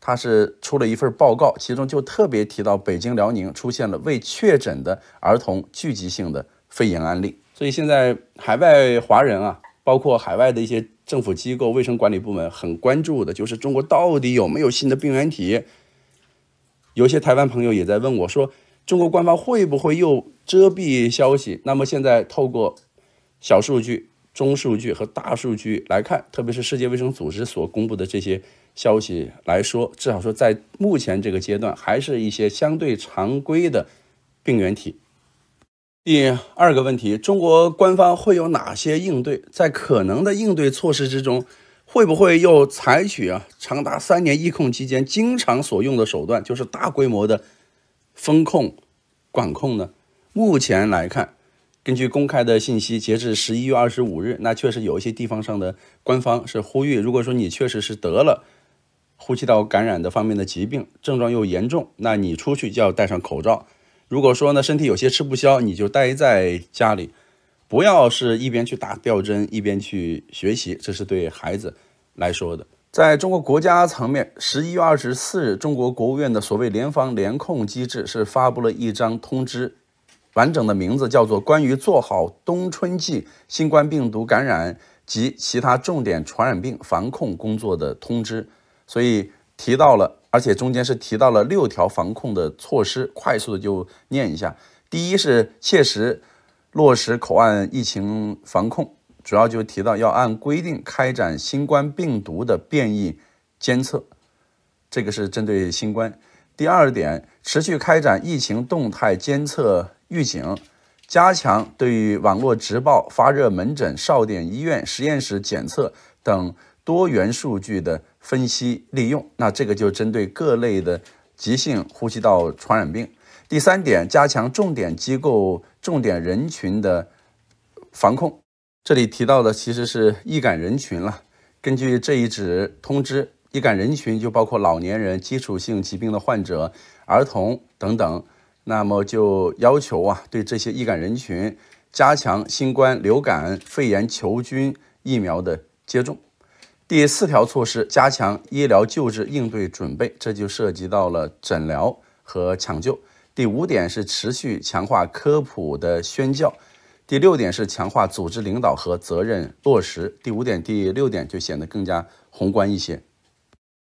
它是出了一份报告，其中就特别提到北京、辽宁出现了未确诊的儿童聚集性的肺炎案例。所以现在海外华人啊。包括海外的一些政府机构、卫生管理部门很关注的，就是中国到底有没有新的病原体。有些台湾朋友也在问我，说中国官方会不会又遮蔽消息？那么现在透过小数据、中数据和大数据来看，特别是世界卫生组织所公布的这些消息来说，至少说在目前这个阶段，还是一些相对常规的病原体。第二个问题，中国官方会有哪些应对？在可能的应对措施之中，会不会又采取啊长达三年疫控期间经常所用的手段，就是大规模的封控管控呢？目前来看，根据公开的信息，截至十一月二十五日，那确实有一些地方上的官方是呼吁，如果说你确实是得了呼吸道感染的方面的疾病，症状又严重，那你出去就要戴上口罩。如果说呢身体有些吃不消，你就待在家里，不要是一边去打吊针一边去学习，这是对孩子来说的。在中国国家层面，十一月二十四日，中国国务院的所谓联防联控机制是发布了一张通知，完整的名字叫做《关于做好冬春季新冠病毒感染及其他重点传染病防控工作的通知》，所以提到了。而且中间是提到了六条防控的措施，快速的就念一下。第一是切实落实口岸疫情防控，主要就提到要按规定开展新冠病毒的变异监测，这个是针对新冠。第二点，持续开展疫情动态监测预警，加强对于网络直报、发热门诊、哨点医院、实验室检测等多元数据的。分析利用，那这个就针对各类的急性呼吸道传染病。第三点，加强重点机构、重点人群的防控。这里提到的其实是易感人群了。根据这一纸通知，易感人群就包括老年人、基础性疾病的患者、儿童等等。那么就要求啊，对这些易感人群加强新冠、流感、肺炎球菌疫苗的接种。第四条措施，加强医疗救治应对准备，这就涉及到了诊疗和抢救。第五点是持续强化科普的宣教。第六点是强化组织领导和责任落实。第五点、第六点就显得更加宏观一些。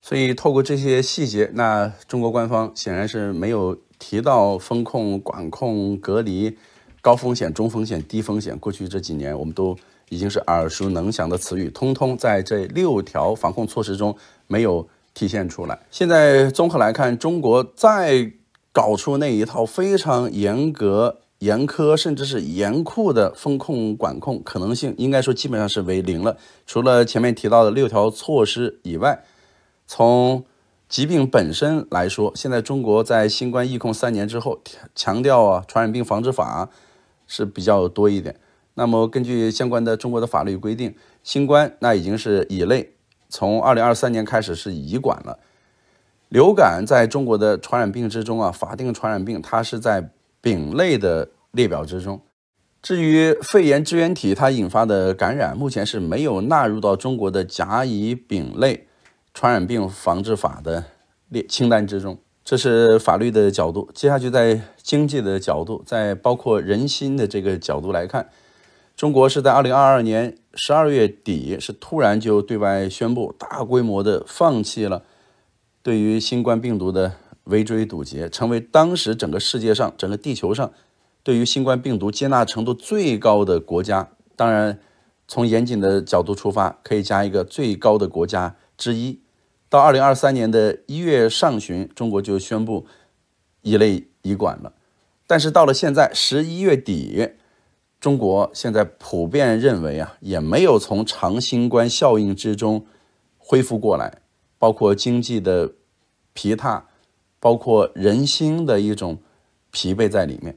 所以，透过这些细节，那中国官方显然是没有提到风控、管控、隔离、高风险、中风险、低风险。过去这几年，我们都。已经是耳熟能详的词语，通通在这六条防控措施中没有体现出来。现在综合来看，中国再搞出那一套非常严格、严苛甚至是严酷的风控管控可能性，应该说基本上是为零了。除了前面提到的六条措施以外，从疾病本身来说，现在中国在新冠疫控三年之后，强调啊《传染病防治法》是比较多一点。那么，根据相关的中国的法律规定，新冠那已经是乙类，从二零二三年开始是乙管了。流感在中国的传染病之中啊，法定传染病它是在丙类的列表之中。至于肺炎支原体它引发的感染，目前是没有纳入到中国的《甲乙丙类传染病防治法》的列清单之中。这是法律的角度。接下去在经济的角度，在包括人心的这个角度来看。中国是在二零二二年十二月底，是突然就对外宣布大规模的放弃了对于新冠病毒的围追堵截，成为当时整个世界上、整个地球上对于新冠病毒接纳程度最高的国家。当然，从严谨的角度出发，可以加一个最高的国家之一。到二零二三年的一月上旬，中国就宣布一类乙管了，但是到了现在十一月底。中国现在普遍认为啊，也没有从长新冠效应之中恢复过来，包括经济的疲沓，包括人心的一种疲惫在里面。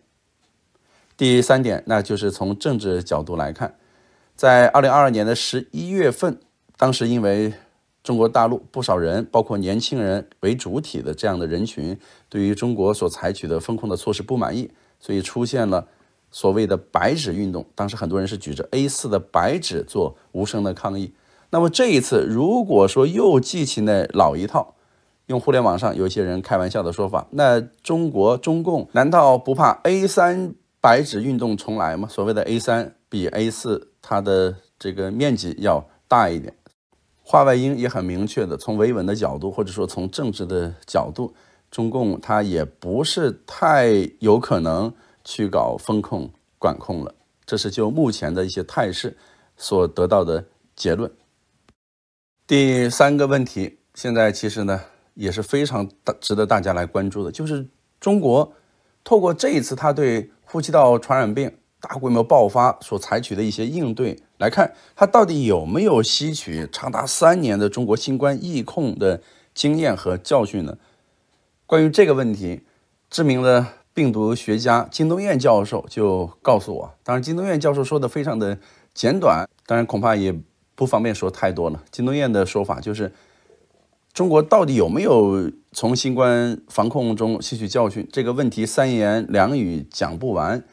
第三点，那就是从政治角度来看，在二零二二年的十一月份，当时因为中国大陆不少人，包括年轻人为主体的这样的人群，对于中国所采取的风控的措施不满意，所以出现了。所谓的白纸运动，当时很多人是举着 A4 的白纸做无声的抗议。那么这一次，如果说又记起那老一套，用互联网上有一些人开玩笑的说法，那中国中共难道不怕 A3 白纸运动重来吗？所谓的 A3 比 A4 它的这个面积要大一点。话外音也很明确的，从维稳的角度或者说从政治的角度，中共它也不是太有可能。去搞风控管控了，这是就目前的一些态势所得到的结论。第三个问题，现在其实呢也是非常大值得大家来关注的，就是中国透过这一次它对呼吸道传染病大规模爆发所采取的一些应对来看，它到底有没有吸取长达三年的中国新冠疫控的经验和教训呢？关于这个问题，知名的。病毒学家金东彦教授就告诉我，当然，金东彦教授说的非常的简短，当然恐怕也不方便说太多了。金东彦的说法就是，中国到底有没有从新冠防控中吸取教训？这个问题三言两语讲不完，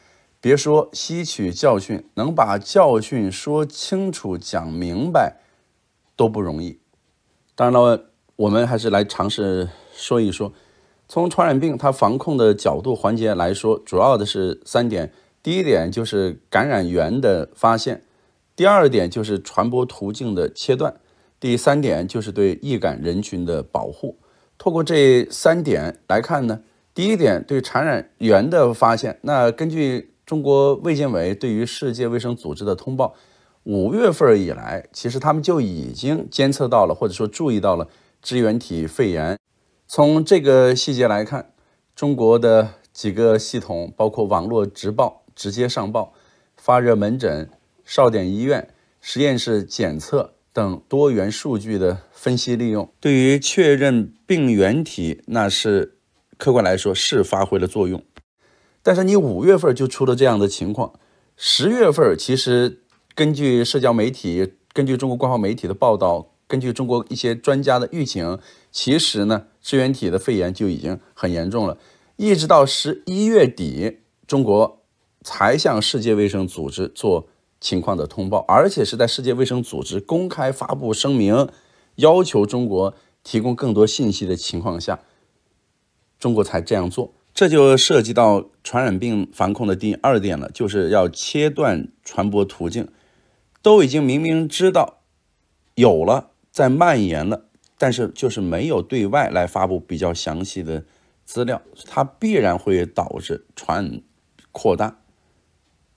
别说吸取教训，能把教训说清楚、讲明白都不容易。当然了，我们还是来尝试说一说。从传染病它防控的角度环节来说，主要的是三点。第一点就是感染源的发现，第二点就是传播途径的切断，第三点就是对易感人群的保护。透过这三点来看呢，第一点对传染源的发现，那根据中国卫健委对于世界卫生组织的通报，五月份以来，其实他们就已经监测到了，或者说注意到了支原体肺炎。从这个细节来看，中国的几个系统，包括网络直报、直接上报、发热门诊、少点医院、实验室检测等多元数据的分析利用，对于确认病原体，那是客观来说是发挥了作用。但是你五月份就出了这样的情况，十月份其实根据社交媒体、根据中国官方媒体的报道、根据中国一些专家的预警。其实呢，支原体的肺炎就已经很严重了，一直到十一月底，中国才向世界卫生组织做情况的通报，而且是在世界卫生组织公开发布声明，要求中国提供更多信息的情况下，中国才这样做。这就涉及到传染病防控的第二点了，就是要切断传播途径。都已经明明知道有了，在蔓延了。但是就是没有对外来发布比较详细的资料，它必然会导致传扩大。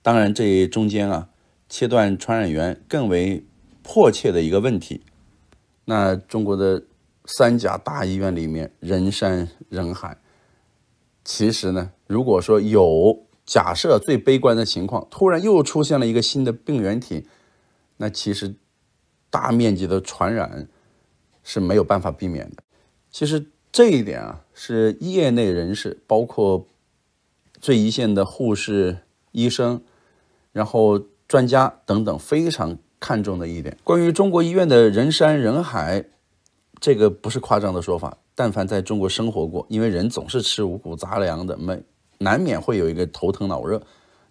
当然，这中间啊，切断传染源更为迫切的一个问题。那中国的三甲大医院里面人山人海，其实呢，如果说有假设最悲观的情况，突然又出现了一个新的病原体，那其实大面积的传染。是没有办法避免的。其实这一点啊，是业内人士，包括最一线的护士、医生，然后专家等等，非常看重的一点。关于中国医院的人山人海，这个不是夸张的说法。但凡在中国生活过，因为人总是吃五谷杂粮的，每难免会有一个头疼脑热。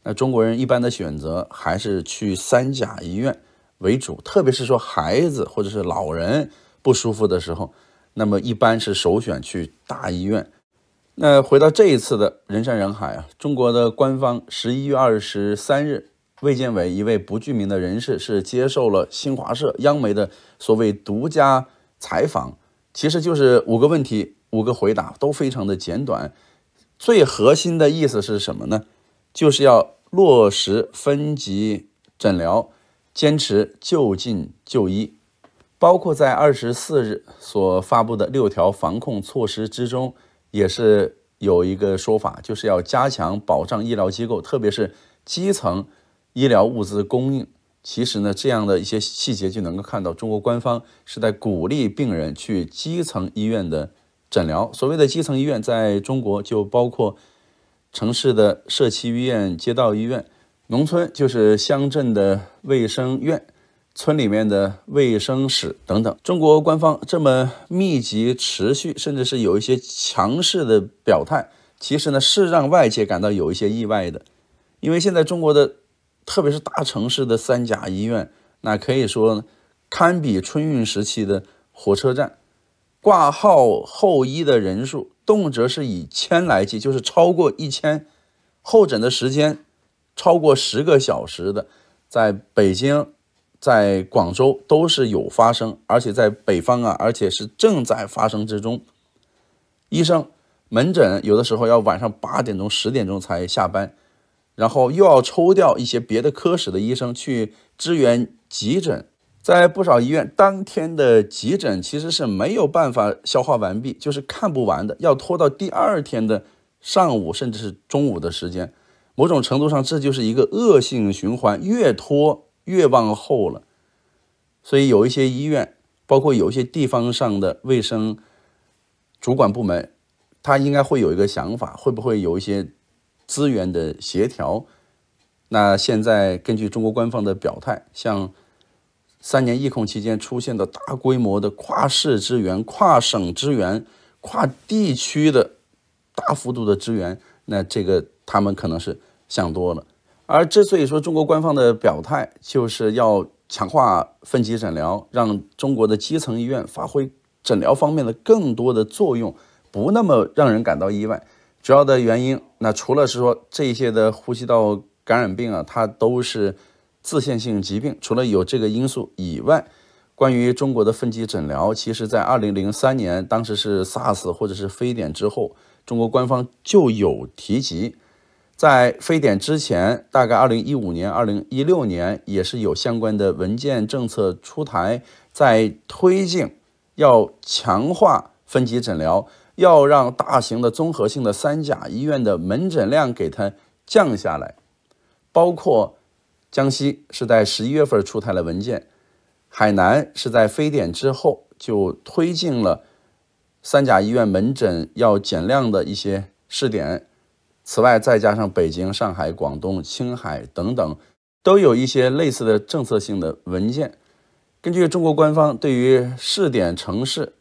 那中国人一般的选择还是去三甲医院为主，特别是说孩子或者是老人。不舒服的时候，那么一般是首选去大医院。那回到这一次的人山人海啊，中国的官方十一月二十三日，卫健委一位不具名的人士是接受了新华社、央媒的所谓独家采访，其实就是五个问题，五个回答都非常的简短。最核心的意思是什么呢？就是要落实分级诊疗，坚持就近就医。包括在二十四日所发布的六条防控措施之中，也是有一个说法，就是要加强保障医疗机构，特别是基层医疗物资供应。其实呢，这样的一些细节就能够看到，中国官方是在鼓励病人去基层医院的诊疗。所谓的基层医院，在中国就包括城市的社区医院、街道医院，农村就是乡镇的卫生院。村里面的卫生室等等，中国官方这么密集、持续，甚至是有一些强势的表态，其实呢是让外界感到有一些意外的，因为现在中国的，特别是大城市的三甲医院，那可以说堪比春运时期的火车站，挂号候医的人数动辄是以千来计，就是超过一千，候诊的时间超过十个小时的，在北京。在广州都是有发生，而且在北方啊，而且是正在发生之中。医生门诊有的时候要晚上八点钟、十点钟才下班，然后又要抽调一些别的科室的医生去支援急诊。在不少医院，当天的急诊其实是没有办法消化完毕，就是看不完的，要拖到第二天的上午甚至是中午的时间。某种程度上，这就是一个恶性循环，越拖。越往后了，所以有一些医院，包括有一些地方上的卫生主管部门，他应该会有一个想法，会不会有一些资源的协调？那现在根据中国官方的表态，像三年疫控期间出现的大规模的跨市支援、跨省支援、跨地区的大幅度的支援，那这个他们可能是想多了。而之所以说中国官方的表态就是要强化分级诊疗，让中国的基层医院发挥诊疗方面的更多的作用，不那么让人感到意外。主要的原因，那除了是说这些的呼吸道感染病啊，它都是自限性疾病。除了有这个因素以外，关于中国的分级诊疗，其实在二零零三年，当时是 SARS 或者是非典之后，中国官方就有提及。在非典之前，大概二零一五年、二零一六年也是有相关的文件政策出台，在推进，要强化分级诊疗，要让大型的综合性的三甲医院的门诊量给它降下来。包括江西是在十一月份出台了文件，海南是在非典之后就推进了三甲医院门诊要减量的一些试点。此外，再加上北京、上海、广东、青海等等，都有一些类似的政策性的文件。根据中国官方对于试点城市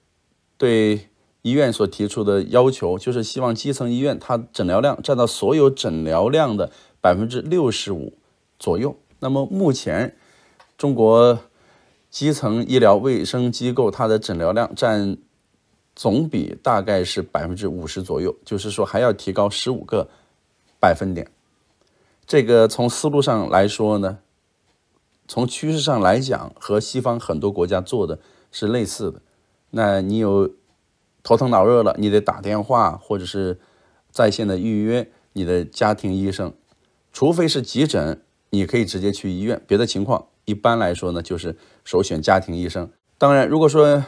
对医院所提出的要求，就是希望基层医院它诊疗量占到所有诊疗量的百分之六十五左右。那么，目前中国基层医疗卫生机构它的诊疗量占。总比大概是百分之五十左右，就是说还要提高十五个百分点。这个从思路上来说呢，从趋势上来讲，和西方很多国家做的是类似的。那你有头疼脑热了，你得打电话或者是在线的预约你的家庭医生，除非是急诊，你可以直接去医院。别的情况一般来说呢，就是首选家庭医生。当然，如果说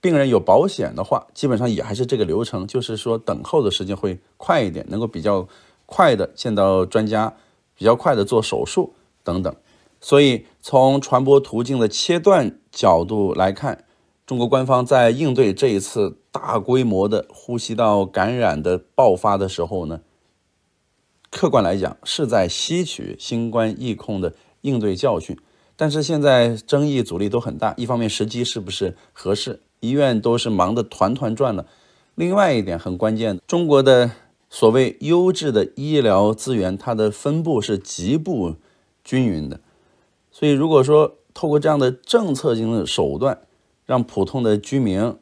病人有保险的话，基本上也还是这个流程，就是说等候的时间会快一点，能够比较快的见到专家，比较快的做手术等等。所以从传播途径的切断角度来看，中国官方在应对这一次大规模的呼吸道感染的爆发的时候呢，客观来讲是在吸取新冠疫控的应对教训，但是现在争议阻力都很大，一方面时机是不是合适？医院都是忙得团团转了。另外一点很关键中国的所谓优质的医疗资源，它的分布是极不均匀的。所以，如果说透过这样的政策性的手段，让普通的居民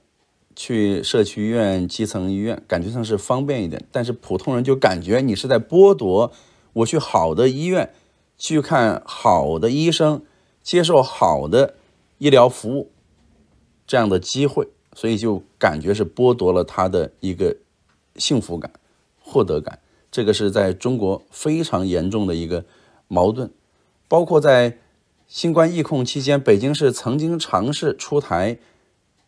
去社区医院、基层医院，感觉上是方便一点，但是普通人就感觉你是在剥夺我去好的医院去看好的医生，接受好的医疗服务。这样的机会，所以就感觉是剥夺了他的一个幸福感、获得感。这个是在中国非常严重的一个矛盾。包括在新冠疫控期间，北京市曾经尝试出台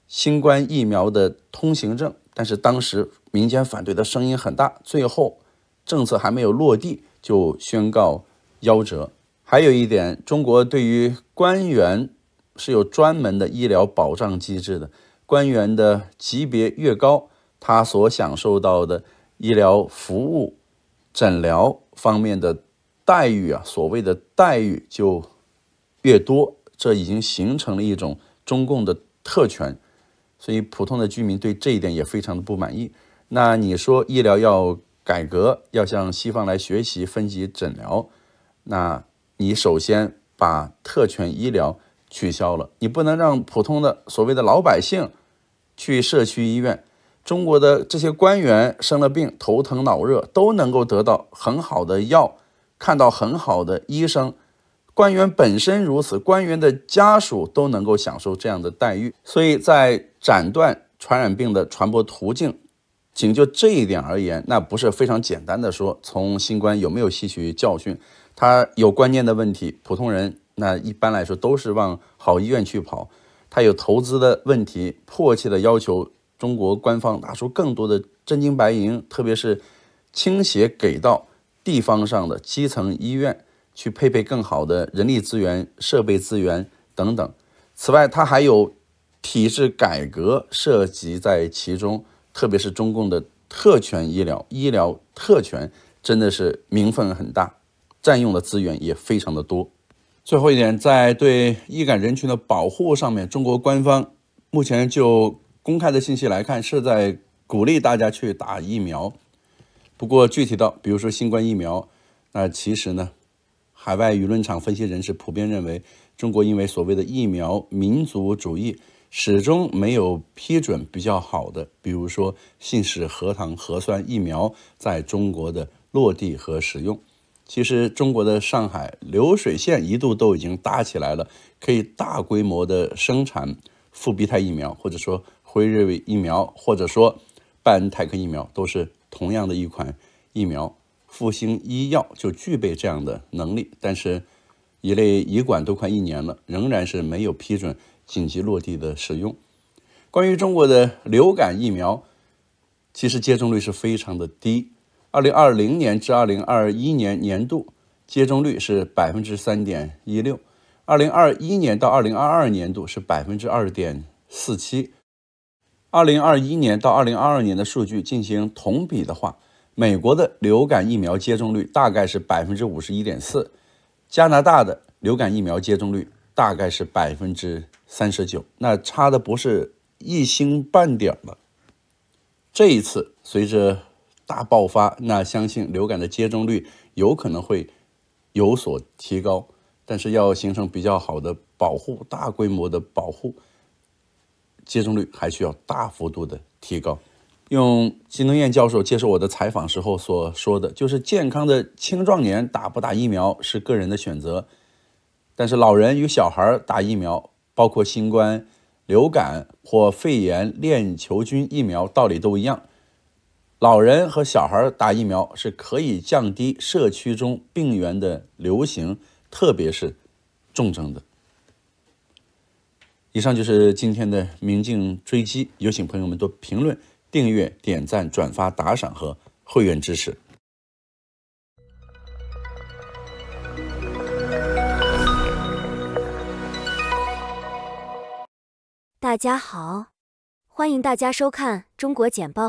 新冠疫苗的通行证，但是当时民间反对的声音很大，最后政策还没有落地就宣告夭折。还有一点，中国对于官员。是有专门的医疗保障机制的。官员的级别越高，他所享受到的医疗服务、诊疗方面的待遇啊，所谓的待遇就越多。这已经形成了一种中共的特权，所以普通的居民对这一点也非常的不满意。那你说医疗要改革，要向西方来学习分级诊疗，那你首先把特权医疗。取消了，你不能让普通的所谓的老百姓去社区医院。中国的这些官员生了病，头疼脑热都能够得到很好的药，看到很好的医生。官员本身如此，官员的家属都能够享受这样的待遇。所以在斩断传染病的传播途径，仅就这一点而言，那不是非常简单的说。从新冠有没有吸取教训，他有观念的问题，普通人。那一般来说都是往好医院去跑，他有投资的问题，迫切的要求中国官方拿出更多的真金白银，特别是倾斜给到地方上的基层医院去配备更好的人力资源、设备资源等等。此外，它还有体制改革涉及在其中，特别是中共的特权医疗、医疗特权真的是名分很大，占用的资源也非常的多。最后一点，在对易感人群的保护上面，中国官方目前就公开的信息来看，是在鼓励大家去打疫苗。不过具体到，比如说新冠疫苗，那其实呢，海外舆论场分析人士普遍认为，中国因为所谓的疫苗民族主义，始终没有批准比较好的，比如说信使核糖核酸疫苗在中国的落地和使用。其实中国的上海流水线一度都已经搭起来了，可以大规模的生产复必泰疫苗，或者说辉瑞疫苗，或者说拜恩泰克疫苗，都是同样的一款疫苗。复兴医药就具备这样的能力，但是一类医管都快一年了，仍然是没有批准紧急落地的使用。关于中国的流感疫苗，其实接种率是非常的低。二零二零年至二零二一年年度接种率是百分之三点一六，二零二一年到二零二二年度是百分之二点四七，二零二一年到二零二二年的数据进行同比的话，美国的流感疫苗接种率大概是百分之五十一点四，加拿大的流感疫苗接种率大概是百分之三十九，那差的不是一星半点了。这一次随着大爆发，那相信流感的接种率有可能会有所提高，但是要形成比较好的保护，大规模的保护接种率还需要大幅度的提高。用金东燕教授接受我的采访时候所说的就是：健康的青壮年打不打疫苗是个人的选择，但是老人与小孩打疫苗，包括新冠、流感或肺炎链球菌疫苗，道理都一样。老人和小孩打疫苗是可以降低社区中病原的流行，特别是重症的。以上就是今天的明镜追击，有请朋友们多评论、订阅、点赞、转发、打赏和会员支持。大家好，欢迎大家收看《中国简报》。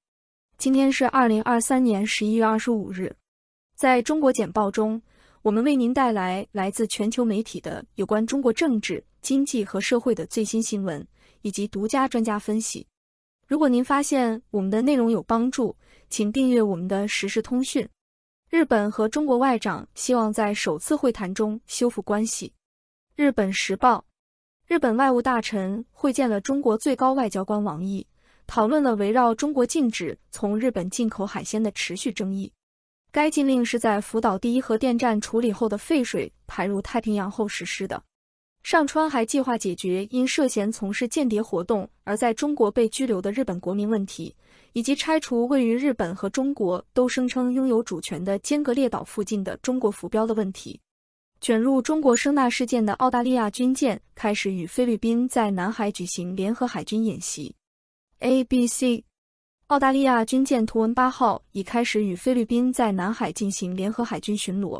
今天是二零二三年十一月二十五日，在中国简报中，我们为您带来来自全球媒体的有关中国政治、经济和社会的最新新闻以及独家专家分析。如果您发现我们的内容有帮助，请订阅我们的实时通讯。日本和中国外长希望在首次会谈中修复关系。日本时报，日本外务大臣会见了中国最高外交官王毅。讨论了围绕中国禁止从日本进口海鲜的持续争议。该禁令是在福岛第一核电站处理后的废水排入太平洋后实施的。上川还计划解决因涉嫌从事间谍活动而在中国被拘留的日本国民问题，以及拆除位于日本和中国都声称拥有主权的尖阁列岛附近的中国浮标的问题。卷入中国声纳事件的澳大利亚军舰开始与菲律宾在南海举行联合海军演习。A B C，澳大利亚军舰图文八号已开始与菲律宾在南海进行联合海军巡逻。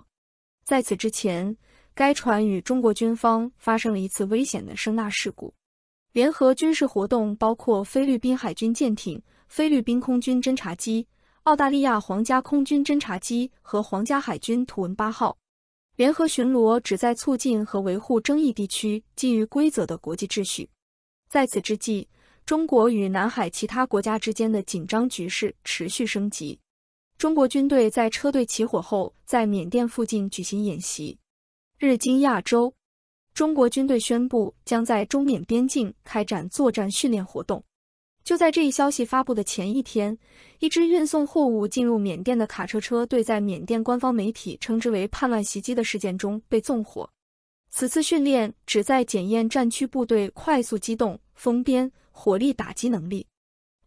在此之前，该船与中国军方发生了一次危险的声纳事故。联合军事活动包括菲律宾海军舰艇、菲律宾空军侦察机、澳大利亚皇家空军侦察机和皇家海军图文八号联合巡逻，旨在促进和维护争议地区基于规则的国际秩序。在此之际。中国与南海其他国家之间的紧张局势持续升级。中国军队在车队起火后，在缅甸附近举行演习。日经亚洲，中国军队宣布将在中缅边境开展作战训练活动。就在这一消息发布的前一天，一支运送货物进入缅甸的卡车车队在缅甸官方媒体称之为叛乱袭击的事件中被纵火。此次训练旨在检验战区部队快速机动、封边。火力打击能力。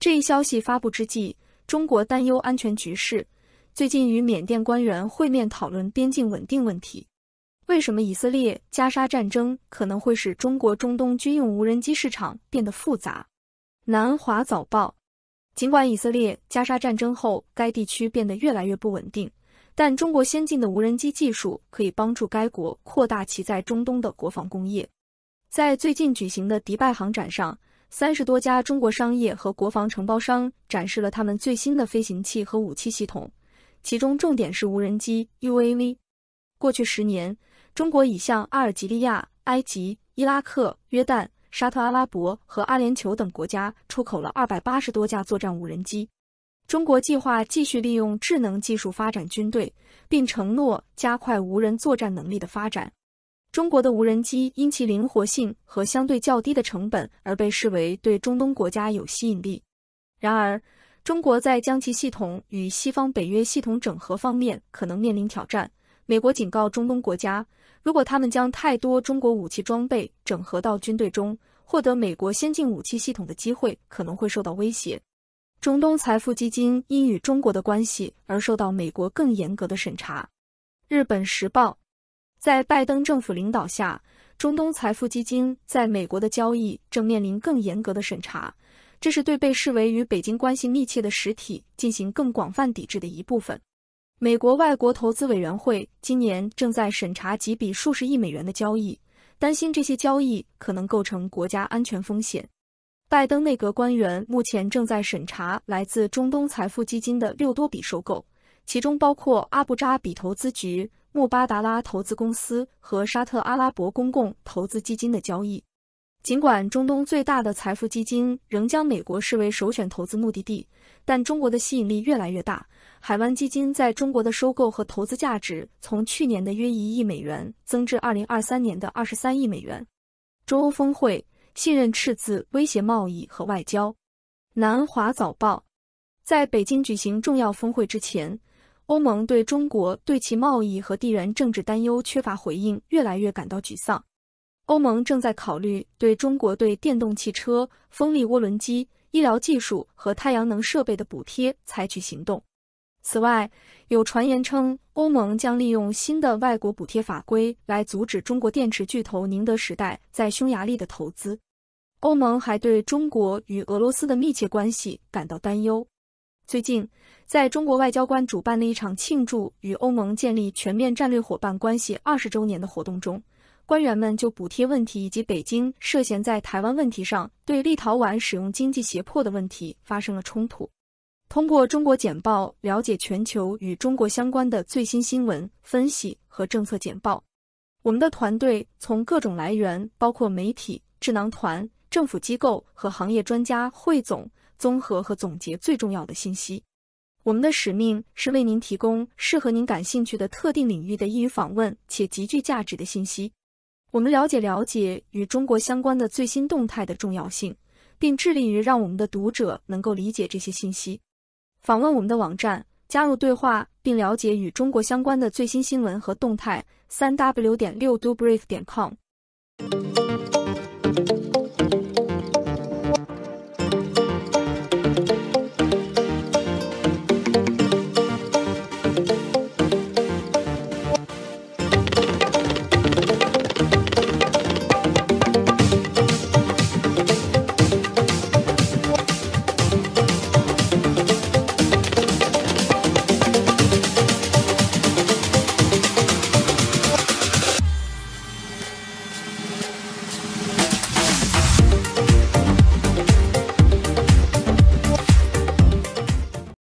这一消息发布之际，中国担忧安全局势，最近与缅甸官员会面讨论边境稳定问题。为什么以色列加沙战争可能会使中国中东军用无人机市场变得复杂？南华早报。尽管以色列加沙战争后该地区变得越来越不稳定，但中国先进的无人机技术可以帮助该国扩大其在中东的国防工业。在最近举行的迪拜航展上。三十多家中国商业和国防承包商展示了他们最新的飞行器和武器系统，其中重点是无人机 （UAV）。过去十年，中国已向阿尔及利亚、埃及、伊拉克、约旦、沙特阿拉伯和阿联酋等国家出口了二百八十多架作战无人机。中国计划继续利用智能技术发展军队，并承诺加快无人作战能力的发展。中国的无人机因其灵活性和相对较低的成本而被视为对中东国家有吸引力。然而，中国在将其系统与西方北约系统整合方面可能面临挑战。美国警告中东国家，如果他们将太多中国武器装备整合到军队中，获得美国先进武器系统的机会可能会受到威胁。中东财富基金因与中国的关系而受到美国更严格的审查。日本时报。在拜登政府领导下，中东财富基金在美国的交易正面临更严格的审查，这是对被视为与北京关系密切的实体进行更广泛抵制的一部分。美国外国投资委员会今年正在审查几笔数十亿美元的交易，担心这些交易可能构成国家安全风险。拜登内阁官员目前正在审查来自中东财富基金的六多笔收购，其中包括阿布扎比投资局。穆巴达拉投资公司和沙特阿拉伯公共投资基金的交易。尽管中东最大的财富基金仍将美国视为首选投资目的地，但中国的吸引力越来越大。海湾基金在中国的收购和投资价值从去年的约一亿美元增至二零二三年的二十三亿美元。中欧峰会信任赤字威胁贸易和外交。南华早报，在北京举行重要峰会之前。欧盟对中国对其贸易和地缘政治担忧缺乏回应，越来越感到沮丧。欧盟正在考虑对中国对电动汽车、风力涡轮机、医疗技术和太阳能设备的补贴采取行动。此外，有传言称欧盟将利用新的外国补贴法规来阻止中国电池巨头宁德时代在匈牙利的投资。欧盟还对中国与俄罗斯的密切关系感到担忧。最近。在中国外交官主办的一场庆祝与欧盟建立全面战略伙伴关系二十周年的活动中，官员们就补贴问题以及北京涉嫌在台湾问题上对立陶宛使用经济胁迫的问题发生了冲突。通过中国简报了解全球与中国相关的最新新闻、分析和政策简报。我们的团队从各种来源，包括媒体、智囊团、政府机构和行业专家，汇总、综合和总结最重要的信息。我们的使命是为您提供适合您感兴趣的特定领域的易于访问且极具价值的信息。我们了解了解与中国相关的最新动态的重要性，并致力于让我们的读者能够理解这些信息。访问我们的网站，加入对话，并了解与中国相关的最新新闻和动态。三 w 点六 dobrief 点 com。